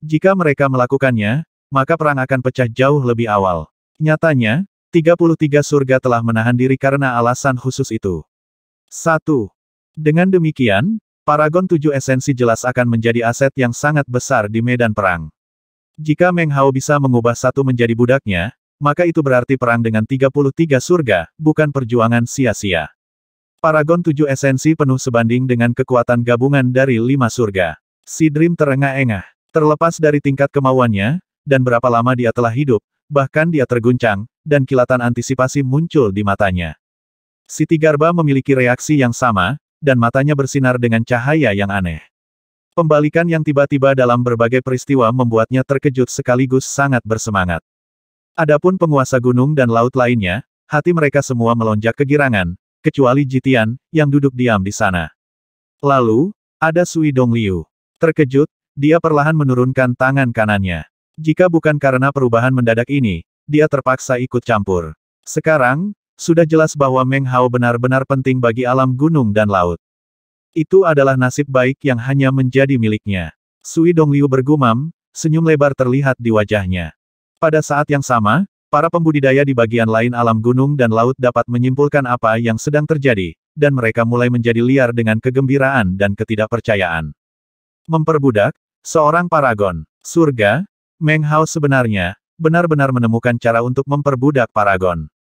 Jika mereka melakukannya, maka perang akan pecah jauh lebih awal. Nyatanya, 33 surga telah menahan diri karena alasan khusus itu. 1. Dengan demikian, Paragon 7 esensi jelas akan menjadi aset yang sangat besar di medan perang. Jika Meng Hao bisa mengubah satu menjadi budaknya, maka itu berarti perang dengan 33 surga, bukan perjuangan sia-sia. Paragon 7 esensi penuh sebanding dengan kekuatan gabungan dari lima surga. Sidrim terengah-engah, terlepas dari tingkat kemauannya, dan berapa lama dia telah hidup, bahkan dia terguncang, dan kilatan antisipasi muncul di matanya. Siti Garba memiliki reaksi yang sama, dan matanya bersinar dengan cahaya yang aneh. Pembalikan yang tiba-tiba dalam berbagai peristiwa membuatnya terkejut sekaligus sangat bersemangat. Adapun penguasa gunung dan laut lainnya, hati mereka semua melonjak kegirangan, kecuali Jitian, yang duduk diam di sana. Lalu, ada Sui Dong Liu. Terkejut, dia perlahan menurunkan tangan kanannya. Jika bukan karena perubahan mendadak ini, dia terpaksa ikut campur. Sekarang, sudah jelas bahwa Meng Hao benar-benar penting bagi alam gunung dan laut. Itu adalah nasib baik yang hanya menjadi miliknya. Sui Dong Liu bergumam, senyum lebar terlihat di wajahnya. Pada saat yang sama, para pembudidaya di bagian lain alam gunung dan laut dapat menyimpulkan apa yang sedang terjadi, dan mereka mulai menjadi liar dengan kegembiraan dan ketidakpercayaan. Memperbudak, seorang paragon, surga, Meng Hao sebenarnya, benar-benar menemukan cara untuk memperbudak paragon.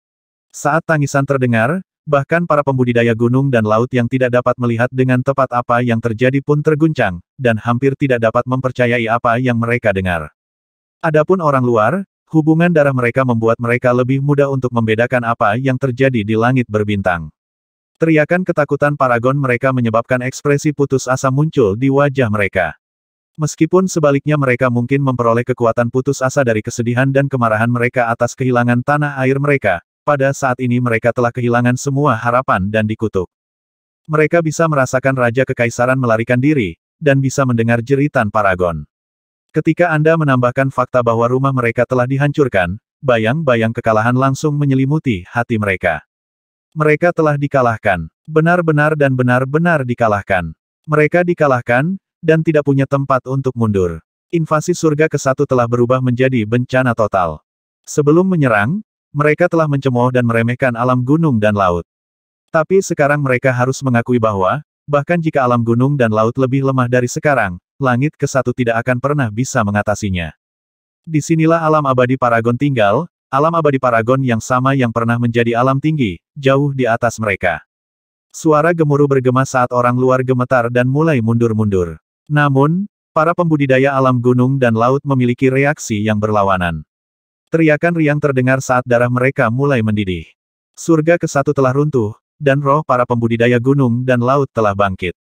Saat tangisan terdengar, bahkan para pembudidaya gunung dan laut yang tidak dapat melihat dengan tepat apa yang terjadi pun terguncang, dan hampir tidak dapat mempercayai apa yang mereka dengar. Adapun orang luar, hubungan darah mereka membuat mereka lebih mudah untuk membedakan apa yang terjadi di langit berbintang. Teriakan ketakutan Paragon mereka menyebabkan ekspresi putus asa muncul di wajah mereka. Meskipun sebaliknya mereka mungkin memperoleh kekuatan putus asa dari kesedihan dan kemarahan mereka atas kehilangan tanah air mereka, pada saat ini mereka telah kehilangan semua harapan dan dikutuk. Mereka bisa merasakan Raja Kekaisaran melarikan diri, dan bisa mendengar jeritan Paragon. Ketika Anda menambahkan fakta bahwa rumah mereka telah dihancurkan, bayang-bayang kekalahan langsung menyelimuti hati mereka. Mereka telah dikalahkan. Benar-benar dan benar-benar dikalahkan. Mereka dikalahkan, dan tidak punya tempat untuk mundur. Invasi surga ke-1 telah berubah menjadi bencana total. Sebelum menyerang, mereka telah mencemooh dan meremehkan alam gunung dan laut. Tapi sekarang mereka harus mengakui bahwa, bahkan jika alam gunung dan laut lebih lemah dari sekarang, langit ke satu tidak akan pernah bisa mengatasinya. Disinilah alam abadi Paragon tinggal, alam abadi Paragon yang sama yang pernah menjadi alam tinggi, jauh di atas mereka. Suara gemuruh bergema saat orang luar gemetar dan mulai mundur-mundur. Namun, para pembudidaya alam gunung dan laut memiliki reaksi yang berlawanan. Teriakan riang terdengar saat darah mereka mulai mendidih. Surga ke kesatu telah runtuh, dan roh para pembudidaya gunung dan laut telah bangkit.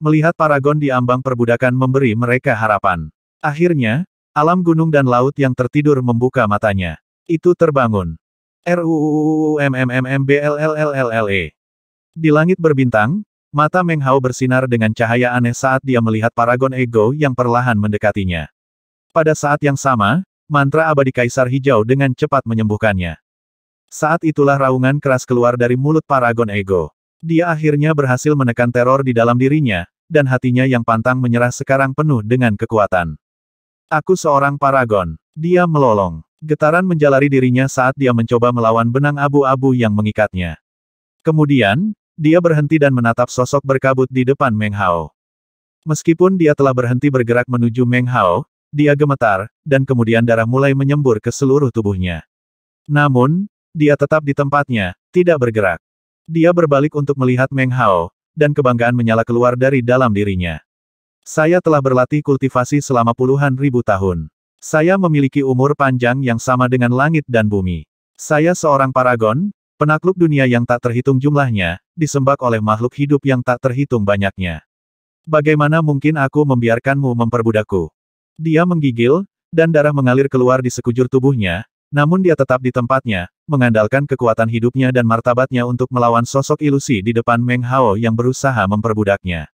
Melihat paragon di ambang perbudakan memberi mereka harapan. Akhirnya, alam gunung dan laut yang tertidur membuka matanya. Itu terbangun. e. Di langit berbintang, mata Meng Hao bersinar dengan cahaya aneh saat dia melihat paragon ego yang perlahan mendekatinya. Pada saat yang sama, mantra abadi Kaisar Hijau dengan cepat menyembuhkannya. Saat itulah raungan keras keluar dari mulut Paragon Ego. Dia akhirnya berhasil menekan teror di dalam dirinya, dan hatinya yang pantang menyerah sekarang penuh dengan kekuatan. Aku seorang Paragon. Dia melolong. Getaran menjalari dirinya saat dia mencoba melawan benang abu-abu yang mengikatnya. Kemudian, dia berhenti dan menatap sosok berkabut di depan Meng Hao. Meskipun dia telah berhenti bergerak menuju Meng Hao, dia gemetar, dan kemudian darah mulai menyembur ke seluruh tubuhnya. Namun, dia tetap di tempatnya, tidak bergerak. Dia berbalik untuk melihat Meng Hao, dan kebanggaan menyala keluar dari dalam dirinya. Saya telah berlatih kultivasi selama puluhan ribu tahun. Saya memiliki umur panjang yang sama dengan langit dan bumi. Saya seorang paragon, penakluk dunia yang tak terhitung jumlahnya, disembak oleh makhluk hidup yang tak terhitung banyaknya. Bagaimana mungkin aku membiarkanmu memperbudakku? Dia menggigil, dan darah mengalir keluar di sekujur tubuhnya, namun dia tetap di tempatnya, mengandalkan kekuatan hidupnya dan martabatnya untuk melawan sosok ilusi di depan Meng Hao yang berusaha memperbudaknya.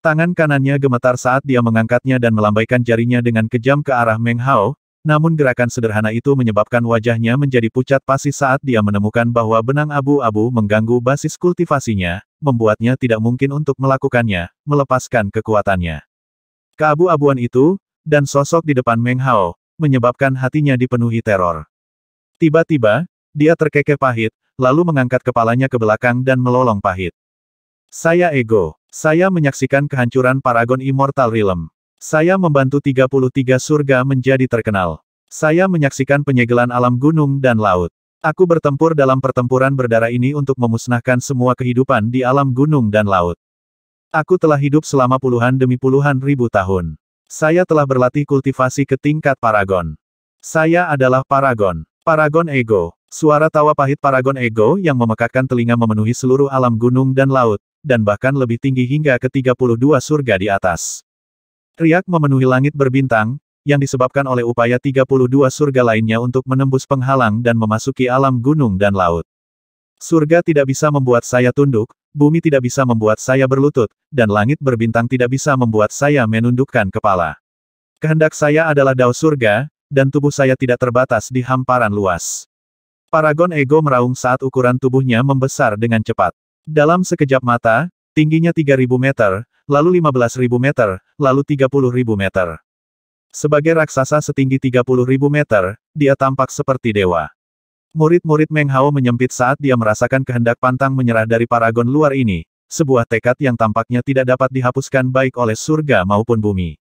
Tangan kanannya gemetar saat dia mengangkatnya dan melambaikan jarinya dengan kejam ke arah Meng Hao, namun gerakan sederhana itu menyebabkan wajahnya menjadi pucat pasi saat dia menemukan bahwa benang abu-abu mengganggu basis kultivasinya, membuatnya tidak mungkin untuk melakukannya, melepaskan kekuatannya. Keabu-abuan itu, dan sosok di depan Meng Hao, menyebabkan hatinya dipenuhi teror. Tiba-tiba, dia terkekeh pahit, lalu mengangkat kepalanya ke belakang dan melolong pahit. Saya ego. Saya menyaksikan kehancuran Paragon Immortal Realm. Saya membantu 33 surga menjadi terkenal. Saya menyaksikan penyegelan alam gunung dan laut. Aku bertempur dalam pertempuran berdarah ini untuk memusnahkan semua kehidupan di alam gunung dan laut. Aku telah hidup selama puluhan demi puluhan ribu tahun. Saya telah berlatih kultivasi ke tingkat paragon. Saya adalah paragon. Paragon ego. Suara tawa pahit paragon ego yang memekakkan telinga memenuhi seluruh alam gunung dan laut, dan bahkan lebih tinggi hingga ke 32 surga di atas. Riak memenuhi langit berbintang, yang disebabkan oleh upaya 32 surga lainnya untuk menembus penghalang dan memasuki alam gunung dan laut. Surga tidak bisa membuat saya tunduk, Bumi tidak bisa membuat saya berlutut, dan langit berbintang tidak bisa membuat saya menundukkan kepala. Kehendak saya adalah dao surga, dan tubuh saya tidak terbatas di hamparan luas. Paragon ego meraung saat ukuran tubuhnya membesar dengan cepat. Dalam sekejap mata, tingginya 3.000 meter, lalu 15.000 meter, lalu 30.000 meter. Sebagai raksasa setinggi 30.000 meter, dia tampak seperti dewa. Murid-murid Meng Hao menyempit saat dia merasakan kehendak pantang menyerah dari paragon luar ini, sebuah tekad yang tampaknya tidak dapat dihapuskan baik oleh surga maupun bumi.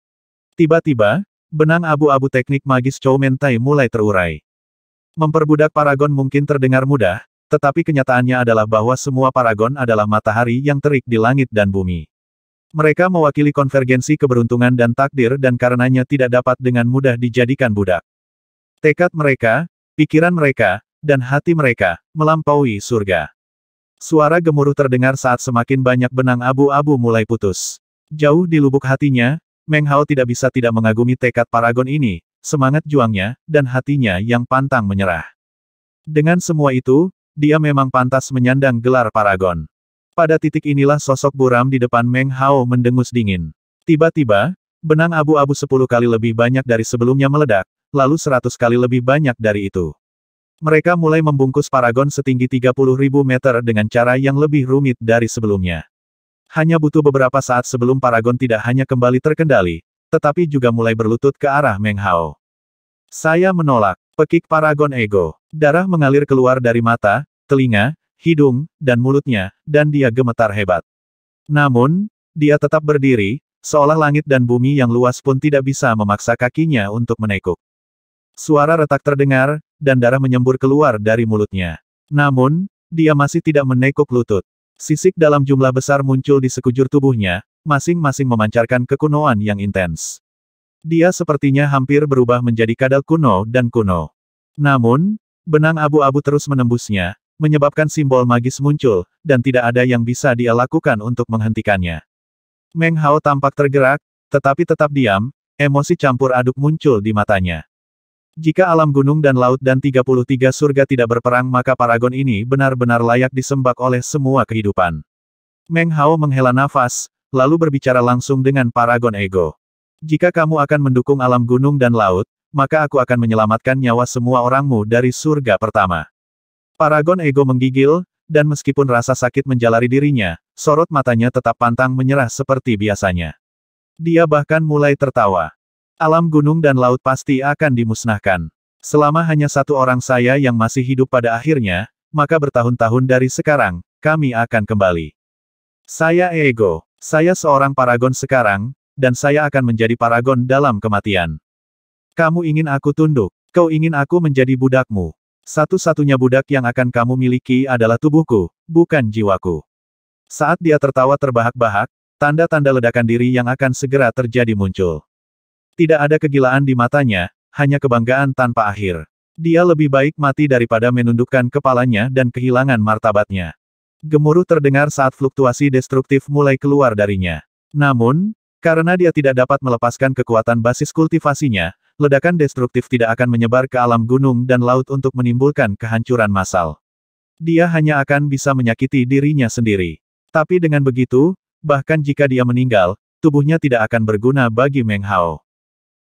Tiba-tiba, benang abu-abu teknik magis Chou Mentai mulai terurai. Memperbudak paragon mungkin terdengar mudah, tetapi kenyataannya adalah bahwa semua paragon adalah matahari yang terik di langit dan bumi. Mereka mewakili konvergensi keberuntungan dan takdir dan karenanya tidak dapat dengan mudah dijadikan budak. Tekad mereka, pikiran mereka, dan hati mereka, melampaui surga. Suara gemuruh terdengar saat semakin banyak benang abu-abu mulai putus. Jauh di lubuk hatinya, Meng Hao tidak bisa tidak mengagumi tekad paragon ini, semangat juangnya, dan hatinya yang pantang menyerah. Dengan semua itu, dia memang pantas menyandang gelar paragon. Pada titik inilah sosok buram di depan Meng Hao mendengus dingin. Tiba-tiba, benang abu-abu sepuluh kali lebih banyak dari sebelumnya meledak, lalu seratus kali lebih banyak dari itu. Mereka mulai membungkus paragon setinggi 30.000 meter dengan cara yang lebih rumit dari sebelumnya. Hanya butuh beberapa saat sebelum paragon tidak hanya kembali terkendali, tetapi juga mulai berlutut ke arah Meng Hao. Saya menolak. Pekik paragon ego. Darah mengalir keluar dari mata, telinga, hidung, dan mulutnya, dan dia gemetar hebat. Namun, dia tetap berdiri, seolah langit dan bumi yang luas pun tidak bisa memaksa kakinya untuk menekuk. Suara retak terdengar, dan darah menyembur keluar dari mulutnya. Namun, dia masih tidak menekuk lutut. Sisik dalam jumlah besar muncul di sekujur tubuhnya, masing-masing memancarkan kekunoan yang intens. Dia sepertinya hampir berubah menjadi kadal kuno dan kuno. Namun, benang abu-abu terus menembusnya, menyebabkan simbol magis muncul, dan tidak ada yang bisa dia lakukan untuk menghentikannya. Meng Hao tampak tergerak, tetapi tetap diam, emosi campur aduk muncul di matanya. Jika alam gunung dan laut dan 33 surga tidak berperang maka paragon ini benar-benar layak disembak oleh semua kehidupan. Meng Hao menghela nafas, lalu berbicara langsung dengan paragon ego. Jika kamu akan mendukung alam gunung dan laut, maka aku akan menyelamatkan nyawa semua orangmu dari surga pertama. Paragon ego menggigil, dan meskipun rasa sakit menjalari dirinya, sorot matanya tetap pantang menyerah seperti biasanya. Dia bahkan mulai tertawa. Alam gunung dan laut pasti akan dimusnahkan. Selama hanya satu orang saya yang masih hidup pada akhirnya, maka bertahun-tahun dari sekarang, kami akan kembali. Saya ego, saya seorang paragon sekarang, dan saya akan menjadi paragon dalam kematian. Kamu ingin aku tunduk, kau ingin aku menjadi budakmu. Satu-satunya budak yang akan kamu miliki adalah tubuhku, bukan jiwaku. Saat dia tertawa terbahak-bahak, tanda-tanda ledakan diri yang akan segera terjadi muncul. Tidak ada kegilaan di matanya, hanya kebanggaan tanpa akhir. Dia lebih baik mati daripada menundukkan kepalanya dan kehilangan martabatnya. Gemuruh terdengar saat fluktuasi destruktif mulai keluar darinya. Namun, karena dia tidak dapat melepaskan kekuatan basis kultivasinya, ledakan destruktif tidak akan menyebar ke alam gunung dan laut untuk menimbulkan kehancuran massal. Dia hanya akan bisa menyakiti dirinya sendiri. Tapi dengan begitu, bahkan jika dia meninggal, tubuhnya tidak akan berguna bagi Meng Hao.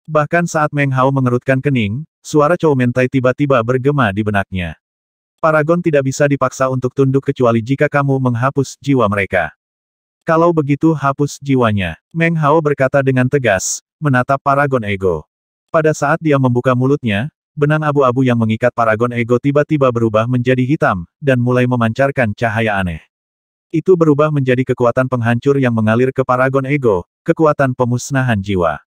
Bahkan saat Meng Hao mengerutkan kening, suara Chou Mentai tiba-tiba bergema di benaknya. Paragon tidak bisa dipaksa untuk tunduk kecuali jika kamu menghapus jiwa mereka. Kalau begitu hapus jiwanya. Meng Hao berkata dengan tegas, menatap Paragon Ego. Pada saat dia membuka mulutnya, benang abu-abu yang mengikat Paragon Ego tiba-tiba berubah menjadi hitam, dan mulai memancarkan cahaya aneh. Itu berubah menjadi kekuatan penghancur yang mengalir ke Paragon Ego, kekuatan pemusnahan jiwa.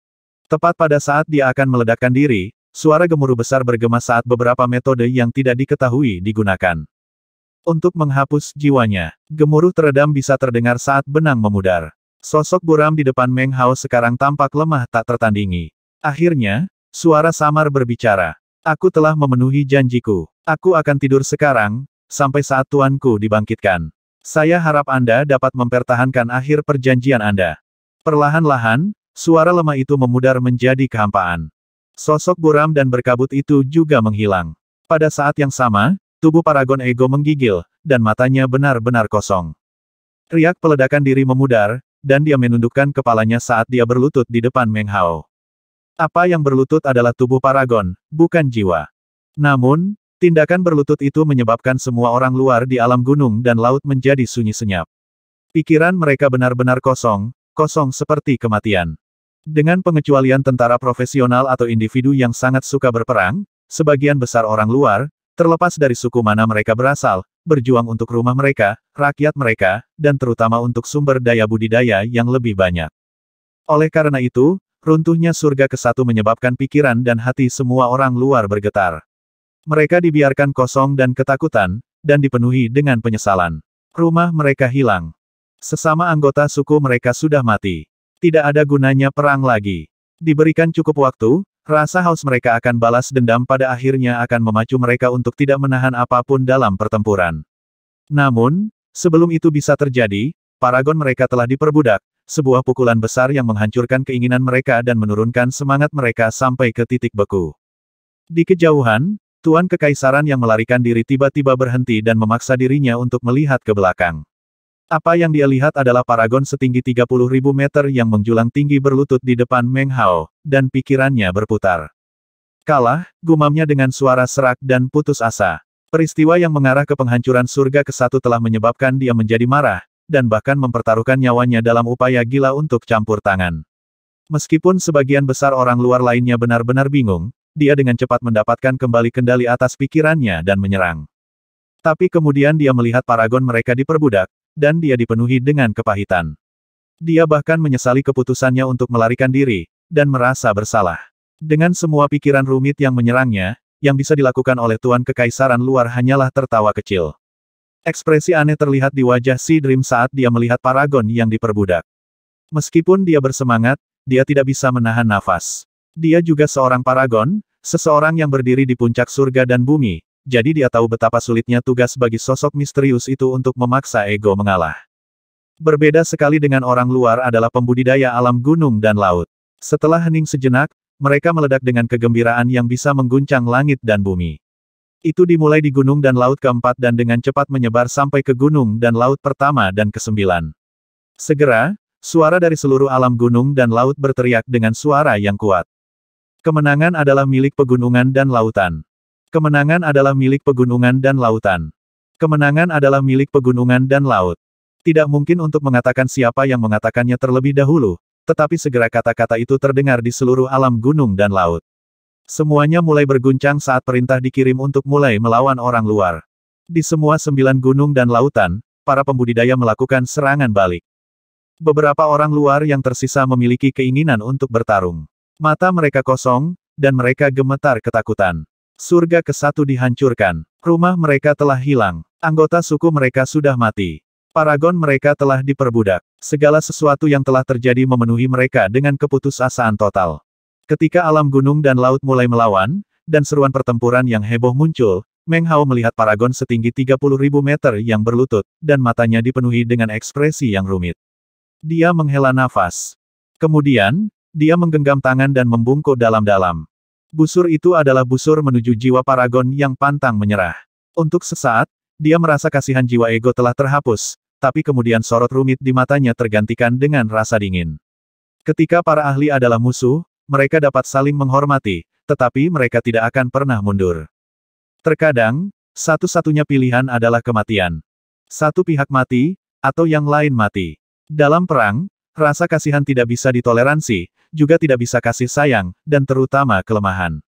Tepat pada saat dia akan meledakkan diri, suara gemuruh besar bergema saat beberapa metode yang tidak diketahui digunakan. Untuk menghapus jiwanya, gemuruh teredam bisa terdengar saat benang memudar. Sosok buram di depan Meng Hao sekarang tampak lemah tak tertandingi. Akhirnya, suara samar berbicara. Aku telah memenuhi janjiku. Aku akan tidur sekarang, sampai saat tuanku dibangkitkan. Saya harap Anda dapat mempertahankan akhir perjanjian Anda. Perlahan-lahan, Suara lemah itu memudar menjadi kehampaan. Sosok buram dan berkabut itu juga menghilang. Pada saat yang sama, tubuh Paragon Ego menggigil, dan matanya benar-benar kosong. Riak peledakan diri memudar, dan dia menundukkan kepalanya saat dia berlutut di depan Meng Hao. Apa yang berlutut adalah tubuh Paragon, bukan jiwa. Namun, tindakan berlutut itu menyebabkan semua orang luar di alam gunung dan laut menjadi sunyi senyap. Pikiran mereka benar-benar kosong, kosong seperti kematian. Dengan pengecualian tentara profesional atau individu yang sangat suka berperang, sebagian besar orang luar, terlepas dari suku mana mereka berasal, berjuang untuk rumah mereka, rakyat mereka, dan terutama untuk sumber daya budidaya yang lebih banyak. Oleh karena itu, runtuhnya surga ke kesatu menyebabkan pikiran dan hati semua orang luar bergetar. Mereka dibiarkan kosong dan ketakutan, dan dipenuhi dengan penyesalan. Rumah mereka hilang. Sesama anggota suku mereka sudah mati. Tidak ada gunanya perang lagi. Diberikan cukup waktu, rasa haus mereka akan balas dendam pada akhirnya akan memacu mereka untuk tidak menahan apapun dalam pertempuran. Namun, sebelum itu bisa terjadi, paragon mereka telah diperbudak, sebuah pukulan besar yang menghancurkan keinginan mereka dan menurunkan semangat mereka sampai ke titik beku. Di kejauhan, Tuan Kekaisaran yang melarikan diri tiba-tiba berhenti dan memaksa dirinya untuk melihat ke belakang. Apa yang dia lihat adalah paragon setinggi 30.000 meter yang menjulang tinggi berlutut di depan Meng Hao, dan pikirannya berputar. Kalah, gumamnya dengan suara serak dan putus asa. Peristiwa yang mengarah ke penghancuran surga ke-1 telah menyebabkan dia menjadi marah, dan bahkan mempertaruhkan nyawanya dalam upaya gila untuk campur tangan. Meskipun sebagian besar orang luar lainnya benar-benar bingung, dia dengan cepat mendapatkan kembali kendali atas pikirannya dan menyerang. Tapi kemudian dia melihat paragon mereka diperbudak, dan dia dipenuhi dengan kepahitan. Dia bahkan menyesali keputusannya untuk melarikan diri, dan merasa bersalah. Dengan semua pikiran rumit yang menyerangnya, yang bisa dilakukan oleh Tuan Kekaisaran luar hanyalah tertawa kecil. Ekspresi aneh terlihat di wajah si Dream saat dia melihat Paragon yang diperbudak. Meskipun dia bersemangat, dia tidak bisa menahan nafas. Dia juga seorang Paragon, seseorang yang berdiri di puncak surga dan bumi, jadi dia tahu betapa sulitnya tugas bagi sosok misterius itu untuk memaksa ego mengalah. Berbeda sekali dengan orang luar adalah pembudidaya alam gunung dan laut. Setelah hening sejenak, mereka meledak dengan kegembiraan yang bisa mengguncang langit dan bumi. Itu dimulai di gunung dan laut keempat dan dengan cepat menyebar sampai ke gunung dan laut pertama dan kesembilan. Segera, suara dari seluruh alam gunung dan laut berteriak dengan suara yang kuat. Kemenangan adalah milik pegunungan dan lautan. Kemenangan adalah milik pegunungan dan lautan. Kemenangan adalah milik pegunungan dan laut. Tidak mungkin untuk mengatakan siapa yang mengatakannya terlebih dahulu, tetapi segera kata-kata itu terdengar di seluruh alam gunung dan laut. Semuanya mulai berguncang saat perintah dikirim untuk mulai melawan orang luar. Di semua sembilan gunung dan lautan, para pembudidaya melakukan serangan balik. Beberapa orang luar yang tersisa memiliki keinginan untuk bertarung. Mata mereka kosong, dan mereka gemetar ketakutan. Surga ke satu dihancurkan. Rumah mereka telah hilang. Anggota suku mereka sudah mati. Paragon mereka telah diperbudak. Segala sesuatu yang telah terjadi memenuhi mereka dengan keputusasaan total. Ketika alam gunung dan laut mulai melawan, dan seruan pertempuran yang heboh muncul, Meng Hao melihat paragon setinggi 30.000 meter yang berlutut, dan matanya dipenuhi dengan ekspresi yang rumit. Dia menghela nafas. Kemudian, dia menggenggam tangan dan membungkuk dalam-dalam. Busur itu adalah busur menuju jiwa Paragon yang pantang menyerah. Untuk sesaat, dia merasa kasihan jiwa ego telah terhapus, tapi kemudian sorot rumit di matanya tergantikan dengan rasa dingin. Ketika para ahli adalah musuh, mereka dapat saling menghormati, tetapi mereka tidak akan pernah mundur. Terkadang, satu-satunya pilihan adalah kematian. Satu pihak mati, atau yang lain mati. Dalam perang, rasa kasihan tidak bisa ditoleransi, juga tidak bisa kasih sayang, dan terutama kelemahan.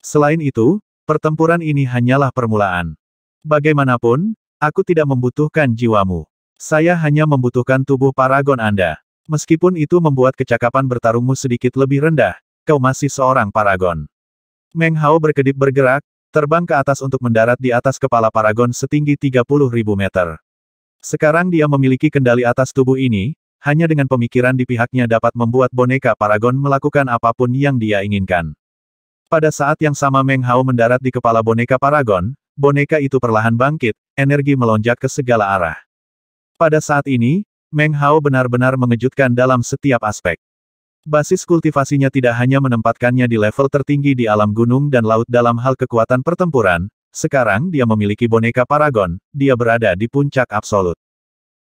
Selain itu, pertempuran ini hanyalah permulaan. Bagaimanapun, aku tidak membutuhkan jiwamu. Saya hanya membutuhkan tubuh paragon Anda. Meskipun itu membuat kecakapan bertarungmu sedikit lebih rendah, kau masih seorang paragon. Meng Hao berkedip bergerak, terbang ke atas untuk mendarat di atas kepala paragon setinggi 30.000 meter. Sekarang dia memiliki kendali atas tubuh ini, hanya dengan pemikiran di pihaknya dapat membuat boneka Paragon melakukan apapun yang dia inginkan. Pada saat yang sama Meng Hao mendarat di kepala boneka Paragon, boneka itu perlahan bangkit, energi melonjak ke segala arah. Pada saat ini, Meng Hao benar-benar mengejutkan dalam setiap aspek. Basis kultivasinya tidak hanya menempatkannya di level tertinggi di alam gunung dan laut dalam hal kekuatan pertempuran, sekarang dia memiliki boneka paragon, dia berada di puncak absolut.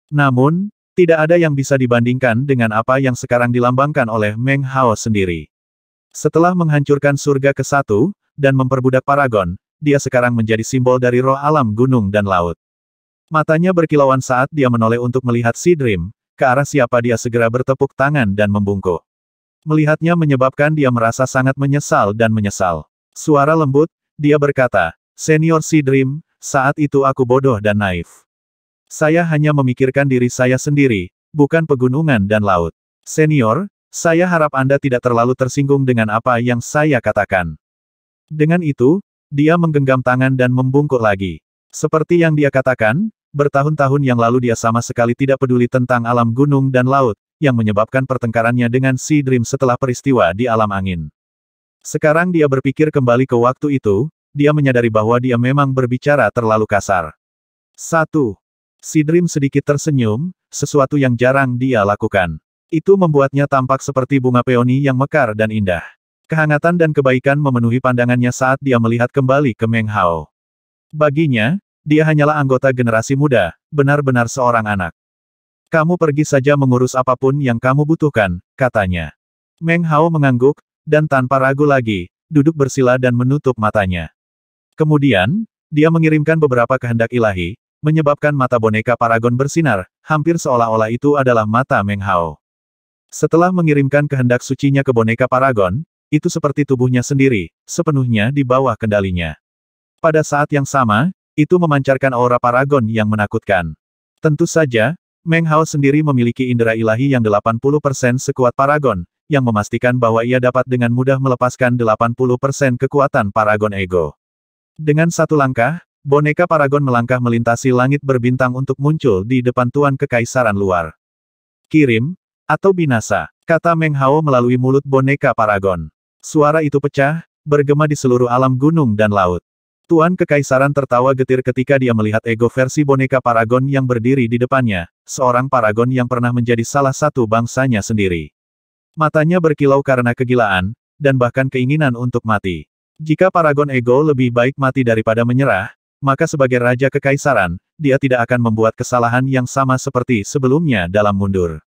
Namun, tidak ada yang bisa dibandingkan dengan apa yang sekarang dilambangkan oleh Meng Hao sendiri. Setelah menghancurkan surga ke-1, dan memperbudak Paragon, dia sekarang menjadi simbol dari roh alam gunung dan laut. Matanya berkilauan saat dia menoleh untuk melihat Dream, ke arah siapa dia segera bertepuk tangan dan membungkuk. Melihatnya menyebabkan dia merasa sangat menyesal dan menyesal. Suara lembut, dia berkata, Senior Dream, saat itu aku bodoh dan naif. Saya hanya memikirkan diri saya sendiri, bukan pegunungan dan laut. Senior, saya harap Anda tidak terlalu tersinggung dengan apa yang saya katakan. Dengan itu, dia menggenggam tangan dan membungkuk lagi. Seperti yang dia katakan, bertahun-tahun yang lalu dia sama sekali tidak peduli tentang alam gunung dan laut, yang menyebabkan pertengkarannya dengan Sea Dream setelah peristiwa di alam angin. Sekarang dia berpikir kembali ke waktu itu, dia menyadari bahwa dia memang berbicara terlalu kasar. 1. Sidrim sedikit tersenyum, sesuatu yang jarang dia lakukan. Itu membuatnya tampak seperti bunga peoni yang mekar dan indah. Kehangatan dan kebaikan memenuhi pandangannya saat dia melihat kembali ke Meng Hao. Baginya, dia hanyalah anggota generasi muda, benar-benar seorang anak. Kamu pergi saja mengurus apapun yang kamu butuhkan, katanya. Meng Hao mengangguk, dan tanpa ragu lagi, duduk bersila dan menutup matanya. Kemudian, dia mengirimkan beberapa kehendak ilahi, menyebabkan mata boneka Paragon bersinar, hampir seolah-olah itu adalah mata Meng Hao. Setelah mengirimkan kehendak sucinya ke boneka Paragon, itu seperti tubuhnya sendiri, sepenuhnya di bawah kendalinya. Pada saat yang sama, itu memancarkan aura Paragon yang menakutkan. Tentu saja, Meng Hao sendiri memiliki indera ilahi yang 80% sekuat Paragon, yang memastikan bahwa ia dapat dengan mudah melepaskan 80% kekuatan Paragon Ego. Dengan satu langkah, Boneka Paragon melangkah melintasi langit berbintang untuk muncul di depan Tuan Kekaisaran luar. Kirim, atau binasa, kata Meng Hao melalui mulut boneka Paragon. Suara itu pecah, bergema di seluruh alam gunung dan laut. Tuan Kekaisaran tertawa getir ketika dia melihat ego versi boneka Paragon yang berdiri di depannya, seorang Paragon yang pernah menjadi salah satu bangsanya sendiri. Matanya berkilau karena kegilaan, dan bahkan keinginan untuk mati. Jika Paragon Ego lebih baik mati daripada menyerah, maka sebagai Raja Kekaisaran, dia tidak akan membuat kesalahan yang sama seperti sebelumnya dalam mundur.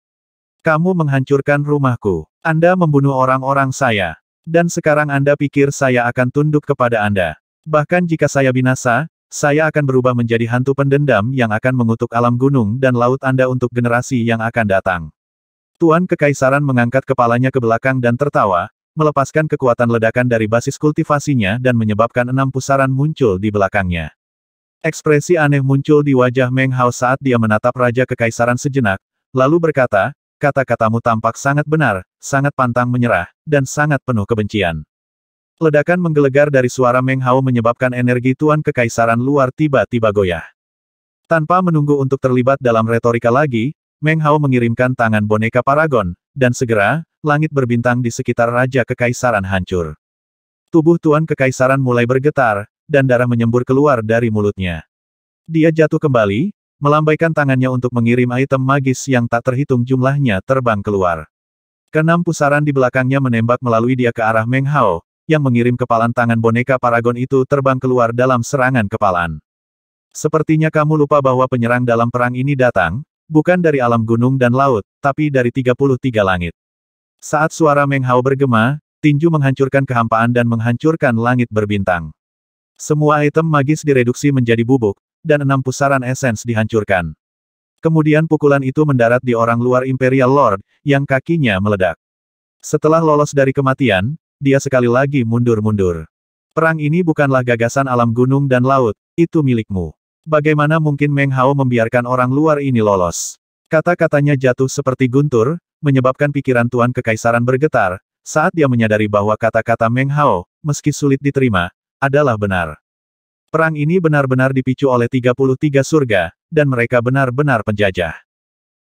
Kamu menghancurkan rumahku. Anda membunuh orang-orang saya. Dan sekarang Anda pikir saya akan tunduk kepada Anda. Bahkan jika saya binasa, saya akan berubah menjadi hantu pendendam yang akan mengutuk alam gunung dan laut Anda untuk generasi yang akan datang. Tuan Kekaisaran mengangkat kepalanya ke belakang dan tertawa, melepaskan kekuatan ledakan dari basis kultivasinya dan menyebabkan enam pusaran muncul di belakangnya. Ekspresi aneh muncul di wajah Meng Hao saat dia menatap Raja Kekaisaran sejenak, lalu berkata, kata-katamu tampak sangat benar, sangat pantang menyerah, dan sangat penuh kebencian. Ledakan menggelegar dari suara Meng Hao menyebabkan energi Tuan Kekaisaran luar tiba-tiba goyah. Tanpa menunggu untuk terlibat dalam retorika lagi, Meng Hao mengirimkan tangan boneka Paragon, dan segera, langit berbintang di sekitar Raja Kekaisaran hancur. Tubuh Tuan Kekaisaran mulai bergetar, dan darah menyembur keluar dari mulutnya. Dia jatuh kembali, melambaikan tangannya untuk mengirim item magis yang tak terhitung jumlahnya terbang keluar. Kenam pusaran di belakangnya menembak melalui dia ke arah Meng Hao, yang mengirim kepalan tangan boneka paragon itu terbang keluar dalam serangan kepalan. Sepertinya kamu lupa bahwa penyerang dalam perang ini datang, bukan dari alam gunung dan laut, tapi dari 33 langit. Saat suara Meng Hao bergema, tinju menghancurkan kehampaan dan menghancurkan langit berbintang. Semua item magis direduksi menjadi bubuk, dan enam pusaran esens dihancurkan. Kemudian pukulan itu mendarat di orang luar Imperial Lord, yang kakinya meledak. Setelah lolos dari kematian, dia sekali lagi mundur-mundur. Perang ini bukanlah gagasan alam gunung dan laut, itu milikmu. Bagaimana mungkin Meng Hao membiarkan orang luar ini lolos? Kata-katanya jatuh seperti guntur, menyebabkan pikiran Tuan Kekaisaran bergetar, saat dia menyadari bahwa kata-kata Meng Hao, meski sulit diterima, adalah benar. Perang ini benar-benar dipicu oleh 33 surga, dan mereka benar-benar penjajah.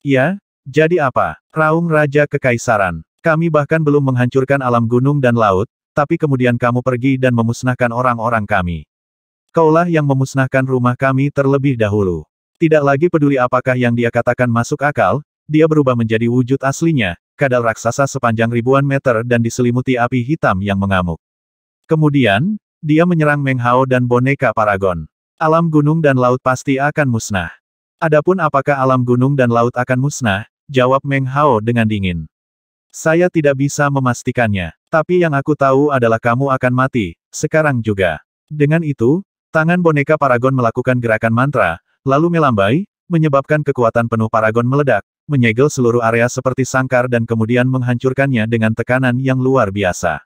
Ya, jadi apa? Raung Raja Kekaisaran. Kami bahkan belum menghancurkan alam gunung dan laut, tapi kemudian kamu pergi dan memusnahkan orang-orang kami. Kaulah yang memusnahkan rumah kami terlebih dahulu. Tidak lagi peduli apakah yang dia katakan masuk akal, dia berubah menjadi wujud aslinya, kadal raksasa sepanjang ribuan meter dan diselimuti api hitam yang mengamuk. Kemudian, dia menyerang Meng Hao dan boneka Paragon. Alam gunung dan laut pasti akan musnah. Adapun apakah alam gunung dan laut akan musnah, jawab Meng Hao dengan dingin. Saya tidak bisa memastikannya, tapi yang aku tahu adalah kamu akan mati, sekarang juga. Dengan itu, tangan boneka Paragon melakukan gerakan mantra, lalu melambai, menyebabkan kekuatan penuh Paragon meledak, menyegel seluruh area seperti sangkar dan kemudian menghancurkannya dengan tekanan yang luar biasa.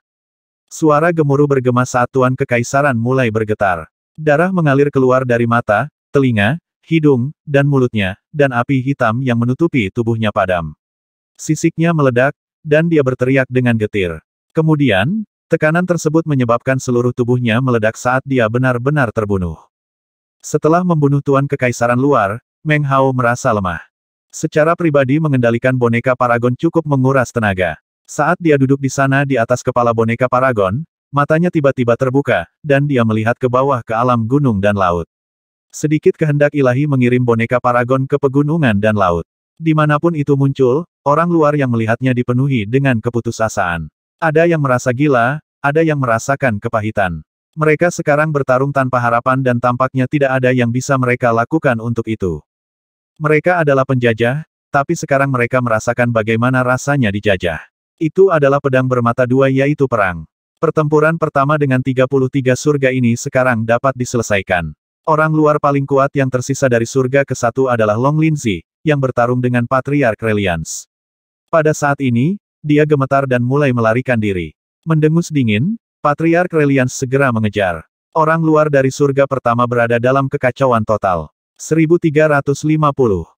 Suara gemuruh bergema saat Tuan Kekaisaran mulai bergetar. Darah mengalir keluar dari mata, telinga, hidung, dan mulutnya, dan api hitam yang menutupi tubuhnya padam. Sisiknya meledak, dan dia berteriak dengan getir. Kemudian, tekanan tersebut menyebabkan seluruh tubuhnya meledak saat dia benar-benar terbunuh. Setelah membunuh Tuan Kekaisaran luar, Meng Hao merasa lemah. Secara pribadi mengendalikan boneka Paragon cukup menguras tenaga. Saat dia duduk di sana di atas kepala boneka Paragon, matanya tiba-tiba terbuka, dan dia melihat ke bawah ke alam gunung dan laut. Sedikit kehendak ilahi mengirim boneka Paragon ke pegunungan dan laut. Dimanapun itu muncul, orang luar yang melihatnya dipenuhi dengan keputusasaan. Ada yang merasa gila, ada yang merasakan kepahitan. Mereka sekarang bertarung tanpa harapan dan tampaknya tidak ada yang bisa mereka lakukan untuk itu. Mereka adalah penjajah, tapi sekarang mereka merasakan bagaimana rasanya dijajah. Itu adalah pedang bermata dua yaitu perang. Pertempuran pertama dengan 33 surga ini sekarang dapat diselesaikan. Orang luar paling kuat yang tersisa dari surga ke-1 adalah Long Linzi, yang bertarung dengan Patriark Reliance. Pada saat ini, dia gemetar dan mulai melarikan diri. Mendengus dingin, Patriark Reliance segera mengejar. Orang luar dari surga pertama berada dalam kekacauan total. 1350